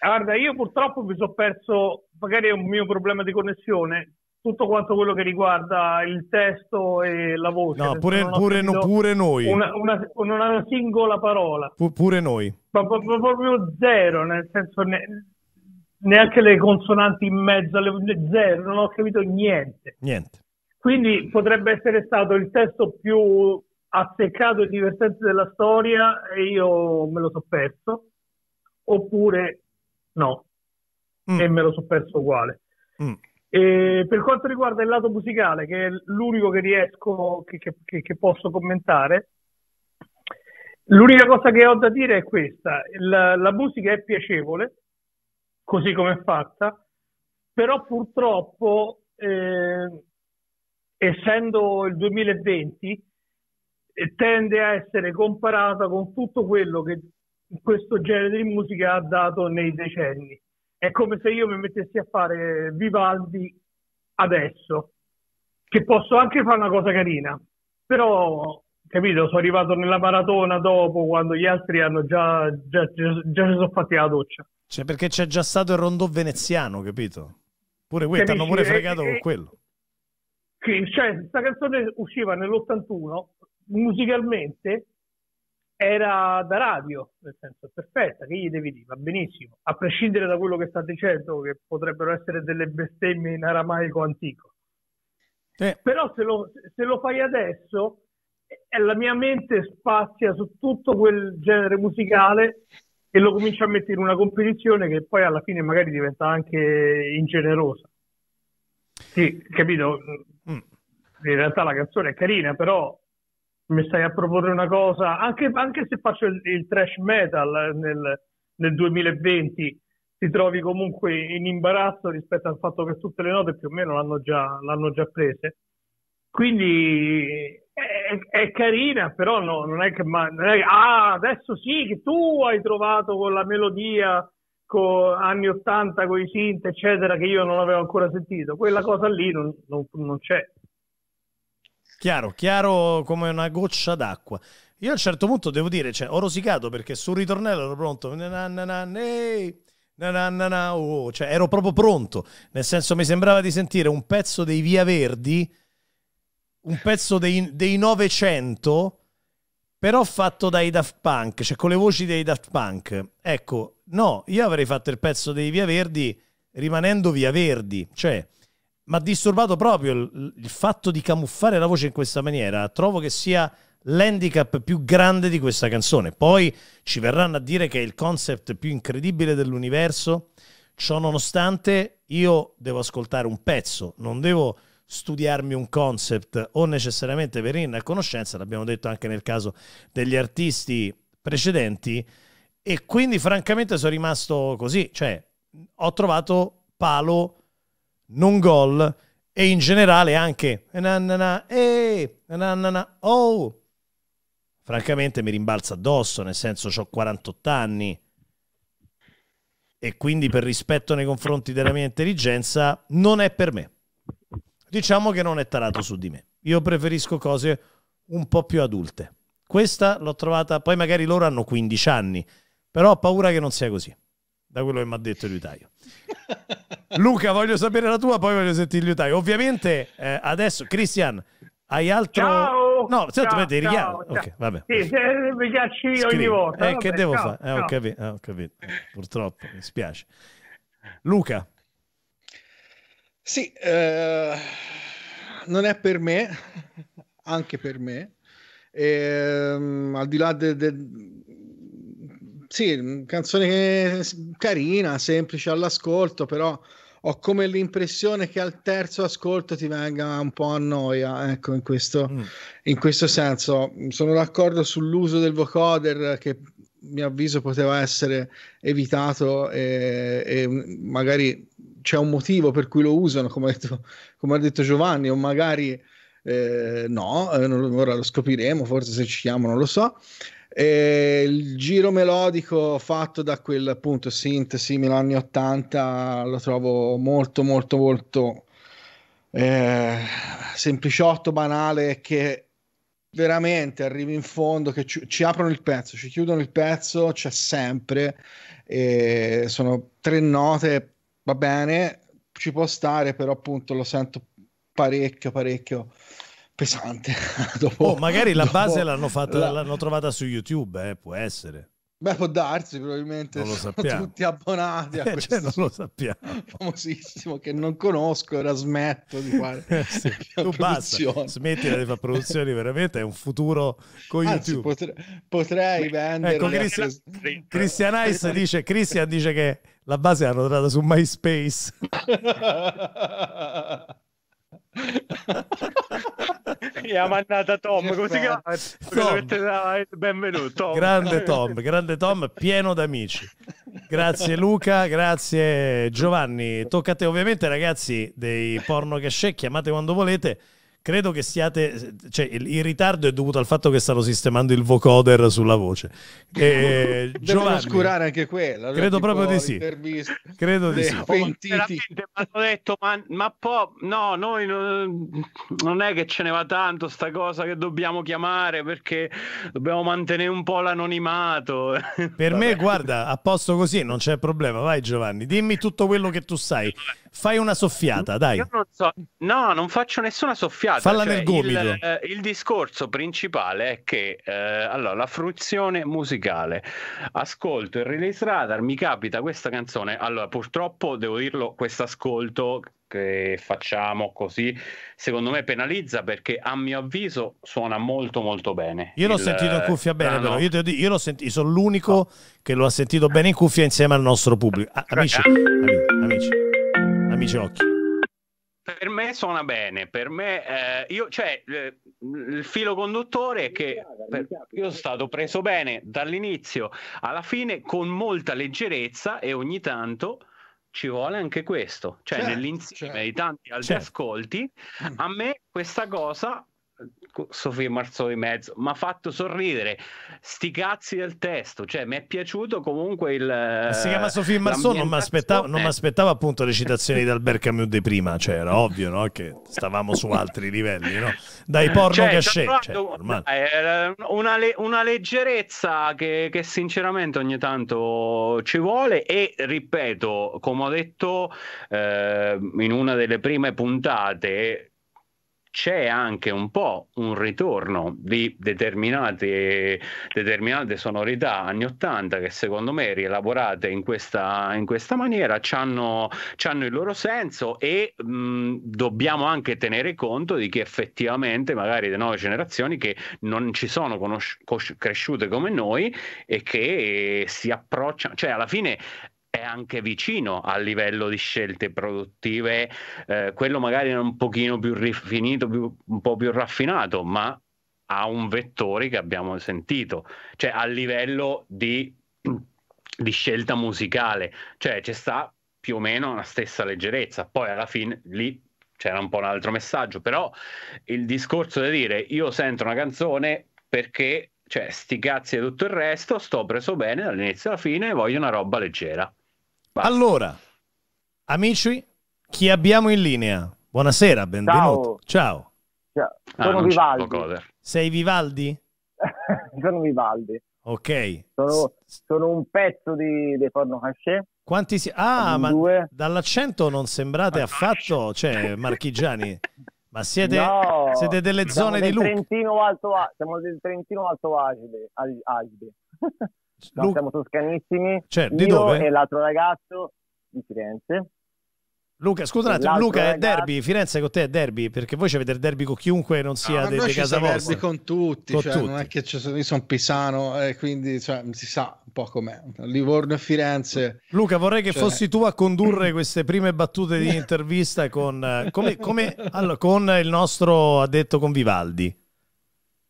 Guarda, io purtroppo mi sono perso, magari è un mio problema di connessione, tutto quanto quello che riguarda il testo e la voce. No, pure, pure, no, pure noi. Una, una, una singola parola. P- pure noi. Ma proprio, proprio zero, nel senso ne, neanche le consonanti in mezzo, alle, zero, non ho capito niente. Niente. Quindi potrebbe essere stato il testo più azzeccato e divertente della storia e io me lo so perso, oppure no, mm. e me lo so perso uguale. Mm. E per quanto riguarda il lato musicale, che è l'unico che riesco, che, che, che posso commentare, l'unica cosa che ho da dire è questa: la, la musica è piacevole, così come è fatta, però purtroppo, eh, essendo il 2020, eh, tende a essere comparata con tutto quello che questo genere di musica ha dato nei decenni è come se io mi mettessi a fare Vivaldi adesso, che posso anche fare una cosa carina, però capito, sono arrivato nella maratona dopo quando gli altri hanno già, già, già, già si sono fatti la doccia. Cioè perché c'è già stato il rondò veneziano, capito? Pure questo, hanno pure fregato eh, con quello. Che, cioè, questa canzone usciva nell'81, musicalmente era da radio, nel senso perfetta, che gli devi dire, va benissimo, a prescindere da quello che sta dicendo, che potrebbero essere delle bestemmie in aramaico antico. Eh. Però se lo, se lo, fai adesso, eh, la mia mente spazia su tutto quel genere musicale e lo comincia a mettere in una competizione che poi alla fine magari diventa anche ingenerosa. Sì, capito? Mm. In realtà la canzone è carina, però mi stai a proporre una cosa, anche, anche se faccio il, il trash metal eh, nel, nel 2020, ti trovi comunque in imbarazzo rispetto al fatto che tutte le note più o meno l'hanno già, l'hanno già prese. Quindi è, è carina, però no, non è che ma, non è ah, adesso sì che tu hai trovato con la melodia con anni 80 con i synth eccetera che io non avevo ancora sentito. Quella cosa lì non, non, non c'è, Chiaro, chiaro come una goccia d'acqua. Io a un certo punto devo dire, cioè, ho rosicato perché sul ritornello ero pronto. Oh, oh, cioè, ero proprio pronto. Nel senso, mi sembrava di sentire un pezzo dei Via Verdi, un pezzo dei, dei 900, però fatto dai Daft Punk, cioè con le voci dei Daft Punk. Ecco, no, io avrei fatto il pezzo dei Via Verdi rimanendo Via Verdi, cioè ma disturbato proprio il, il fatto di camuffare la voce in questa maniera. Trovo che sia l'handicap più grande di questa canzone. Poi ci verranno a dire che è il concept più incredibile dell'universo. Ciò nonostante, io devo ascoltare un pezzo, non devo studiarmi un concept o necessariamente venirne a conoscenza, l'abbiamo detto anche nel caso degli artisti precedenti, e quindi francamente sono rimasto così, cioè ho trovato palo non gol e in generale anche nanana, eh, nanana, oh. Francamente mi rimbalza addosso, nel senso ho 48 anni e quindi per rispetto nei confronti della mia intelligenza non è per me. Diciamo che non è tarato su di me. Io preferisco cose un po' più adulte. Questa l'ho trovata, poi magari loro hanno 15 anni, però ho paura che non sia così da quello che mi ha detto il Liutaio. Luca, voglio sapere la tua, poi voglio sentire il Liutaio. Ovviamente eh, adesso, Cristian, hai altro... Ciao! No, certo, ciao, ti richiamo. Ciao, vabbè. Sì, mi piaccio io ogni volta. Eh, vabbè, che devo ciao, fare? Eh, ho capito, eh, ho capito. Purtroppo, mi spiace. Luca. Sì, eh, non è per me, anche per me. E, um, al di là de, de, sì, mm, canzone carina, semplice all'ascolto, però ho come l'impressione che al terzo ascolto ti venga un po' a noia, ecco, in questo, mm. in questo senso. Sono d'accordo sull'uso del vocoder che mio avviso poteva essere evitato e, e, mm, magari c'è un motivo per cui lo usano, come ha detto, come ha detto Giovanni, o magari eh, no, eh, ora lo scopriremo, forse se ci chiamano, non lo so. E il giro melodico fatto da quel appunto synth simile anni 80 lo trovo molto molto molto eh, sempliciotto, banale che veramente arrivi in fondo che ci, ci, aprono il pezzo, ci chiudono il pezzo, c'è sempre eh, sono tre note, va bene, ci può stare, però appunto lo sento parecchio parecchio pesante. [LAUGHS] dopo, oh, magari la base l'hanno, fatta, la... l'hanno, trovata su YouTube, eh, può essere. Beh, può darsi, probabilmente non lo sono sappiamo. tutti abbonati a eh, cioè, questo cioè, non lo sappiamo. [LAUGHS] famosissimo che non conosco, ora smetto di fare [LAUGHS] eh, tu basta, smettila di fare produzioni, veramente è un futuro con Anzi, YouTube. Potrei, potrei ecco, vendere... Ecco, Christian, essere... Christian dice, Christian dice che la base l'hanno trovata su MySpace e ha mandato Tom così grazie eh, benvenuto Tom. grande [LAUGHS] Tom grande Tom pieno d'amici grazie Luca grazie Giovanni tocca a te ovviamente ragazzi dei porno che c'è chiamate quando volete credo che siate. Cioè, il, ritardo è dovuto al fatto che stanno sistemando il vocoder sulla voce. E, eh, Giovanni, oscurare anche quella. credo proprio di sì. Credo di sì. Ho detto, ma, ma po', no, noi non è che ce ne va tanto sta cosa che dobbiamo chiamare perché dobbiamo mantenere un po' l'anonimato. Per [LAUGHS] Vabbè. me, guarda, a posto così non c'è problema. Vai, Giovanni, dimmi tutto quello che tu sai. Fai una soffiata, dai. Io Non so, no, non faccio nessuna soffiata. Falla cioè, nel gomito. Il, eh, il, discorso principale è che eh, allora, la fruizione musicale. Ascolto il release radar, mi capita questa canzone. Allora, purtroppo devo dirlo, questo ascolto che facciamo così, secondo me penalizza perché a mio avviso suona molto molto bene. Io l'ho sentito in cuffia bene, però io, te, io l'ho sentito, sono l'unico no. Ah. che lo ha sentito bene in cuffia insieme al nostro pubblico. Ah, cioè, ah. amici, amici, amici. Armi Giocchi per me suona bene, per me, eh, io, cioè, eh, il filo conduttore è che per, io sono stato preso bene dall'inizio alla fine con molta leggerezza e ogni tanto ci vuole anche questo, cioè certo, nell'insieme certo. di tanti altri certo. ascolti, mm. a me questa cosa Sofì Marzò di mezzo, mi ha fatto sorridere. Sti cazzi del testo, cioè mi è piaciuto comunque il... Si chiama Sofì eh, Marzò, non mi aspettavo, aspettavo appunto le citazioni di Albert Camus di prima, cioè era ovvio no? che stavamo su altri livelli, no? dai cioè, porno cioè, cachet. Eh, cioè, una, le, una, leggerezza che, che, sinceramente ogni tanto ci vuole e ripeto, come ho detto eh, in una delle prime puntate, c'è anche un po' un ritorno di determinate, determinate, sonorità anni 80 che secondo me rielaborate in questa, in questa maniera hanno il loro senso e mh, mm, dobbiamo anche tenere conto di che effettivamente magari le nuove generazioni che non ci sono conosci- cresciute come noi e che si approcciano, cioè alla fine è anche vicino al livello di scelte produttive, eh, quello magari è un pochino più rifinito, più, un po' più raffinato, ma ha un vettore che abbiamo sentito, cioè a livello di, di scelta musicale, cioè ci sta più o meno la stessa leggerezza, poi alla fine lì c'era un po' un altro messaggio, però il discorso di dire io sento una canzone perché cioè sti cazzi e tutto il resto, sto preso bene dall'inizio alla fine e voglio una roba leggera. Allora, amici, chi abbiamo in linea? Buonasera, benvenuto. Ciao. Ciao. Ah, sono ah, Vivaldi. Sei Vivaldi? [LAUGHS] sono Vivaldi. Ok. Sono, sono, un pezzo di, di Forno Cachet. Quanti si... Ah, sono ma due. dall'accento non sembrate affatto, cioè, marchigiani. [LAUGHS] ma siete, no, siete delle zone di luce. Siamo del Trentino Alto Agide. [LAUGHS] No, Lu... siamo toscanissimi. Cioè, di dove? E l'altro ragazzo di Firenze. Luca, scusa un attimo, Luca ragazzo... è derby, Firenze con te è derby, perché voi avete il derby con chiunque non ah, sia no, de, de casa vostra. derby con tutti, con cioè, tutti. non è che sono, io sono pisano e eh, quindi cioè, si sa un po' com'è. Livorno e Firenze. Luca, vorrei che cioè... fossi tu a condurre queste prime battute di [LAUGHS] intervista con, eh, come, come, allora, con il nostro addetto con Vivaldi.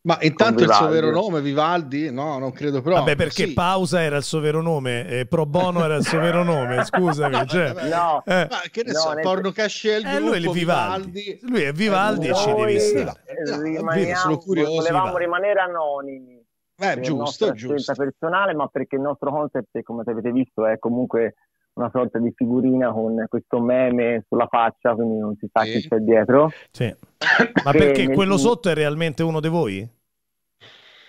Ma intanto il suo vero nome, Vivaldi? No, non credo proprio. Vabbè, perché sì. Pausa era il suo vero nome, e Pro Bono era il suo vero nome, [LAUGHS] scusami. no, cioè, no, eh. ma che ne no, so, nel... Porno Cascia il eh, lui è Vivaldi. Vivaldi. Lui è Vivaldi e eh, ci devi stare. Eh, rimaniamo, sono curioso, volevamo Vivaldi. rimanere anonimi. Eh, giusto, giusto. personale, ma perché il nostro concept, come avete visto, è comunque una sorta di figurina con questo meme sulla faccia, quindi non si sa sì. chi c'è dietro. Sì. Ma perché eh, quello sotto è realmente uno di voi?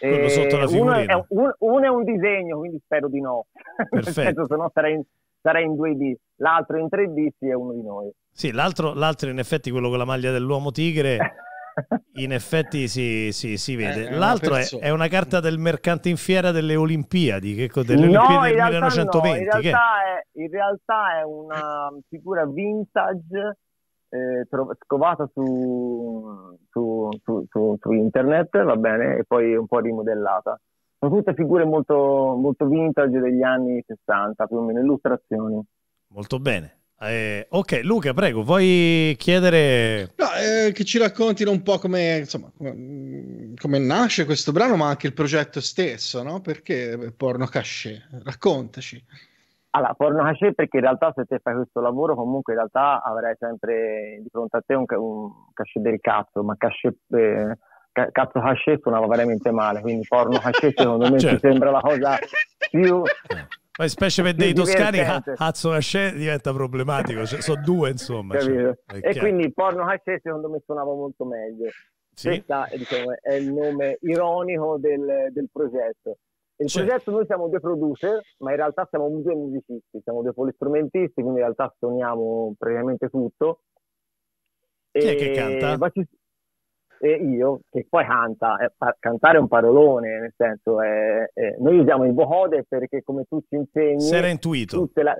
Quello eh, sotto la figurina. Uno è, un, uno è un disegno, quindi spero di no. [LAUGHS] Perfetto. se no sarei, sarei in 2D. L'altro in 3D sì è uno di noi. Sì, l'altro, l'altro in effetti quello con la maglia dell'uomo tigre [LAUGHS] in effetti si, si, si vede. Eh, è L'altro una è, è, una carta del mercante in fiera delle Olimpiadi, che, delle no, Olimpiadi del 1920. No, in, realtà è, in realtà è una figura vintage eh, scovata su, su, su, su, internet, va bene, e poi un po' rimodellata. Sono tutte figure molto, molto vintage degli anni 60, più o meno, illustrazioni. Molto bene. Eh, ok, Luca, prego, vuoi chiedere... No, eh, che ci raccontino un po' come, insomma, come, nasce questo brano, ma anche il progetto stesso, no? Perché Porno Cachet? Raccontaci. Allora, pornace perché in realtà se te fai questo lavoro comunque in realtà avrai sempre di fronte a te un, un cachet del cazzo, ma cachet, eh, cazzo cachet suonava veramente male, quindi porno cachet secondo me [LAUGHS] certo. mi sembra la cosa più... Eh, poi specie per dei toscani cazzo cachet diventa problematico, cioè, sono due insomma. Cioè, e quindi porno cachet secondo me suonava molto meglio. Sì. Questo diciamo, è il nome ironico del, del progetto. Il certo. progetto noi siamo due producer, ma in realtà siamo due musicisti, siamo due polistrumentisti, quindi in realtà suoniamo praticamente tutto. Chi e... è che canta? E io, che poi canta, è, cantare è un parolone, nel senso, è, è... noi usiamo il vocode perché come tu ci insegni... Si era intuito. La...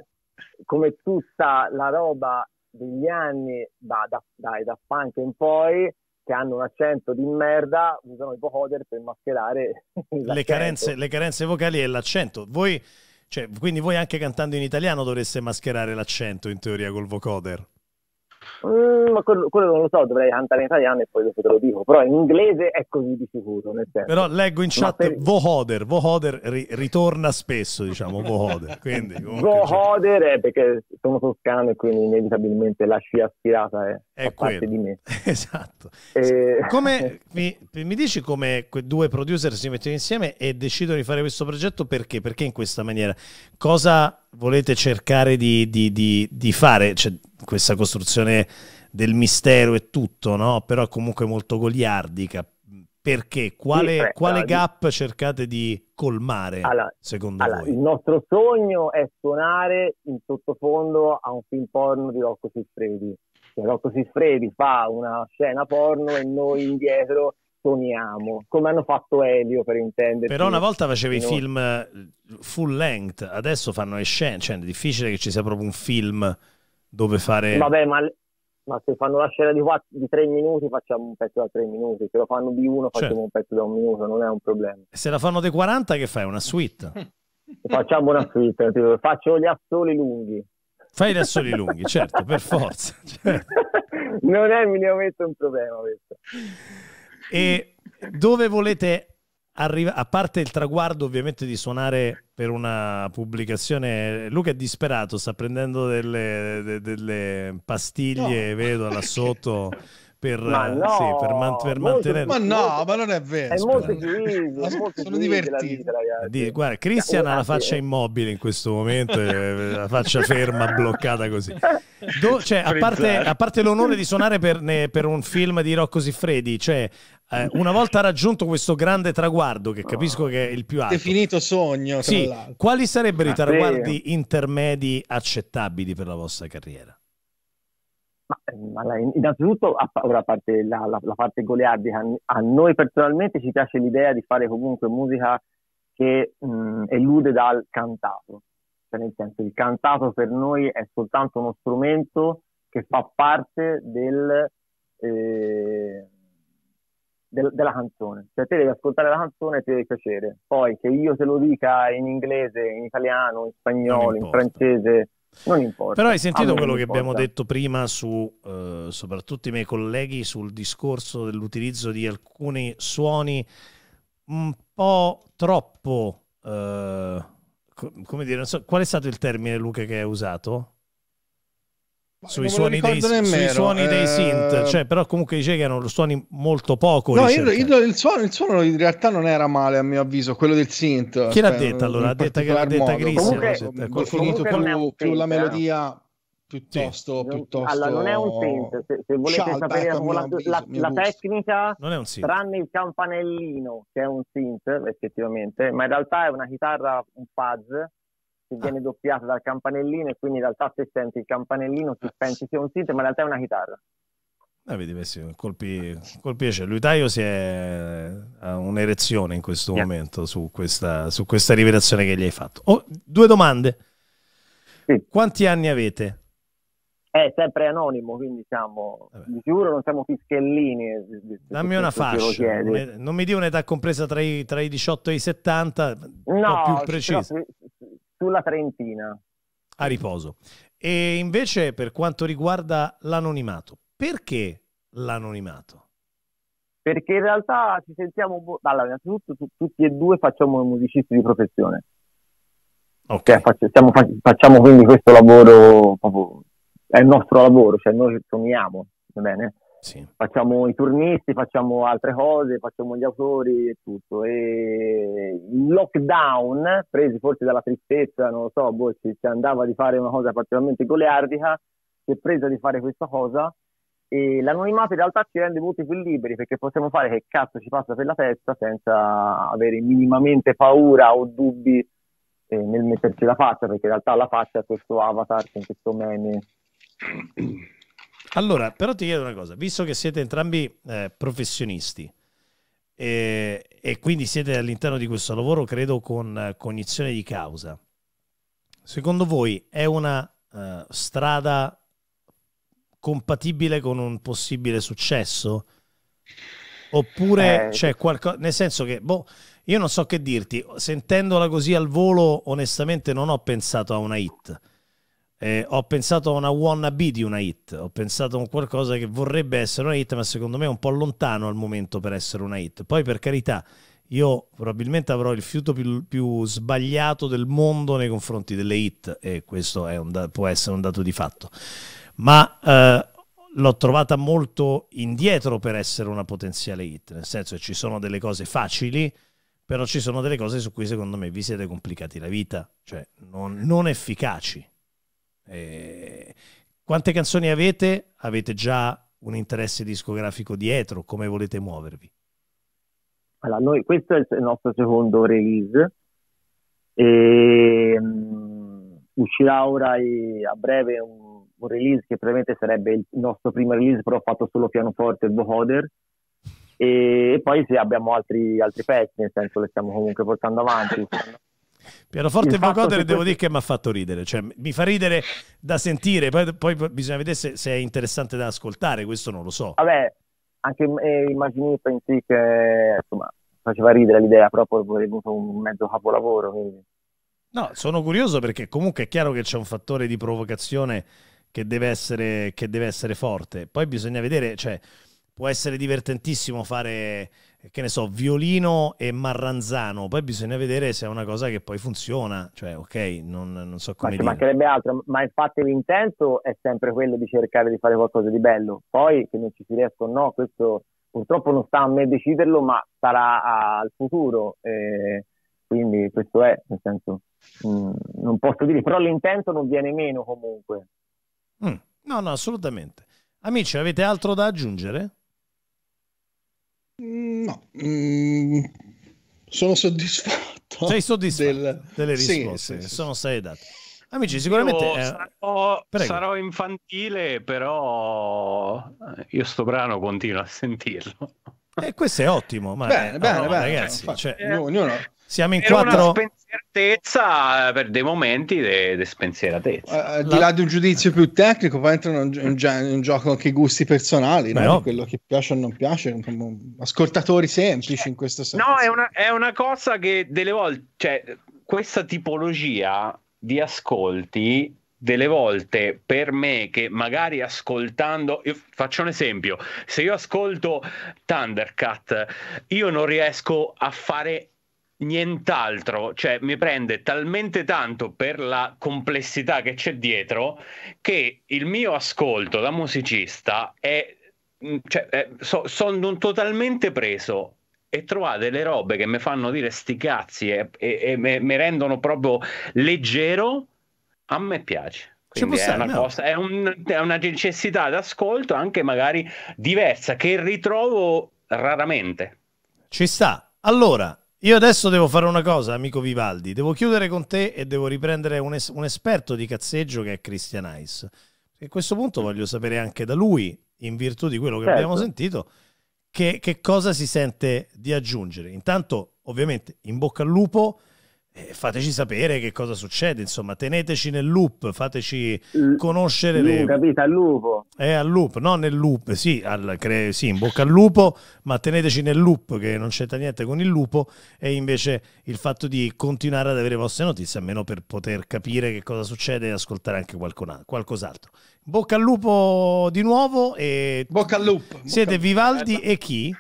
come tutta la roba degli anni, da, da, dai, da punk in poi, che hanno un accento di merda usano i vocoder per mascherare [LAUGHS] le carenze, le carenze, vocali e l'accento. Voi, cioè, quindi voi anche cantando in italiano dovreste mascherare l'accento in teoria col vocoder. Mm, ma quello, quello, non lo so, dovrei cantare in italiano e poi dopo te lo dico, però in inglese è così di sicuro. Però leggo in chat per... Vohoder, Vohoder ri- ritorna spesso, diciamo, Vohoder. Quindi, Vohoder è perché sono toscano e quindi inevitabilmente la scia aspirata è, è parte di me. [LAUGHS] Esatto. E... [LAUGHS] Come, mi, mi, dici come quei due producer si mettono insieme e decidono di fare questo progetto perché? Perché in questa maniera? Cosa volete cercare di, di, di, di fare cioè, questa costruzione del mistero e tutto, no? però comunque molto goliardica. Perché? Quale, sì, quale gap cercate di colmare, allora, secondo allora, voi? Il nostro sogno è suonare in sottofondo a un film porno di Rocco Siffredi. Cioè, Rocco Siffredi fa una scena porno e noi indietro bastoniamo, come hanno fatto Elio per intenderci. Però una volta facevi i film eh, full length, adesso fanno le scene, cioè è difficile che ci sia proprio un film dove fare... Vabbè, ma, ma se fanno la scena di, 4, di 3 minuti facciamo un pezzo da tre minuti, se lo fanno di uno facciamo cioè. un pezzo da un minuto, non è un problema. E se la fanno di 40 che fai? Una suite? [LAUGHS] facciamo una suite, tipo, faccio gli assoli lunghi. Fai gli assoli lunghi, certo, per forza. [LAUGHS] Certo. non è minimamente un problema questo. E dove volete arrivare? A parte il traguardo ovviamente di suonare per una pubblicazione, Luca è disperato, sta prendendo delle, de, delle pastiglie, no. vedo là sotto. Per, ma eh, no, sì, per, man per molto, mantenere ma no molto, ma non è vero è molto easy, è molto sono divertito Dì, guarda Cristian ha la faccia immobile in questo momento eh, la faccia ferma bloccata così Do, cioè, a parte, parte l'onore di suonare per, ne, per, un film di Rocco Siffredi cioè eh, una volta raggiunto questo grande traguardo, che capisco che è il più alto, definito sogno, sì, quali sarebbero ah, i traguardi sì. intermedi accettabili per la vostra carriera? Ma, eh, ma innanzitutto, ora parte la, la, la parte goliardica, a noi personalmente ci piace l'idea di fare comunque musica che mh, elude dal cantato, cioè nel senso il cantato per noi è soltanto uno strumento che fa parte del. Eh, del, della canzone. Cioè te devi ascoltare la canzone e ti deve piacere. Poi che io te lo dica in inglese, in italiano, in spagnolo, in francese, non importa. Però hai sentito quello che abbiamo detto prima su, eh, soprattutto i miei colleghi, sul discorso dell'utilizzo di alcuni suoni un po' troppo... Eh, come dire, non so, qual è stato il termine Luca che hai usato? Sui suoni, dei, sui suoni, dei, eh. synth, cioè, però comunque dice che erano suoni molto poco. No, il, il, il, suono, il, suono, in realtà non era male a mio avviso, quello del synth. Chi l'ha cioè, detta allora? Ha detta che l'ha detta Chris. Comunque, comunque, definito più, più la eh. melodia piuttosto, sì. piuttosto... Allora, non è un synth, se, se volete Cialda, sapere ecco la, la, la tecnica, tranne il campanellino, che è un synth effettivamente, ma in realtà è una chitarra, un fuzz, ti ah. viene doppiata dal campanellino e quindi in realtà se senti il campanellino ti eh, pensi sia un sito, ma in realtà è una chitarra. Eh, vedi, Messino, colpi, colpi cioè, Lui Taio si è ha un'erezione in questo yeah. momento su questa, su questa, rivelazione che gli hai fatto. Oh, due domande. Sì. Quanti anni avete? È sempre anonimo, quindi siamo di sicuro non siamo fischellini. Eh, Dammi una fascia, non mi, dia un'età compresa tra i, tra i, 18 e i 70, no, più preciso sulla Trentina. A riposo. E invece per quanto riguarda l'anonimato, perché l'anonimato? Perché in realtà ci sentiamo, allora innanzitutto tutti e due facciamo musicisti di professione. Ok, Cioè, facciamo, facciamo, quindi questo lavoro, proprio, è il nostro lavoro, cioè noi suoniamo, va bene? Sì. Facciamo i turnisti, facciamo altre cose, facciamo gli autori e tutto. E il lockdown, presi forse dalla tristezza, non lo so, boh, ci, ci andava di fare una cosa particolarmente goleardica, si è presa di fare questa cosa e l'anonimato in realtà ci rende molto più liberi perché possiamo fare che cazzo ci passa per la testa senza avere minimamente paura o dubbi eh, nel metterci la faccia perché in realtà la faccia è questo avatar, questo meme [CLEARS THROAT] Allora, però ti chiedo una cosa, visto che siete entrambi eh, professionisti e, eh, e, quindi siete all'interno di questo lavoro, credo, con eh, cognizione di causa, secondo voi è una uh, strada compatibile con un possibile successo? Oppure eh. c'è cioè, qualcosa, nel senso che, boh, io non so che dirti, sentendola così al volo, onestamente non ho pensato a una hit eh, ho pensato a una wannabe di una hit, ho pensato a qualcosa che vorrebbe essere una hit, ma secondo me è un po' lontano al momento per essere una hit. Poi per carità, io probabilmente avrò il fiuto più, più sbagliato del mondo nei confronti delle hit e questo un, può essere un dato di fatto, ma eh, l'ho trovata molto indietro per essere una potenziale hit, nel senso che ci sono delle cose facili, però ci sono delle cose su cui secondo me vi siete complicati la vita, cioè non, non efficaci. Eh, quante canzoni avete? Avete già un interesse discografico dietro? Come volete muovervi? Allora, noi, questo è il nostro secondo release. E, um, uscirà ora e, a breve un, un, release che probabilmente sarebbe il nostro primo release, però fatto solo pianoforte e vocoder. E, e poi se abbiamo altri, altri pezzi, nel senso che stiamo comunque portando avanti. Pianoforte e vocoder devo dire che mi ha fatto ridere, cioè, mi fa ridere da sentire, poi, poi bisogna vedere se, se, è interessante da ascoltare, questo non lo so. Vabbè, anche eh, Immaginista in che insomma, faceva ridere l'idea, però poi è un mezzo capolavoro. Quindi. No, sono curioso perché comunque è chiaro che c'è un fattore di provocazione che deve essere, che deve essere forte, poi bisogna vedere, cioè, può essere divertentissimo fare che ne so, violino e marranzano, poi bisogna vedere se è una cosa che poi funziona, cioè ok, non, non so come... Ma ci mancherebbe altro, ma infatti l'intento è sempre quello di cercare di fare qualcosa di bello, poi che non ci si riesca o no, questo purtroppo non sta a me deciderlo, ma sarà al futuro, e quindi questo è, nel senso, mh, mm, non posso dire, però l'intento non viene meno comunque. Mm, no, no, assolutamente. Amici, avete altro da aggiungere? No, mm, sono soddisfatto. Sei soddisfatto del... delle risposte, sì, sì, sì. sono sei date. Amici, sicuramente io eh, sarò, eh, sarò, infantile, però eh, io sto brano continuo a sentirlo. E eh, questo è ottimo, ma bene, eh, bene, no, bene, ragazzi, cioè... ognuno, siamo in Era quattro. Una spensieratezza eh, per dei momenti di de, de spensieratezza. Uh, di là di un giudizio più tecnico, poi entra un, un, un, gioco anche i gusti personali, no? No. quello che piace o non piace. Ascoltatori semplici cioè, in questo senso. No, è una, è una, cosa che delle volte, cioè, questa tipologia di ascolti. Delle volte per me che magari ascoltando, faccio un esempio, se io ascolto Thundercat, io non riesco a fare nient'altro, cioè mi prende talmente tanto per la complessità che c'è dietro che il mio ascolto da musicista è, mm, cioè, è so, sono totalmente preso e trovate le robe che mi fanno dire sti cazzi e, e, e mi rendono proprio leggero, a me piace. Quindi è, una cosa, è, un, è una necessità d'ascolto anche magari diversa che ritrovo raramente. Ci sta. Allora, io adesso devo fare una cosa, amico Vivaldi. Devo chiudere con te e devo riprendere un, es un esperto di cazzeggio che è Christian Ice. E a questo punto mm. voglio sapere anche da lui, in virtù di quello che certo. abbiamo sentito, che, che cosa si sente di aggiungere. Intanto, ovviamente, in bocca al lupo eh, fateci sapere che cosa succede, insomma, teneteci nel loop, fateci conoscere le... Capito, al lupo. Eh, al loop, no nel loop, sì, al, cre... sì, in bocca al lupo, ma teneteci nel loop, che non c'entra niente con il lupo, e invece il fatto di continuare ad avere vostre notizie, almeno per poter capire che cosa succede e ascoltare anche qualcun... qualcos'altro. Bocca al lupo di nuovo e... Bocca al lupo! Siete Vivaldi e chi?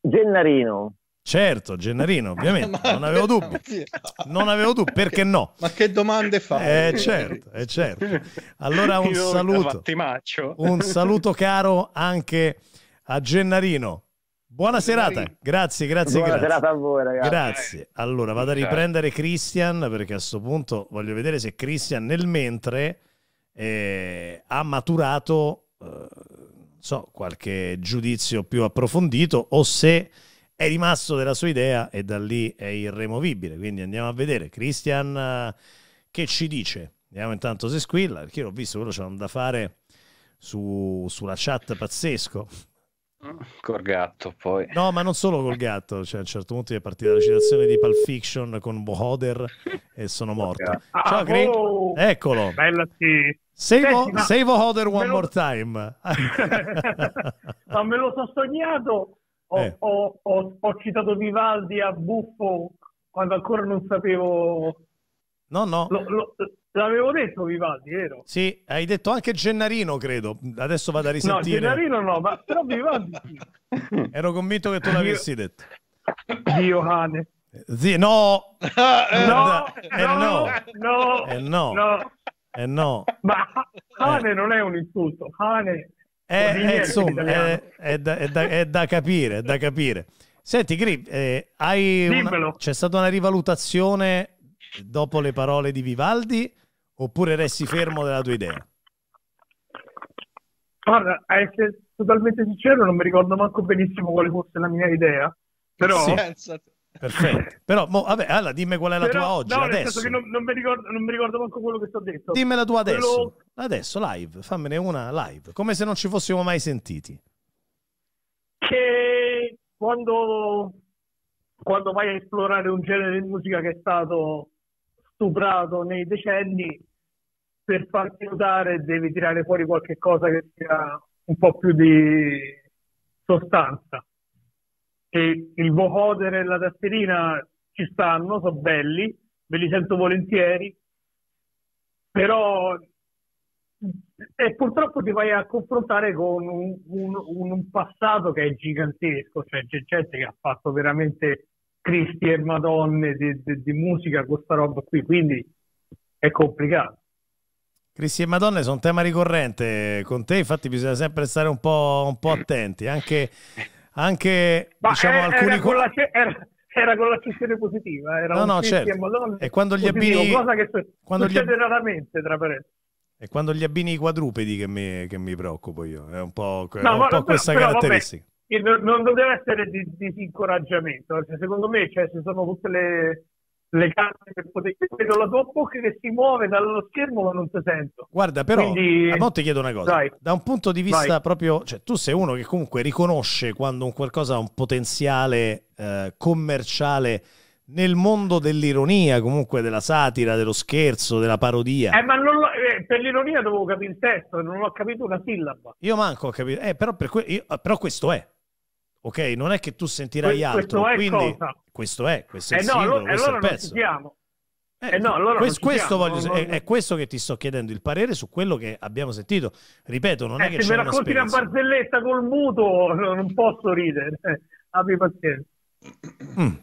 Gennarino. Certo, Gennarino, ovviamente, [LAUGHS] non avevo dubbi. Non avevo dubbi, perché no? [LAUGHS] Ma che domande fai? Eh certo, eh certo. Allora un saluto. Un [LAUGHS] saluto caro anche a Gennarino. Buona serata, grazie, grazie. Buona grazie. serata a voi, ragazzi. Grazie. Allora, vado a riprendere Christian perché a questo punto voglio vedere se Christian nel mentre eh, ha maturato eh, so, qualche giudizio più approfondito o se è rimasto della sua idea e da lì è irremovibile. Quindi andiamo a vedere Christian eh, che ci dice. Vediamo intanto se squilla, perché io ho visto, quello che c'è da fare su, sulla chat pazzesco. Col gatto poi. No, ma non solo col gatto, cioè, a un certo punto è partita la citazione di Pulp Fiction con Bohoder e sono morto. Ah, Ciao Greg, oh, eccolo. Bella sì. Save, Senti, ma... one lo... more time. [LAUGHS] ma me lo sono sognato ho, eh. ho, ho, ho, citato Vivaldi a Buffo quando ancora non sapevo. No, no. Lo, lo, l'avevo detto Vivaldi, vero? Sì, hai detto anche Gennarino, credo. Adesso vado a risentire. No, Gennarino no, ma però Vivaldi sì. [LAUGHS] Ero convinto che tu l'avessi detto. Dio cane. Sì, eh, no. no, eh, no, no, no, eh, no, eh, no. Eh, no. Ma cane non è un insulto, cane è, eh, eh, insomma, è, eh, è, da, è, da, è, da, capire, è da capire. Senti, Grip, eh, una, c'è stata una rivalutazione dopo le parole di Vivaldi oppure resti fermo della tua idea? Guarda, a essere totalmente sincero, non mi ricordo manco benissimo quale fosse la mia idea, però... Sì. Perfetto, però mo, vabbè, allora, dimmi qual è la però, tua oggi. No, adesso. Non, non, mi ricordo, non mi ricordo manco quello che ti ho detto. Dimmela tua adesso. Quello Adesso live, fammene una live, come se non ci fossimo mai sentiti. Che quando, quando vai a esplorare un genere di musica che è stato stuprato nei decenni, per farti notare devi tirare fuori qualche cosa che sia un po' più di sostanza. E il vocoder e la tastierina ci stanno, sono belli, ve li sento volentieri, però e purtroppo ti vai a confrontare con un, un, un passato che è gigantesco, cioè c'è gente che ha fatto veramente Cristi e Madonne di, di, di musica con questa roba qui, quindi è complicato. Cristi e Madonna sono un tema ricorrente con te, infatti bisogna sempre stare un po', un po attenti, anche, anche diciamo, era, alcuni... con, la, era, era con l'accessione positiva, era no, no, certo. e Madonna e quando gli positivo, abbini... cosa che quando succede gli... raramente, tra parentesi. È quando gli abbini i quadrupedi che mi, che mi, preoccupo io, è un po', no, un po però, questa però, caratteristica. Vabbè, non, deve essere di disincoraggiamento, perché secondo me cioè, ci sono tutte le, le carte che potete vedo la tua bocca che si muove dallo schermo ma non ti sento guarda però Quindi... a volte chiedo una cosa Dai. da un punto di vista Dai. proprio cioè tu sei uno che comunque riconosce quando un qualcosa ha un potenziale eh, commerciale nel mondo dell'ironia, comunque della satira, dello scherzo, della parodia. Eh, ma eh, per l'ironia dovevo capire il testo, non ho capito una sillaba. Io manco ho capito, eh, però, per que io, eh, però, questo è. Ok, non è che tu sentirai que- altro, questo quindi cosa? questo è, questo è eh il no, singolo, allora, questo allora eh, è il pezzo. Eh, eh no, allora questo, questo voglio, no, no, è, è, questo che ti sto chiedendo il parere su quello che abbiamo sentito. Ripeto, non eh, è che se c'è mi racconti una, una barzelletta col muto, [LAUGHS] non posso ridere. Abbi pazienza. Mm.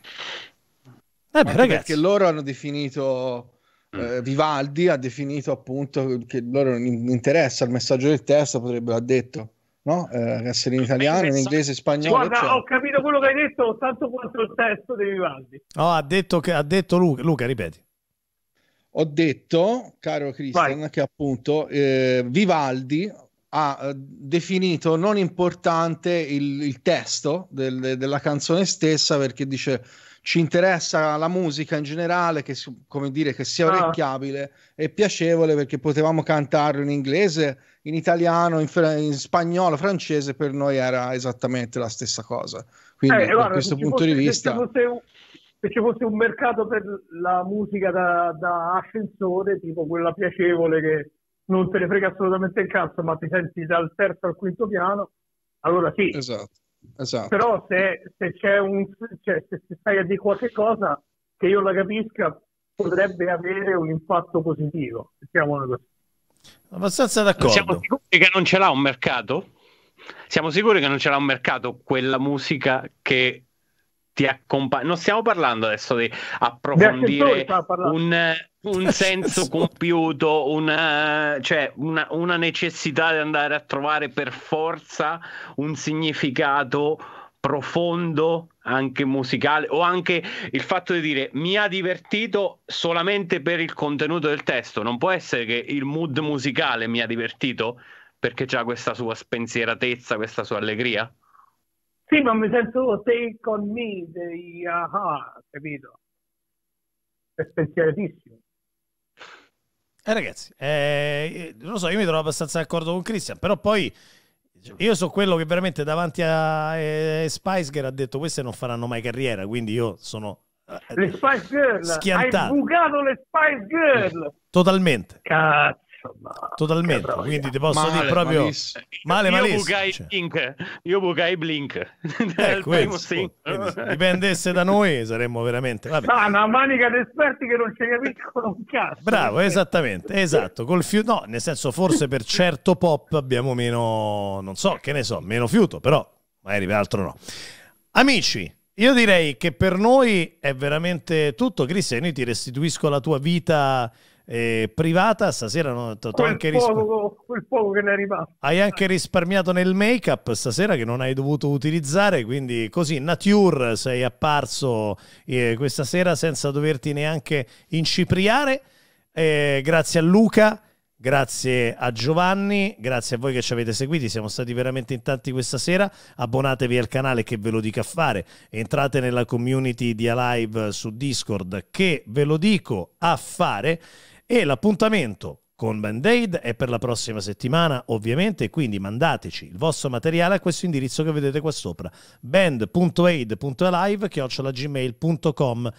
Vabbè, ragazzi. Perché loro hanno definito mm. eh, Vivaldi ha definito appunto che loro non interessa il messaggio del testo, potrebbero ha detto no? Eh, essere in italiano, in inglese, in spagnolo. Guarda, cioè. ho capito quello che hai detto, tanto quanto il testo di Vivaldi. No, ha detto, che, ha detto Luca, Luca, ripeti. Ho detto, caro Christian, Vai. che appunto eh, Vivaldi ha eh, definito non importante il, il testo del, della canzone stessa perché dice ci interessa la musica in generale, che, come dire, che sia ah. orecchiabile e piacevole perché potevamo cantarlo in inglese, in italiano, in, fr- in spagnolo, francese, per noi era esattamente la stessa cosa. Quindi eh, guarda, da questo punto fosse, di vista... Se ci, fosse un, se ci fosse un mercato per la musica da, da ascensore, tipo quella piacevole che non te ne frega assolutamente il cazzo, ma ti senti dal terzo al quinto piano, allora sì. Esatto. Esatto. Però se, se c'è un, cioè, se stai a dire qualcosa che io la capisca, potrebbe avere un impatto positivo. Diciamolo Abbastanza d'accordo. Siamo sicuri che non ce l'ha un mercato? Siamo sicuri che non ce l'ha un mercato quella musica che ti accompagna. Non stiamo parlando adesso di approfondire un, un, [LAUGHS] senso compiuto, una, cioè una, una necessità di andare a trovare per forza un significato profondo anche musicale o anche il fatto di dire mi ha divertito solamente per il contenuto del testo non può essere che il mood musicale mi ha divertito perché c'ha questa sua spensieratezza questa sua allegria sì, ma mi sento sei con me, dei aha, capito? È spensieratissimo. Eh ragazzi, eh, non lo so, io mi trovo abbastanza d'accordo con Cristian, però poi io so quello che veramente davanti a eh, Spice Girl ha detto queste non faranno mai carriera, quindi io sono eh, le Spice Girl, schiantato. hai bucato le Spice Girl. Totalmente. Cazzo insomma. Totalmente, quindi ti posso male, dire proprio male malissimo. Io bucai cioè. Blink, io bucai Blink. Eh, [LAUGHS] se dipendesse da noi saremmo veramente... Vabbè. No, una manica di esperti che non ci capiscono un cazzo. Bravo, esattamente, esatto. Col fiuto, no, nel senso forse per certo pop abbiamo meno, non so, che ne so, meno fiuto, però magari per altro no. Amici, io direi che per noi è veramente tutto. Cristian. io ti restituisco la tua vita eh, privata, stasera no, t'ho anche risparmiato. Quel poco che ne è rimasto. Hai anche risparmiato nel make-up stasera che non hai dovuto utilizzare, quindi così nature sei apparso eh, questa sera senza doverti neanche incipriare. Eh, grazie a Luca. Grazie a Giovanni, grazie a voi che ci avete seguiti, siamo stati veramente in tanti questa sera, abbonatevi al canale che ve lo dica a fare, entrate nella community di Alive su Discord che ve lo dico a fare e l'appuntamento con Band Aid è per la prossima settimana, ovviamente, quindi mandateci il vostro materiale a questo indirizzo che vedete qua sopra, band.aid.alive.gmail.com.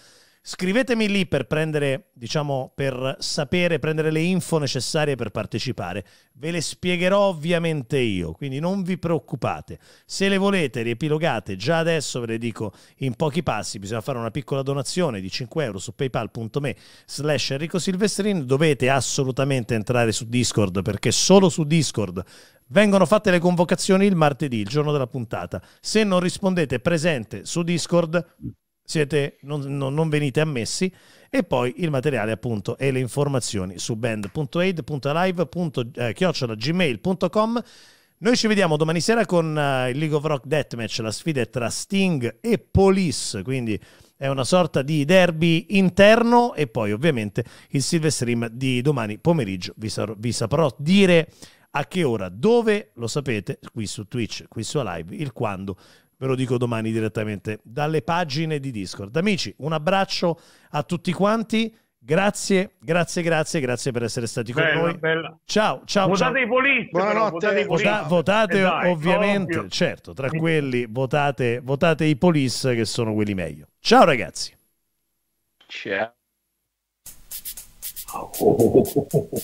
Scrivetemi lì per prendere, diciamo, per sapere, prendere le info necessarie per partecipare. Ve le spiegherò ovviamente io, quindi non vi preoccupate. Se le volete riepilogate, già adesso ve le dico in pochi passi, bisogna fare una piccola donazione di 5 euro su paypal.me slash Enrico Silvestrin, dovete assolutamente entrare su Discord perché solo su Discord Vengono fatte le convocazioni il martedì, il giorno della puntata. Se non rispondete presente su Discord, siete, non, non, non, venite ammessi e poi il materiale appunto e le informazioni su band.aid.live.chiocciolagmail.com eh, noi ci vediamo domani sera con uh, il League of Rock Deathmatch la sfida è tra Sting e Police quindi è una sorta di derby interno e poi ovviamente il Silver Stream di domani pomeriggio vi, sar- vi saprò dire a che ora, dove lo sapete, qui su Twitch, qui su Live, il quando ve lo dico domani direttamente dalle pagine di Discord. Amici, un abbraccio a tutti quanti. Grazie, grazie, grazie, grazie per essere stati bella, con noi. Bella. Ciao, ciao. Votate ciao. i politici. Buonanotte. Vota, votate eh, dai, ovviamente, ovvio. certo, tra quelli votate, votate i polis che sono quelli meglio. Ciao ragazzi. Ciao. Oh, oh, oh,